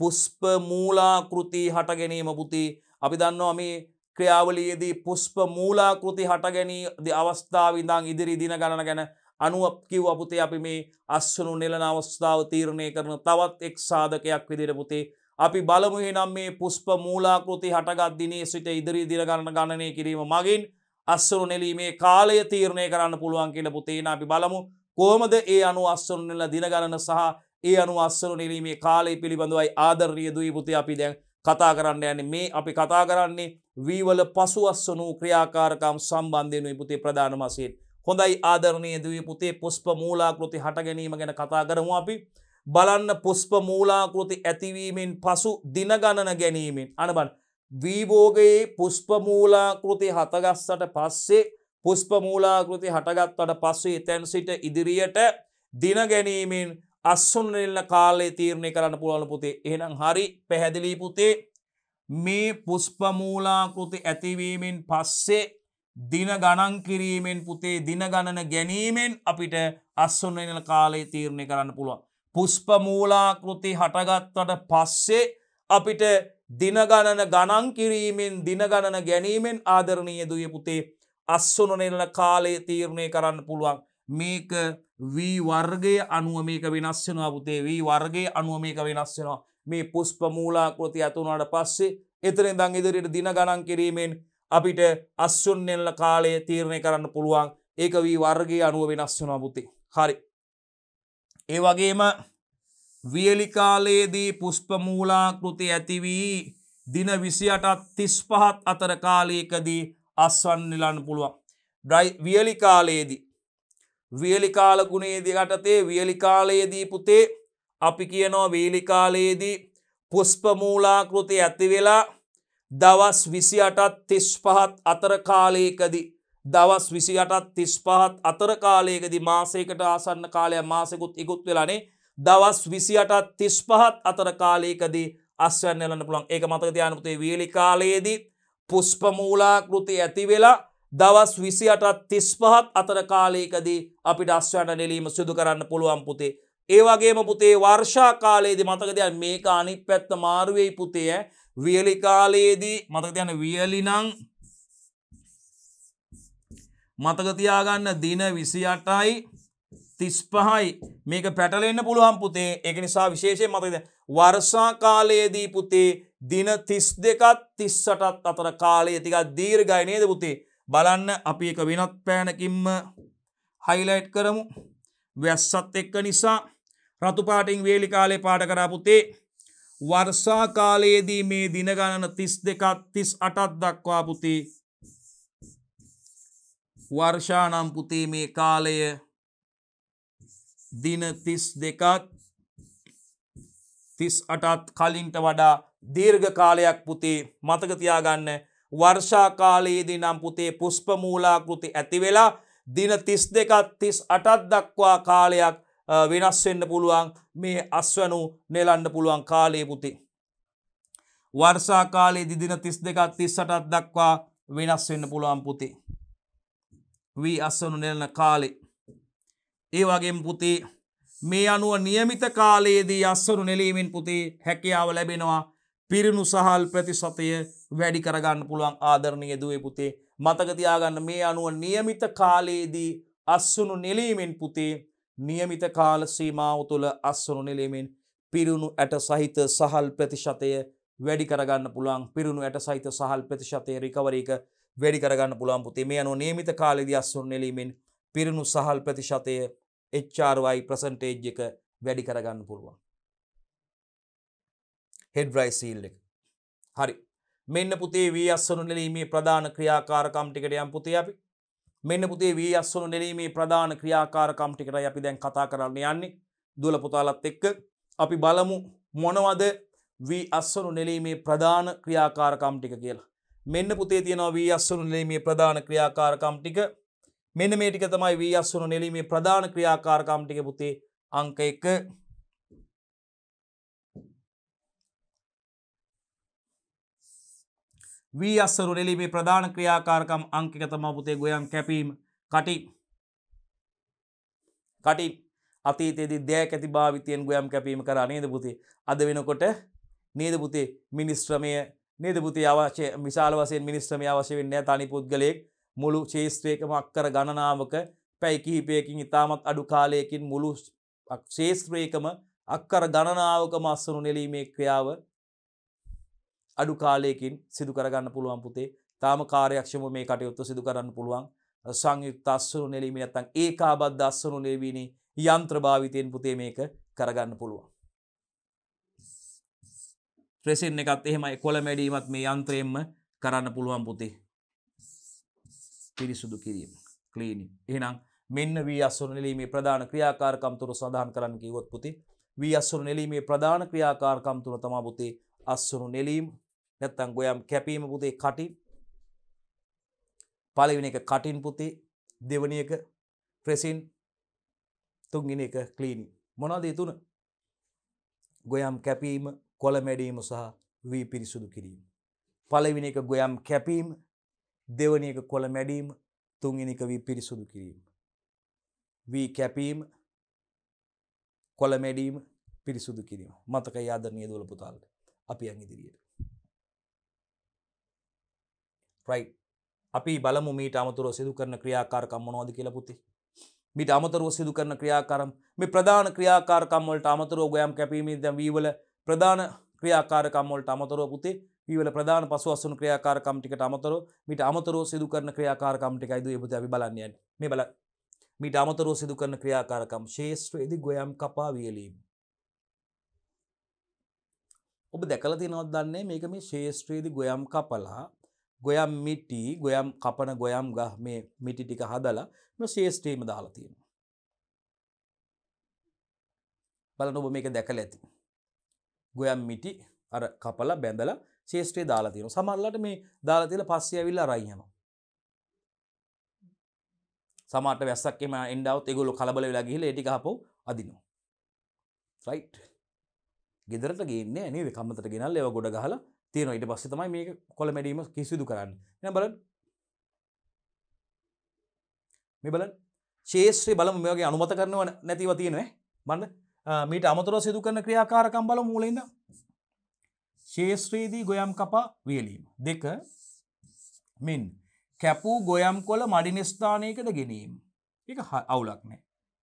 පුස්ප මූලාකෘති හටගැනීම පුති අපි දන්නවා මේ ක්‍රියාවලියේදී පුස්ප මූලාකෘති හටගැනී අවස්ථාවවිඳං ඉදිරි දින ගණන ගැන අනුවක් කිව් අපපුතේ අපි මේ අස්සනු නෙලන අවස්ථාව තීරණය කරන තවත් එක් සාධකයක් විදිරපුතේ අපි බලමුහි නම් මේ පුස්ප මූලාකෘති හටගත් දිනේ සිට ඉදිරි දිරගන්න ගණනය කිරීම මගින් අස්සරු නෙලීමේ කාලය තීරණය කරන්න පුළුවන් කියල පුතේන අපි බලමු කෝමද ඒ අනු අස්සුන්නල දිනගණන සහ ඒ අනු අස්සරු නිලීමේ කාලය පිළිබඳවයි ආදරරිය දුයි පුති අපි දැන් කතා කරන්න යන මේ අපි කතා කරන්නේ වීවල පසු අස්සනු ක්‍රියාකාරකම් සම්බන්ධයනුයි පුතේ ප්‍රධානමසයෙන් හොඳයි ආදරණය දී පුතේ පුස්ප මූලාකෘති හට ගැනීම ගැන කතා කරමු අපි බලන්න පුස්ප මූලාකෘති ඇතිවීමෙන් පසු දිනගණන ගැනීමෙන් අනබන් වීබෝගයේ පුස්පමූලාකෘති හතගස්සට පස්සේ පුස්පමූලාකෘති හටගත්වට පස්සේ තැන් සිට ඉදිරියට දින ගැනීමෙන් අස්සුන්නල්ල කාලේ තීරණය කරන්න පුළුවන් පුතේ එහෙනම් හරි පැහැදිලී පුතේ මේ පුස්පමූලාකෘති ඇතිවීමෙන් පස්සේ දින ගණන් කිරීමෙන් පුතේ දින ගණන ගැනීමෙන් අපිට අස්සුන්නල කාලේ තීරණය කරන්න පුළුවන් පුෂ්පමූලාකෘති හටගත්වට පස්සේ අපිට දිනගණන ගණන් කිරීමෙන් දිනගණන ගැනීමෙන් ආදරණීය දුය පුතේ අස්සුනනෙල්ල කාලය තීරණය කරන්න පුළුවන් මේක වී වර්ගය අනුව මේක වෙනස්සෙනවා පුතේ වී වර්ගේ අනුව මේක වෙනස්සෙනවා මේ පුෂ්පමූලාකෘති ඇතුනාට පස්සේ එතන දං ඉදිරියට දින ගණන් කිරීමෙන් අපිට අස්සුන්නෙල්ල කාලය තීරණය කරන්න පුළුවන් ඒක වී වර්ගේ අනුව වෙනස්සෙනවා පුතේ හරි ඒ වගේම වියලිකාලයේදී පුෂ්පමූලාකෘති ඇතිවී දින විසියටත් තිස්පහත් අතර කාලයකදී අස්වන්නලන්න පුළුවන්. වියලිකාලයේදී. වියලිකාලගුණේදී ගටතේ වියලිකාලයේදී පුතේ අපි කියනෝ වීලිකාලයේදී පුෂ්පමූලාකෘති ඇතිවෙලා දවස් විසි අටත් තිස්පහත් අතර කාලයකදී. දවස් විසියටත් තිස්්පහත් අතර කාලයකදි මාසයකට ආසන්න කාලය මාසකුත් ඉකුත් වෙලානේ දවස් විසියටත් තිස්්පහත් අතර කාලයකදී අස්වන්නලන්න පුළන් ඒ මතක ධ්‍යානපතේ වේලි කාලයේදී පුෂ්පමූලාකෘති ඇතිවෙලා දවස් විසියටත් තිස්්පහත් අතර කාලයකදී අපිට අස්වන්න නෙලීම සිදු කරන්න පුළුවන් පුතේ. ඒවගේම පුතේ වර්ෂා කාලයේදී මතකදයන් මේක අනිත් පැත්ත මාරුවයි පුතේ වියලි කාලයේදී මතක තියන වියලිනං මතකතියාගන්න දින විසියටයි තිස්පහයි මේක පැටලෙන්න්න පුළුවන් පුතේ එක නිසා විශේෂය මතද වර්සා කාලයේදී පුතේ දින තිස් දෙකත් තිස්සටත් අතර කාලය තිකත් දීර්ගයි නේද පුතේ බලන්න අපි එක වෙනත් පෑනකින්ම හයිලයිට් කරමු වැස්සත් එක්ක නිසා රතුපාටිං වේලි කාලේ පාට කරාපුතේ වර්සා කාලයේදී මේ දිනගණන තිස් දෙකත් තිස් අටත් දක්වාපුතේ වර්ෂානම් පුතේ මේ කාලය දින තිස් දෙකත් තිස් අටත් කලින්ට වඩා දීර්ඝ කාලයක් පුතේ මතකතියාගන්න වර්ෂාකාලයේදී නම් පුතේ පුෂ්පමූලාකෘති ඇතිවෙලා දින තිස් දෙකත් තිස් අටත් දක්වා කාලයක් වෙනස්වෙන්න පුළුවන් මේ අස්වනු නෙලන්න පුළුවන් කාලයේ පුතේ. වර්ෂාකාලයේ දිදින තිස් දෙකත් තිස් අටත් දක්වා වෙනස් වෙන්න පුළුවන් පුතේ. වී අස්සනු නිලන කාලෙ. ඒවගේ පුති මේ අනුව නියමිත කාලයේදී අස්සරු නෙලීමෙන් පුති හැකියාව ලැබෙනවා පිරිණු සහල් ප්‍රතිසතය වැඩි කරගන්න පුළුවන් ආදරණය දුවේ පුතේ මතකතියාගන්න මේ අනුව නියමිත කාලයේදී අස්සුණු නෙලීමෙන් පුතේ නියමිත කාල සීමාව තුළ අස්සුණු නෙලීමෙන් පිරුණු ඇට සහිත සහල් ප්‍රතිශතය වැඩි කරගන්න පුළුවන් පිරුණු ඇට සහිත සහල් ප්‍රතිශතය රිකවරීක වැඩි කරගන්න පුළන් පුතේ මේ අනු නියමිත කාලෙදි අස්සුන් නෙලීමෙන් පිරිණු සහල් ප්‍රතිශතය එච්චාරවයි ප්‍රසන්ටේජ් එක වැඩි කරගන්න පුළුවන්. හෙඩ්රයි සීල් එක. හරි මෙන්න පුතේ වී අස්සනු නෙලීමේ ප්‍රධාන ක්‍රියාකාරකම් ටිකටයම් පුතේ අපි මෙන්න පුතේ වී අස්සනු නෙලීමේ ප්‍රධාන ක්‍රියාකාරකම් ටිකට අපි දැන් කතා කරන්න යන්නේ දුල පුතාලත් එක්ක අපි බලමු මොනවද වී අස්සනු නෙලීමේ ප්‍රධාන ක්‍රියාකාරකම් ටික කියලා මෙන්න පුතේ තියෙනවා වී අස්සුණු නෙලීමේ ප්‍රධාන ක්‍රියාකාරකම් ටික මෙන්න මේ ටික තමයි වී අස්සුණු නෙලීමේ ප්‍රධාන ක්‍රියාකාරකම් ටික පුතේ අංක එක වී අස්සරු නෙලීමේ ප්‍රධාන ක්‍රියාකාරකම් අංක එක තමා පුතේ ගොයම් කැපීම කටි කටි අතීතයේදී දෑ ඇති භාවිතයෙන් ගොයම් කැපීම කරා නේද පුතේ අද වෙනකොට නේද පුතේ මිනිස්ත්‍රමය නේදපුති අවශ්‍ය විශාල වසයෙන් මිනිස්ත්‍රම අවශ්‍ය වෙන්න තනි පුද්ගලයෙක් මුළු ශේෂත්‍රයකම අක්කර ගණනාවක පැයි කිහිපයකින් ඉතාමත් අඩු කාලයකින් මුළු ශේෂත්‍රයකම අක්කර ගණනාවක මස්සනු නෙලීමේ ක්‍රියාව අඩු කාලයකින් සිදු කරගන්න පුළුවන් පුතේ තාම කාර්යක්ෂම මේ කටයුත්ත සිදු කරන්න පුළුවන් සංයුක්ත අස්සනු නෙලීම නැත්තම් ඒකාබද්ධ අස්සනු නෙලීමේ යන්ත්‍ර භාවිතයෙන් පුතේ මේක කරගන්න පුළුවන් ට්‍රෙසින් එකත් එහෙමයි කොළ මැඩීමත් මේ යන්ත්‍රයෙන්ම කරන්න පුළුවන් පුතේ පිරිසුදු කිරීම ක්ලීනි එහෙනම් මෙන්න වී අස්සුරු නෙලීමේ ප්‍රධාන ක්‍රියාකාරකම් තුර සඳහන් කරන්න කිව්වොත් පුතේ වී අස්සුරු නෙලීමේ ප්‍රධාන ක්‍රියාකාරකම් තුන තමයි පුතේ අස්සුරු නෙලීම නැත්තම් ගොයම් කැපීම පුතේ කටින් පළවෙනි එක කටින් පුතේ දෙවෙනි එක ප්‍රෙසින් තුන්වෙනි එක ක්ලීනි මොනවද ඒ තුන ගොයම් කැපීම කොළමැඩීම සහ වී පිරිසුදු කිරීම. පලවිනි එක ගොයම් කැපීම දෙවනි එක කොළ මැඩීම තුන්ගනික වී පිරිසුදු කිරීම. වී කැපීම කොළමැඩීම පිරිසුදු කිරීම මතක යාදරනය දොල පුතාල්ට අපි ඇඟිදිරියට. රයි අපි බලමු මීට අමතුරව සිදු කරන ක්‍රියාකාරකම් මොනෝද කියලපුති. මිට අමතරව සිදු කරන ක්‍රියාකාරම් මේ ප්‍රධාන ක්‍රියාකාරකම්වලට අමතරෝ ගොයම් කැපීමේ දැ වීවල ප්‍රධාන ක්‍රියාකාරකම්මොල්ට අමතරව පුතේ පීවල ප්‍රධාන පසු අසුන් ක්‍රියාකාරකම්ටිකට අමතරෝ මිට අමතරෝ සිදු කරන ක්‍රියාකාරකම්ටිකයිද යපති අපි බලන්නයන් මේ බල මිට අමතරෝ සිදු කරන ක්‍රියාකාරකම් ශේෂත්‍රයේදි ගොයම් කපා වියලීම ඔබ දැකල තිනොත් දන්නේ මේක මේ ශේෂත්‍රයේදි ගොයම් කපලා ගොයම් මිටි ගොයම් කපන ගොයම් ගහ මේ මිටි ටික හදලා මේ ශේෂ්ත්‍රීම දාලා තියෙනවා බලන ඔබ මේක දැකලා ඇති ගොයම් මිටි අර කපල බැඳල ශේෂ්ත්‍රයේ දාලා තියෙන සමල්ලට මේ දාලා තියල පස්සේ ඇවිල්ලා රයිහම සමට වැස්සක්ම එන්ඩාවත් එගොලු කලබල වෙලා ගිහිල ඒටි හපෝ අදිනවා රයිට් ගෙදරට ගේන්න නි කමතට ගෙනල් ඒව ගොඩ ගහලා තියෙන ඉට පස්ස තමයි මේ කොළ මැඩීම කිසිදු කරන්න එන බල මේ බල ශේෂත්‍රී බලම මේගේ අනුමත කරනව නැතිව තියෙනවේ බන්න මීට අමතුර සිදු කරන ක්‍රියාකාරකම් බල මූලයිද ශේෂත්‍රයේදී ගොයම් කපා වියලීම දෙක මින් කැපූ ගොයම් කොල මඩිනස්ථානයකට ගැනීම එක අවුලක් නෑ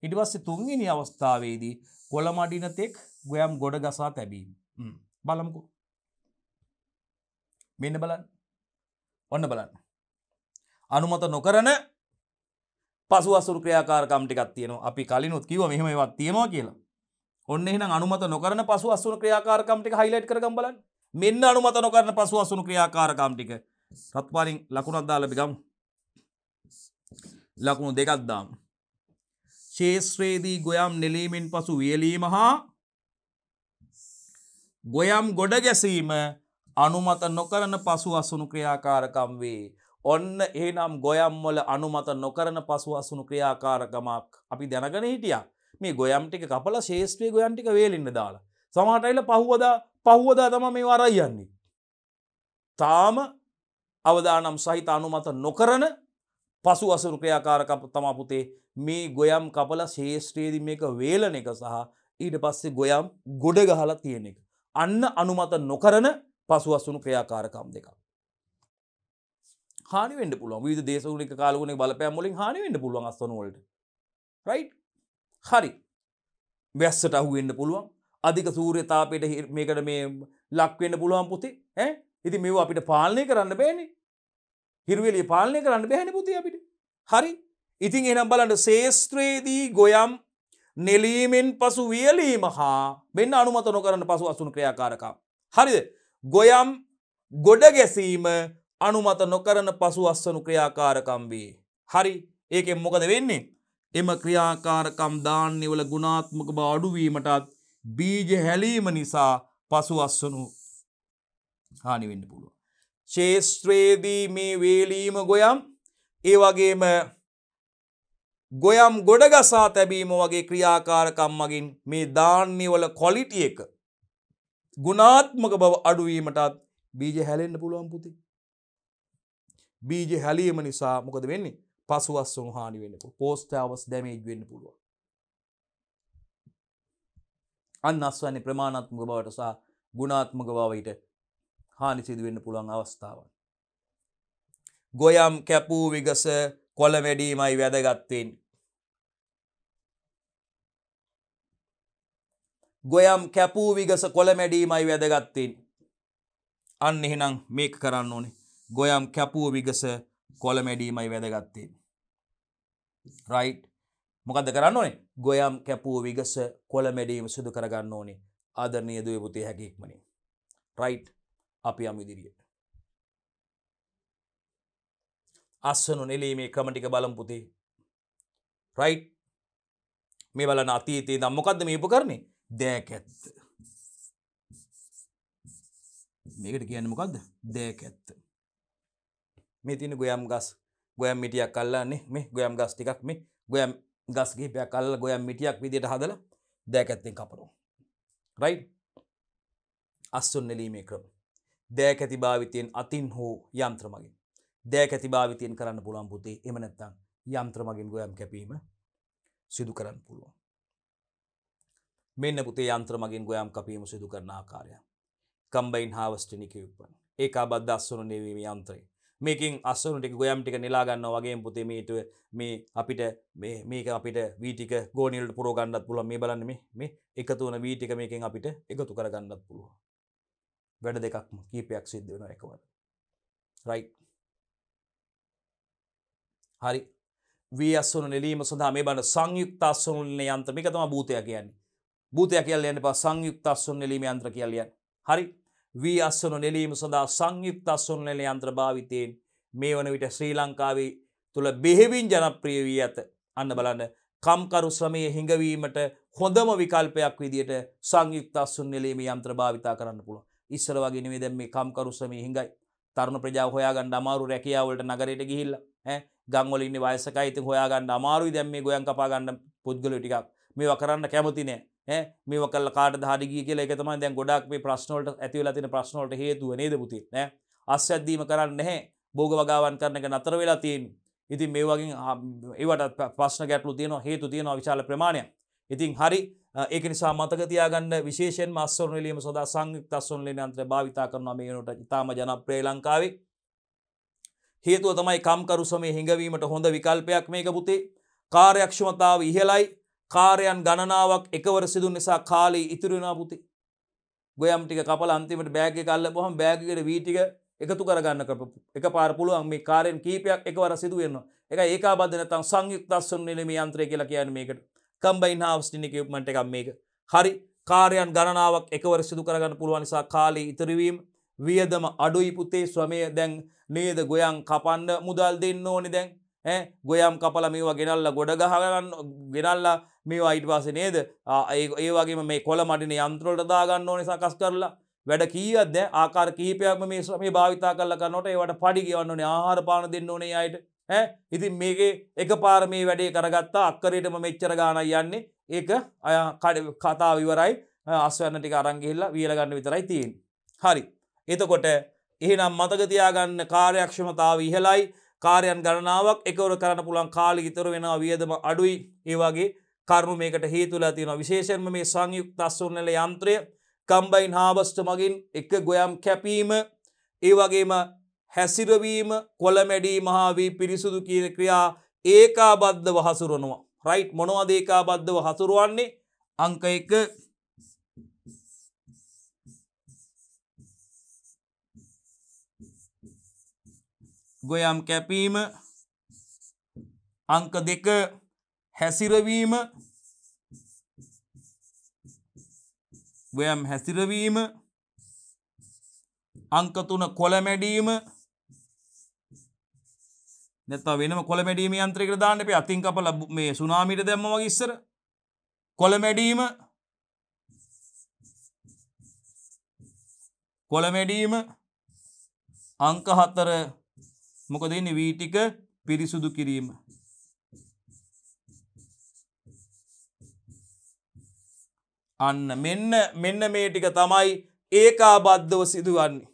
ඉඩවස්ස තුන්ගනි අවස්ථාවේදී කොළ මඩිනතෙක් ගොයම් ගොඩ ගසා තැබීම බලමුකු මෙන්න බලන්න ඔන්න බලන්න අනුමත නොකරන පසු අසුරු ක්‍රියාකාරකම්ටිකත් තියෙනවා අපි කලිනුත් කිව මෙහෙමවත් තියෙනවා කියලා ඔන්න එහෙනම් අනුමත නොකරන පසු අසුන ක්‍රියාකාරකම් ටික highlight කරගම් බලන්න. මෙන්න අනුමත නොකරන පසු අසුන ක්‍රියාකාරකම් ටික. රත්පාලින් ලකුණක් දාලා අපි ගමු. ලකුණු දෙකක් දාමු. ශේෂ්ත්‍රයේදී ගොයම් නෙලීමෙන් පසු වියලීම හා ගොයම් ගොඩ ගැසීම අනුමත නොකරන පසු අසුණු ක්‍රියාකාරකම් වේ. ඔන්න ඒනම් ගොයම්වල අනුමත නොකරන පසු අසුණු ක්‍රියාකාරකමක් අපි දැනගෙන හිටියා. මේ ගොයම්ටික කපල ශේෂත්‍රය ගොයන්ටික වේලෙන්න්න දාලා සමටයිල පහුවදා පහුවදා තම මේ වරයියන්නේ. තාම අවදානම් සහිත අනුමත නොකරන පසු අසුරු ක්‍රියාකාරකප තමාපුතේ මේ ගොයම් කපල ශේෂත්‍රයේදි මේක වේලන එක සහ ඊට පස්සේ ගොයම් ගොඩ ගහලා තියෙන එක. අන්න අනුමත නොකරන පසු අසුණු ක්‍රියාකාරකම් දෙක. හානිවෙන්ඩ පුළුව විද දේශුනික කාලුණේ බලපෑ මුලින් හනිවෙන්ඩ පුළුවන් අස්සනවලට රයිට් හරි වැස්සට අහුවෙන්න පුළුවන් අධික සූර්යතාපයට මේකට මේ ලක්වෙන්න පුළුවන් පුතේ ඇ ඉති මෙව අපිට පාලනය කරන්න බෑනේ හිරුවලිය පාලනය කරන්න බැහැනි පුති අපිට හරි ඉතින් එනම් බලට සේස්ත්‍රයේදී ගොයම් නෙලීමෙන් පසු වියලීම හා මෙන්න අනුමතන කරන්න පසු අසුන් ක්‍රියාකාරකා හරිද ගොයම් ගොඩ ගැසීම අනුමත නොකරන පසු අස්සනු ක්‍රියාකාරකම් වේ හරි ඒකෙන් මොකද වෙන්නේ එම ක්‍රියාකාරකම් දාන්‍යවල ගුණාත්මක බව අඩුවීමටත් බීජ හැලීම නිසා පසු අස්සනු හානිවෙන්න පුළුව. ශේෂත්‍රයේදී මේ වේලීම ගොයම් ඒ වගේම ගොයම් ගොඩගසා තැබීම වගේ ක්‍රියාකාරකම් මගින් මේ දාන්‍යවල කොලිටිය එක ගුණාත්මක බව අඩුවීමටත් බීජ හැලෙන්න්න පුළුවන් පුති. බීජ හැලීම නිසා මොකද වෙන්නේ පසුවස්සුන් හානි වෙන්න පෝස්ටාවස් දැමේජ් වෙන්න පුළුව අන්න අස්වන්නේ ප්‍රමාණත්මක බවට සහ ගුණාත්මක බවයිට හානි සිදුවෙන්න පුළුවන් අවස්ථාවන් ගොයම් කැපූ විගස කොළ වැඩීමයි වැදගත්වෙන් ගොයම් කැපූ විගස කොළ මැඩීමයි වැදගත්තෙන් අන්න එහෙනම් මේක කරන්න ඕනේ ගොයම් කැපූ විගස කොළ මැඩීමයි වැදගත්තේ රයිට් මොකද කරන්න ඕනේ ගොයම් කැපූ විගස කොළ මැඩීම සිදු කරගන්න ඕනේ ආදරණය දුව පුතේ හැකිෙක්මනින් රයිට් අපි යම් ඉදිරියට අස්සනු නෙලීමේ ක්‍රමටික බලම් පුතේ රයිට් මේ බලන අතීතේ දම් මොකක්ද මේපු කරන්නේ දෑක ඇත්ත මේකට කියන්න මොකක්ද දෑක ඇත්ත මේ තින ගොයම් ගස් ගොයම් මිටියක් කල්ලන්නේ මේ ගොයම් ගස් ටිකක් මේ ගොයම් ගස් කිහිපයක් කල්ලා ගොයම් මිටියක් විදියට හදලා දෑක ඇත්තෙන් කපනවා රයිට් අස්සුන් නෙලීමේ ක්‍රම දෑක ඇති භාවිතයෙන් අතින් හෝ යන්ත්‍ර මගින් දෑක ඇති භාවිතයෙන් කරන්න පුළුවන් පුතේ එම නැත්තම් යන්ත්‍ර මගින් ගොයම් කැපීම සිදු කරන්න පුළුවන් මෙන්න පුතේ යන්ත්‍ර මගින් ගොයම් කපීම සිදු කරන ආකාරය කම්බයින් හාවස්ටිනික යුක්පන් ඒකා බද්ධ අස්සුන නෙවීම යන්ත්‍රේ මේකින් අස්සනුටික ගොයම්ටික නිලාගන්න වගේ පුතේ මේටුව මේ අපිට මේක අපිට වීටික ගෝනිල්ට පුරෝගන්නත් පුල මේ බලන්න මේ එකතු වන වීටික මේකින් අපිට එකතු කරගන්නත් පුළුව වැඩ දෙකක්ම කීපයක් සිද්ධ වෙන එකවල රයි හරි වී අස්සුන නිලීම සඳහා මේ බන්න සංයුක්ත අස්සුනුලන යන්ත්‍ර මේක තම භූතය කියන්නේ භූතය කියල් යන්න ප සංයුක්ත අස්සුන් නිලීම යන්ත්‍ර කියල් යන්න හරි වී අස්සනු නෙලීම සඳහා සංයුක්ත අස්සුන් නෙල යන්ත්‍ර භාවිතයෙන් මේ වන විට ශ්‍රී ලංකාවේ තුළ බෙහෙවින් ජනප්‍රිය වී ඇත අන්න බලන්න කම්කරු ශ්‍රමය හිඟවීමට හොඳම විකල්පයක් විදිට සංයුක්ත අස්සුන් නෙලීම යන්ත්‍ර භාවිතා කරන්න පුළුව ඉස්සර වගේ නෙවේ දැන් මේ කම්කරු ශ්‍රමය හිඟයි තරුණ ප්‍රජාව හොයාගන්න අමාරු රැකියාවලට නගරයට ගිහිල්ලා ඈ ගම්වල ඉන්නේ වයසකයි ඉතින් හොයාගන්න අමාරුයි දැන් මේ ගොයන් කපා ගන්න පුද්ගලයෝ ටිකක් මේවා කරන්න කැමති නෑ මේ කල කාට හරිග කියල එකතම දැන් ගොඩක් මේ ප්‍රශ්නෝලට ඇතිවලා තින ප්‍රශ්නෝට හේතුව නේදපුති නෑ අස්්‍යද්දීම කරන්න නැහැ බෝග වගාවන් කරන එක නතර වෙලා තියෙන් ඉතින් මේ වගේ ඒවට ප්‍රශ්න ගැටලු තියන හේතු තියෙන විශාල ප්‍රමාණය ඉතින් හරි ඒක නිසා මතකතියාගන්න විශේෂෙන් මස්සවනලීම සොදා සංයුක්ත අස්වන්ලේ අන්ත්‍ර භාවිතා කරනවා මේනට ඉතාම ජනප්‍රේ ලංකාවේ හේතුව තමයි කම්කරු සමේ හිඟවීමට හොඳ විකල්පයක් මේක පුතේ කාර්යක්ෂමතාව ඉහලයි කාරයන් ගණනාවක් එකවර සිදු නිසා කාලී ඉතිරෙනවා පුති. ගොයම් ටික කපල අන්තිමට බෑග කල්ල බොහම බෑගකට වීටික එකතු කරගන්න කරපු එක පාර පුළුවන් මේ කාරයෙන් කීපයක් එකවර සිදුවෙන්නවා එක ඒකා බදනතම් සංයුක්තස්සුන් නිලම යන්ත්‍රය කියලා කියන මේකට කම්බයින් හාවස්ටිනික යුක්මට එකක් මේක හරි කාරයන් ගණනාවක් එකවර සිදු කරගන්න පුළුවන් නිසා කාලී ඉතිරවීම වියදම අඩුයි පුතේ ස්වමය දැන් නේද ගොයන් කපන්න මුදල් දෙන්න ඕනි දැන් ගොයම් කපල මේවා ගෙනල්ල ගොඩ ගහගන්න ගෙනල්ලා මේ අයිටවාස නේද ඒවගේ මේ කොල මටින යන්ත්‍රොලට දාගන්න ඕනි සකස් කරලා වැඩ කීයද ආකාර කීපයක්ම මේ මේ භාවිතා කරල කරනට ඒවට පඩි ගවන්නනේ ආහාර පාන දෙන්න ඕනේ අයට ඇ ඉතින් මේකේ එක පාර මේ වැඩේ කරගත්තා අක්කරයටම මෙච්චර ගාන යන්නේ ඒක අය කතා විවරයි අස්වන්න ටික අරංගෙල්ල වියලගන්න විතරයි තියෙන් හරි එතකොට එහෙනම් මතකතියාගන්න කාර්යක්ෂමතාව ඉහලයි කාරයන් ගණනාවක් එකවර කරන පුළන් කාලි ඉතර වෙනවා වියදම අඩුයි ඒවාගේ කරුණු මේකට හේතුලා තියෙන විශේෂෙන්ම මේ සංයුක්ත අස්සුන්නල යන්ත්‍රය කම්බයින් හාවස්ට මගින් එක ගොයම් කැපීම ඒ වගේම හැසිරවීම කොළමැඩී මහාවී පිරිසුදු කියන ක්‍රියා ඒකා බද්ධව හසුරනවා. රයිට් මොනවද ඒකා බද්ධව හසුරුවන්නේ අංක එක ගොයම් කැපීම අංක දෙක හැසිරවීම වයම් හැසිරවීම අංකතුන කොළමැඩීම නැත වෙන කොළමැඩීම යන්ත්‍රයක දාන්න පේ අතින් කපල මේ සුනාමිට දැම්ම වගේ ඉස්සර කොළමැඩීම කොළමැඩීම අංක හතර මොකදන්නේ වීටික පිරිසුදු කිරීම අන්න මෙන්න මෙන්න මේ ටික තමයි ඒකාබද්ධව සිදුවන්නේ.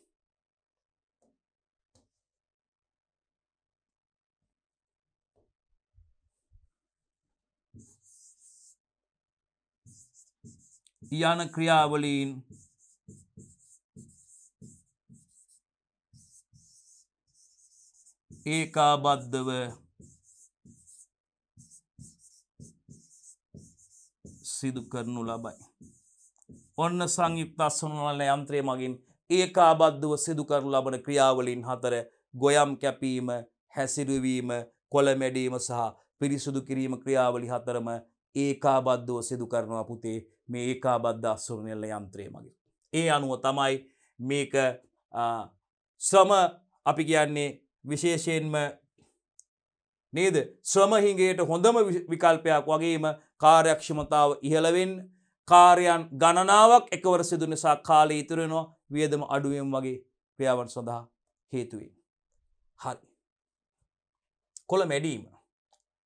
යන ක්‍රියාවලීන් ඒකාබද්ධව සිදු කරනු ලබයි. ඔන්න සංයුක්ත අස්වනුවල යන්ත්‍රය මගින් ඒකාබද්ධව සිදුකරු ලබන ක්‍රියාවලින් හතර ගොයම් කැපීම හැසිරුවීම කොළමැඩීම සහ පිරිසුදු කිරීම ක්‍රියාවලි හතරම ඒකාබද්ධව සිදුකරනවා පුතේ මේ ඒකාබද්ධ අස්වනුවල යන්ත්‍රය මගින්. ඒ අනුව තමයි මේක ශ්‍රම අපි කියන්නේ විශේෂයෙන්ම නේද ශ්‍රමහිංගේට හොඳම විකල්පයක් වගේම කාර්යක්ෂමතාව ඉහළවෙන් කාරයන් ගණනාවක් එකවර සිදු නිසා කාලය ඉතුරෙනවා වියදම අඩුවෙන් වගේ ක්‍රියාවන් සඳහා හේතුවයි. හරි. කොළ මැඩීම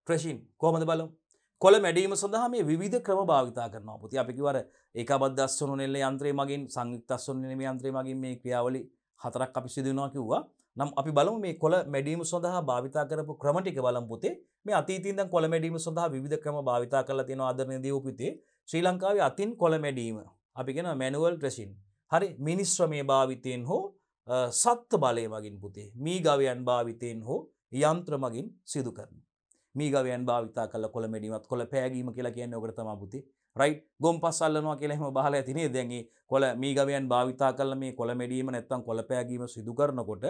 ට්‍රෙෂින් කොහමද බලු කොළ මැඩීම සඳහා මේ විධ ක්‍රම භාවිතා කරනවා පුති අපිකිවර ඒකබද්දස්වනු නෙල්ල යන්ත්‍රේ මගින් සංයුක්තස්වන නිම යන්ත්‍රේ මගින් මේ ක්‍රියාවලි හතරක් අපි සිදුවනවා කිව්වා නම් අපි බලමු මේ කොළ මැඩීම සඳහා භාවිතා කරපු ක්‍රමටික බලම් පුතේ මේ අතීතින්දන් කොළ මැඩීම සඳහා විධ ක්‍රම භාවිතා කරලා තියෙන ආදරණය දීවපිතේ ශ්‍රී ලංකාවේ අතින් කොළමැඩීම අපිගෙන මැනුවල් ට්‍රෙසින් හරි මිනිස්ශ්‍රමය භාවිතයෙන් හෝ සත්ත බලය මගින් පුතේ මී ගවයන් භාවිතයෙන් හෝ යන්ත්‍ර මගින් සිදු කරන. මීගවයන් භාවිතා කල කොළමැඩීමත් කොළ පෑගීම කියලා කියන්න ඔකට තමා පුතේ රයි ගොම් පසල්ලනවා කෙලෙම බාල ඇතිනේ දැන්ගේ කොල මේ ගවයන් භාවිතා කල මේ කොළ මෙඩීම නැත්තම් කොළ පෑගීම සිදු කරනකොට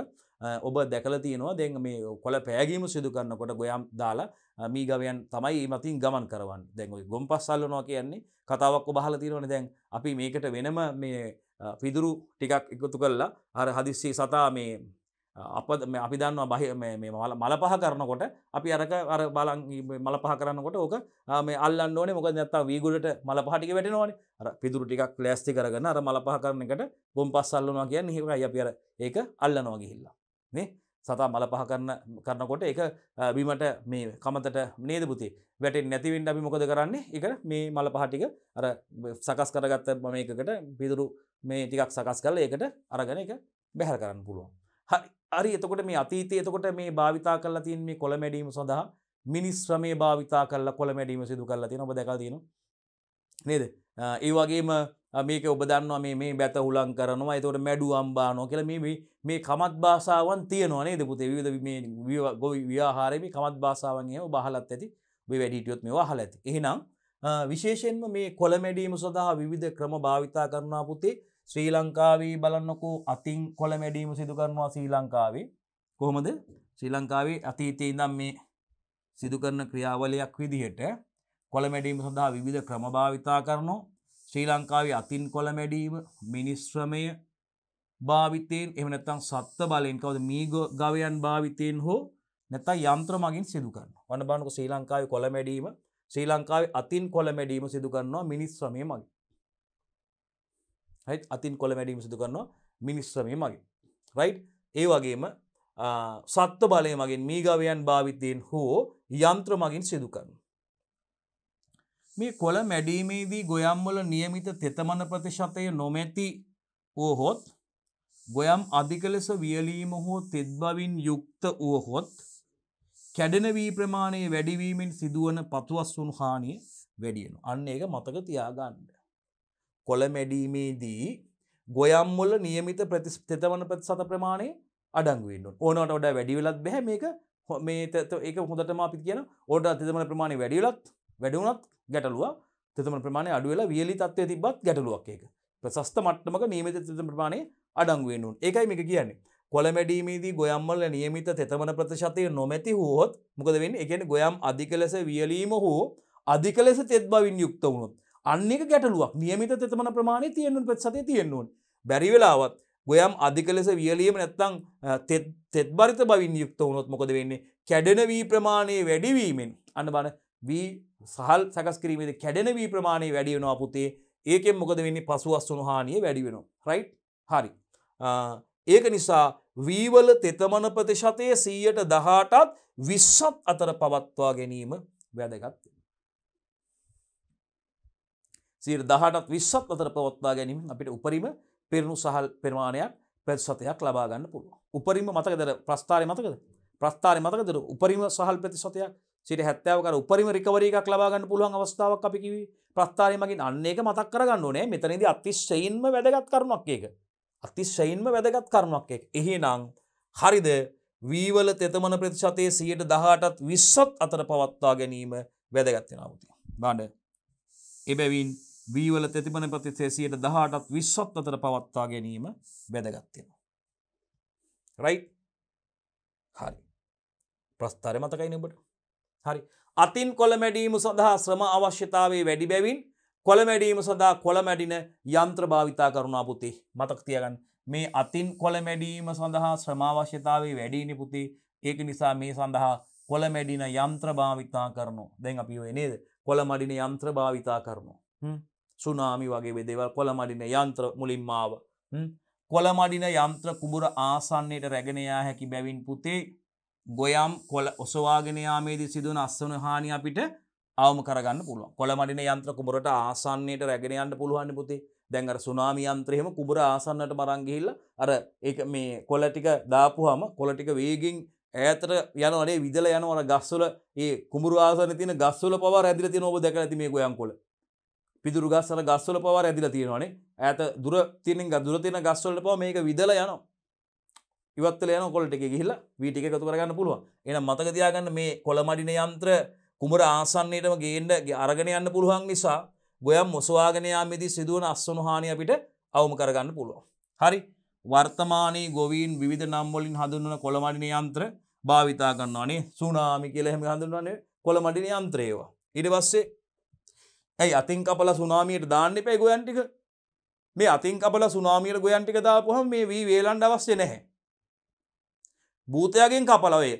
ඔබ දැකල තියෙනවා දෙන් මේ කොළ පෑගීම සිදු කරනකොට ගොයම් දාලා මේ ගවයන් තමයි මතින් ගමන් කරවන් දැන්යි ගොම් පස්සල්ලනවා කියන්නේ කතාවක් බහල තියෙනවන දැන් අපි මේකට වෙනම මේ පිදුරු ටිකක් එකතු කරලා අර හදිස්සේ සතා මේ අප අපි දන්නවා බහි මල පහ කරනකොට අපි අරක අර බලන් මල පහ කරන්නකොට ඕක මේ අල්ලන්න ඕනේ මොකද නැත්තම් වීගුලට මල පහ ටික වැටෙනවනේ අර පිදුරු ටිකක් ලෑස්ති කරගෙන අර මල පහ කරන එකට බොම් පස් අල්ලනවා කියන්නේ ඒකයි අපි අර ඒක අල්ලනවා ගිහිල්ලා නේ සතා මල පහ කරන කරනකොට ඒක බිමට මේ කමතට නේද පුතේ වැටෙන්නේ නැති වෙන්න අපි මොකද කරන්නේ? ඒක මේ මල පහ ටික අර සකස් කරගත්ත මේකකට පිදුරු මේ ටිකක් සකස් කරලා ඒකට අරගෙන ඒක බැහැර කරන්න පුළුවන්. හරි හරි එතකොට මේ අතීතය එතකොට මේ භාවිතා කරලා තින් මේ කොළ මැඩීම සඳහා මිනිස් ශ්‍රමය භාවිතා කරලා කොළ මැඩීම සිදු කරලා තියෙන ඔබ දැකලා තියෙනවා නේද ඒ වගේම මේක ඔබ දන්නවා මේ මේ බැත හුලම් කරනවා එතකොට මැඩු අම්බානවා කියලා මේ මේ මේ කමත් භාෂාවන් තියෙනවා නේද පුතේ විවිධ මේ ව්‍යාහාරයේ මේ කමත් භාෂාවන් එහෙම බහලත් ඇති ඔබ වැඩි හිටියොත් මේ වහල ඇති එහෙනම් විශේෂයෙන්ම මේ කොළ මැඩීම සඳහා විවිධ ක්‍රම භාවිතා කරනවා පුතේ ශ්‍රී ලංකාවී බලන්නකු අතින් කොළ මැඩීම සිදුකරනවා ශ්‍රී ලංකාවේ කොහොමද ශ්‍රී ලංකාවේ අතීතය ඉඳම් මේ සිදුකරන ක්‍රියාවලයක් විදිහට කොළ මැඩීම සඳහා විවිධ ක්‍රමභාවිතා කරනෝ ශ්‍රී ලංකාවේ අතින් කොළ මැඩීම මිනිස්ශ්‍රමය භාවිතයෙන් එමනත්තං සත්ත බලයෙන් කවද මී ගවයන් භාවිතයෙන් හෝ නැත යන්ත්‍ර මගින් සිදුකරන්න වන බානක ශ්‍රී ලංකාව කොළ මැඩීම ශ්‍රී ලංකාවේ අතින් කොළ මැඩීම සිදුකරන්නවා මිනිස්ශ්‍රමය මගින් හයි අතින් කොළ වැඩීම සිදු කරනවා මිනිස්සමය මගේ. රයි් ඒ වගේම සත්ව බලය මගින් මීගවයන් භාවිතයෙන් හෝ යන්ත්‍ර මගින් සිදු කරන. මේ කොළ මැඩීමේදී ගොයම්වල නියමිත තෙතමන ප්‍රතිශතය නොමැති වුවහොත් ගොයම් අධික ලෙස වියලීම හෝ තෙත්බවින් යුක්ත වුවහොත් කැඩෙන වී ප්‍රමාණය වැඩිවීමෙන් සිදුවන පතුවස් වුණු හානිය වැඩියෙන. අන්න ඒක මතක තියාගන්න. කොළමැඩීමේදී ගොයම්මොල නියමිත ප්‍රතිස්තෙතවන ප්‍රති සත ප්‍රමාණය අඩංගුවෙන්න ඕනට වඩා වැඩිවෙලත් බැහැ මේක මේ ඒක හොඳටම අපි කියන ඕඩ අතිතමන ප්‍රමාණය වැඩිවෙලත් වැඩුණත් ගැටලුව තෙතමන ප්‍රමාණය අඩුවෙලා වියලි තත්වය තිබත් ගැටලුවක් ඒක ප්‍රසස්ත මට්ටමක නියමිත තෙතම ප්‍රමාණය අඩංගුවෙන්නුන් ඒකයි මේක කියන්නේ කොළමැඩීමේදී ගොයම්මල නියමිත තෙතමන ප්‍රතිශතය නොමැති හෝත් මොකද වෙන්න එකන ගොයම් අධික ලෙස වියලීම හෝ අධික ලෙස තෙත් බවින් යුක්ත වුණොත් අන්න එක ගැටලුවක් නියමිත තෙතමන ප්‍රමාණය තියෙන්නුන් පෙත් සතේ තියෙන්නුවන් බැරිවෙලාවත් ගොයම් අධික ලෙස වියලියම නැත්තං තෙත්බරිත බවින් යුක්ත වුණොත් මොකද වෙන්නේ කැඩෙන වී ප්‍රමාණයේ වැඩිවීමෙන් අන්න බන වී සහල් සකස් කිරීමේද කැඩෙන වී ප්‍රමාණය වැඩියෙනවා පුතේ ඒකෙන් මොකද වෙන්නේ පසු අස්සුණු හානිය වැඩි වෙනවා රයිට් හරි ඒක නිසා වීවල තෙතමන ප්‍රතිශතය සීයට දහටත් විශ්සත් අතර පවත්වා ගැනීම වැදගත්තේ සීර දහටත් විශ්සත් අතර පවත්වා ගැනීම අපිට උපරිම පෙරණු සහල් ප්‍රමාණයක් ප්‍රතිශතයක් ලබා ගන්න පුළුවන්. උපරිම මතකදර ප්‍රස්ථාරය මතකද? ප්‍රස්ථාරය මතකදර උපරිම සහල් ප්‍රතිශතයක් සිට 70 කර උපරිම රිකවරි එකක් ලබා ගන්න පුළුවන් අවස්ථාවක් අපි කිව්වේ. ප්‍රස්ථාරය මගින් අන්න ඒක මතක් කරගන්න ඕනේ. මෙතනදී අතිශයින්ම වැදගත් කරුණක් ඒක. අතිශයින්ම වැදගත් කරුණක් ඒක. එහෙනම් හරිද වීවල තෙතමන ප්‍රතිශතයේ 118ත් 20ත් අතර පවත්වා ගැනීම වැදගත් වෙනවා පුතේ. බාඩ එබැවින් බීවල තෙතිබන ප්‍රතිතේසියට දහටත් විශ්වත් අතර පවත්වා ගැනීම වැදගත්තියෙනවා. රයි හරි ප්‍රස්ථාරය මතකයි ඔබට හරි අතින් කොළමැඩීම සඳහා ශ්‍රම අවශ්‍යතාවේ වැඩි බැවින් කොළමැඩීම සඳහා කොළමැඩින යන්ත්‍ර භාවිතා කරුණා පුති මතක්තියගන්න මේ අතින් කොළමැඩීම සඳහා ශ්‍රමාවශ්‍යතාවේ වැඩීනි පුති ඒක නිසා මේ සඳහා කොළමැඩින යන්ත්‍ර භාවිතා කරනු දැන් අපි නේද කොළමඩින යන්ත්‍ර භාවිතා කරනු. සුනාමි වගේ දේවල් කොළමඩින යන්ත්‍ර මුලින්මාව කොළමඩින යන්ත්‍ර කුඹුර ආසන්නයට රැගෙනයා හැකි බැවින් පුතේ ගොයම් කොල ඔසවාගෙනයාමේදී සිදුවන අස්සවන හානි අපිට අවම කරගන්න පුළුව කොළමඩින යන්ත්‍ර කුඹරට ආසන්නයට රැගෙනයන්න පුළුවන්න පුතේ දැන්ර සුනාමි යන්ත්‍රයම කුබර ආසන්නට මරංගිහිල්ල අර ඒ මේ කොලටික දාපුහම කොලටික වේගින් ඇතර යන අනේ විදල යන වන ගස්සුල ඒ කුමර ආසන තින ගස්සුල පවා ඇදිල ති නොබ දැක ඇති මේ ගොයන් කොල පිදුරුගස්සර ගස්වල පවා ඇදිලා තියෙනවානේ ඇත දුර තියනින් දුර තියෙන ගස්වලට පවා මේක විදල යනවා ඉවත්තල යන කොල්ට එක ගිහිල්ලා වීටික එකතු කරගන්න පුළුවන් එනම් මතක තියාගන්න මේ කොළමඩින යන්ත්‍ර කුමර ආසන්නයටම ගේන්න අරගෙන යන්න පුළුවන් නිසා ගොයම් මොස්වාගනයාමේදී සිදුවන අස්සුනුහානි අපිට අවම කරගන්න පුළුවන් හරි වර්තමානයේ ගොවීන් විධ නම්වලින් හඳුන්වන කොළමඩින යන්ත්‍ර භාවිතා ගන්නවානේ සුනාමි කියලහෙම හඳුන්වන්නේ කොළමඩින යන්ත්‍රේවා ඉඩ පස්සේ ඇයි අතින් කපල සුනාමියට දාන්න එපේ ගොයන්ටික මේ අතින් කපල සුනාමියට ගොයන්ටික දාපුහම මේ වී වේලන්ඩ අවස්්‍ය නැහැ. භූතයගෙන් කපලවේ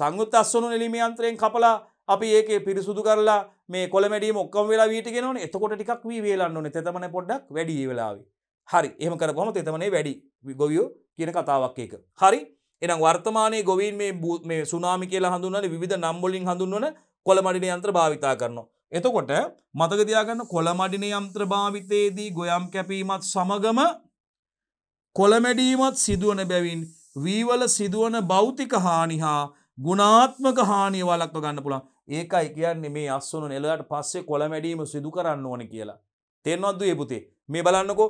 සංගුත් අස්සනු නිලිමියන්ත්‍රයෙන් කපලා අපි ඒක පිරිසුදු කරලා මේ කොළමඩ මොක්කම් වෙලා වීටගෙන එතකොට ටික් වී වේලන්නන තෙතමන පොඩ්ඩක් වැඩි වෙලාවේ හරි එහම කරකොම තෙතමනේ වැඩි ගොවියෝ කියන කතාවක් එක. හරි එනම් වර්තමානයේ ගොවීන් මේ සුනාමි කියලා හඳුන්නන විධ නම්බොලින් හඳුන්වන කොළමඩින යන්ත්‍ර භාවිතා කරනවා. එතකොට මතකතියාගන්න කොළමඩින යම්ත්‍ර භාවිතයේදී ගොයම් කැපීමත් සමගම කොළමැඩීමත් සිදුවන බැවින් වීවල සිදුවන භෞතික හානි හා ගුණාත්මක හානිය වලක්ව ගන්න පුළන් ඒකයි කියන්නේ මේ අස්සුණු නෙලට පස්සේ කොළමැඩීම සිදු කරන්න ඕන කියලා. තෙන්වත්ද යපුතේ මේ බලන්නකෝ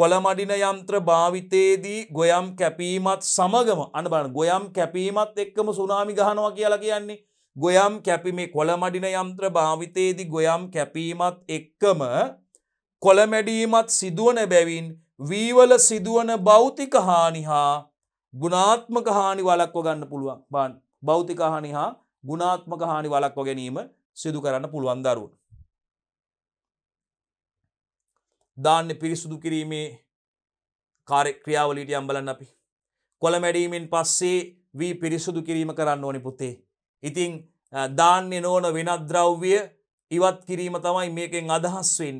කොළමඩින යම්ත්‍ර භාවිතයේදී ගොයම් කැපීමත් සමගම අන බලන්න ගොයම් කැපීමත් එක්කම සුනාමි ගහනවා කියලා කියන්නේ ගොයම් කැපි මේ කොළමඩින යම්ත්‍ර භාවිතයේදි ගොයම් කැපීමත් එක්කම කොළමැඩීමත් සිදුවන බැවින් වීවල සිදුවන භෞතික හානි හා ගුණාත්මක හානි වලක්ව ගන්න පුළුවන් බන් භෞතික හානි හා ගුණාත්මක හානි වලක්ව ගැනීම සිදු කරන්න පුළුවන් දරුවන්. දාන්න පිරිසුදු කිරීමේ කාරෙක් ක්‍රියාවලීට යම්බලන්න අපි. කොළමැඩීමෙන් පස්සේ වී පිරිසුදු කිරීම කරන්න ඕනි පුතේ ඉතිං දාන්‍ය නෝන වෙනත් ද්‍රව්‍ය ඉවත් කිරීම තමයි මේකෙන් අදහස් වෙන්.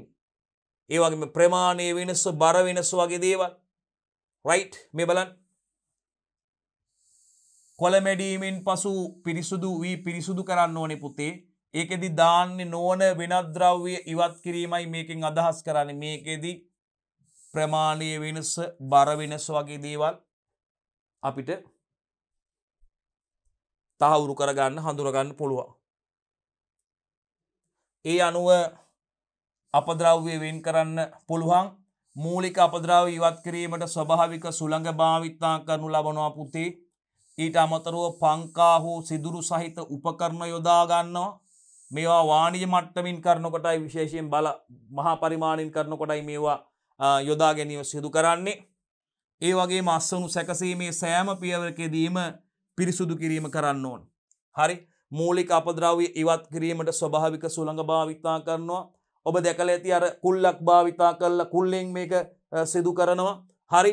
ඒවගේ ප්‍රමාණය වෙනස්ස බර වෙනස් වගේ දේවල් රයිට් මේ බලන් කොළමැඩීමෙන් පසු පිරිසුදු වී පිරිසුදු කරන්න ඕනෙ පුතේ ඒකෙදි දාන්‍ය නෝන වෙනද්‍රව්‍ය ඉවත් කිරීමයි මේකෙන් අදහස් කරන්න මේකෙදි ප්‍රමාණය වෙනස බර වෙනස් වගේ දේවල් අපිට තහවුරු කරගන්න හඳුරගන්න පුළුවන්. ඒ අනුව අපද්‍රව්‍ය වෙන් කරන්න පුළුවන් මූලික අපද්‍රාව ඉවත් කිරීමට ස්වභාවික සුළඟ භාවිතා කරනු ලබනවා පුතේ ඊට අමතරව පංකා හෝ සිදුරු සහිත උපකරණ යොදාගන්නවා මේවා වානිජ මට්ටමින් කරනකොටයි විශේෂයෙන් බල මහා පරිමාණින් කරනකොටයි මේවා යොදා ගැනීම සිදු කරන්නේ ඒ වගේ මස්සවුණු සැකසීමේ සෑම පියවරකෙදීම පිරිසුදු කිරීම කරන්න ඕන්. හරි මූලික අපද්‍රව්‍ය ඉවත් කිරීමට ස්වභාවික සුළඟ භාවිතා කරනවා. ඔබ දැකල ඇති අර කුල්ලක් භාවිතා කරලා කුල්ලෙන් මේක සිදු කරනවා. හරි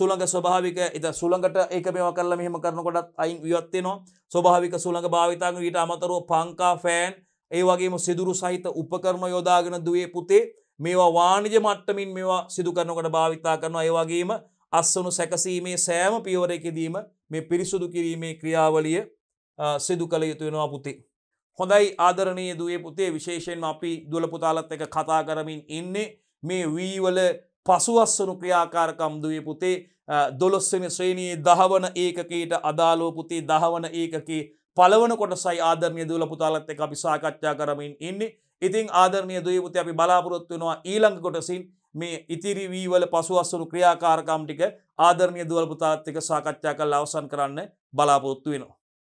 සුළඟ ස්වභාවික එත සුළඟට ඒක මේවා කරලා මෙහෙම කරනකොටත් අයින් විවත්වෙනවා. ස්වභාවික සුළඟ භාවිතාග ඊට අමතරෝ පංකා ෆෑන් ඒ වගේම සිදුරු සහිත උපකරණ යොදාගෙන දුවේ පුතේ මේවා වාණිජ මට්ටමින් මේවා සිදු කරනකට භාවිතා කරනවා ඒ වගේම අස්සනු සැකසීමේ සෑම පියවරයකදීම මේ පිරිසුදු කිරීමේ ක්‍රියාවලිය සිදු කළ යුතුවෙනවා පුතේ. හොඳයි ආදරණය දුවේ පුතේ විශේෂයෙන් අපි දුලපුතාලත් එක කතා කරමින් ඉන්නේ මේ වීවල පසුවස්සනු ක්‍රියාකාරකම් දුවේ පුතේ දොළොස්සෙන ශ්‍රේණයේ දහවන ඒකකයට අදාලෝ පුතේ දහවන ඒකකේ පලවන කොටසයි ආදරණය දුලපුතාලත් එක අපි සාකච්ඡා කරමින් ඉන්නේ ඉතින් ආදරණය දුවපුති අපි බලාපොරොත්තු වෙනවා ඊළඟ කොටසින් මේ ඉතිරි වීවල පසු අස්සුණු ක්‍රියාකාරකම් ටික ආදරණය දුවල්පුතාත්තික සාකච්ඡා කල් අවසන් කරන්න බලාපොත්තු වෙනවා.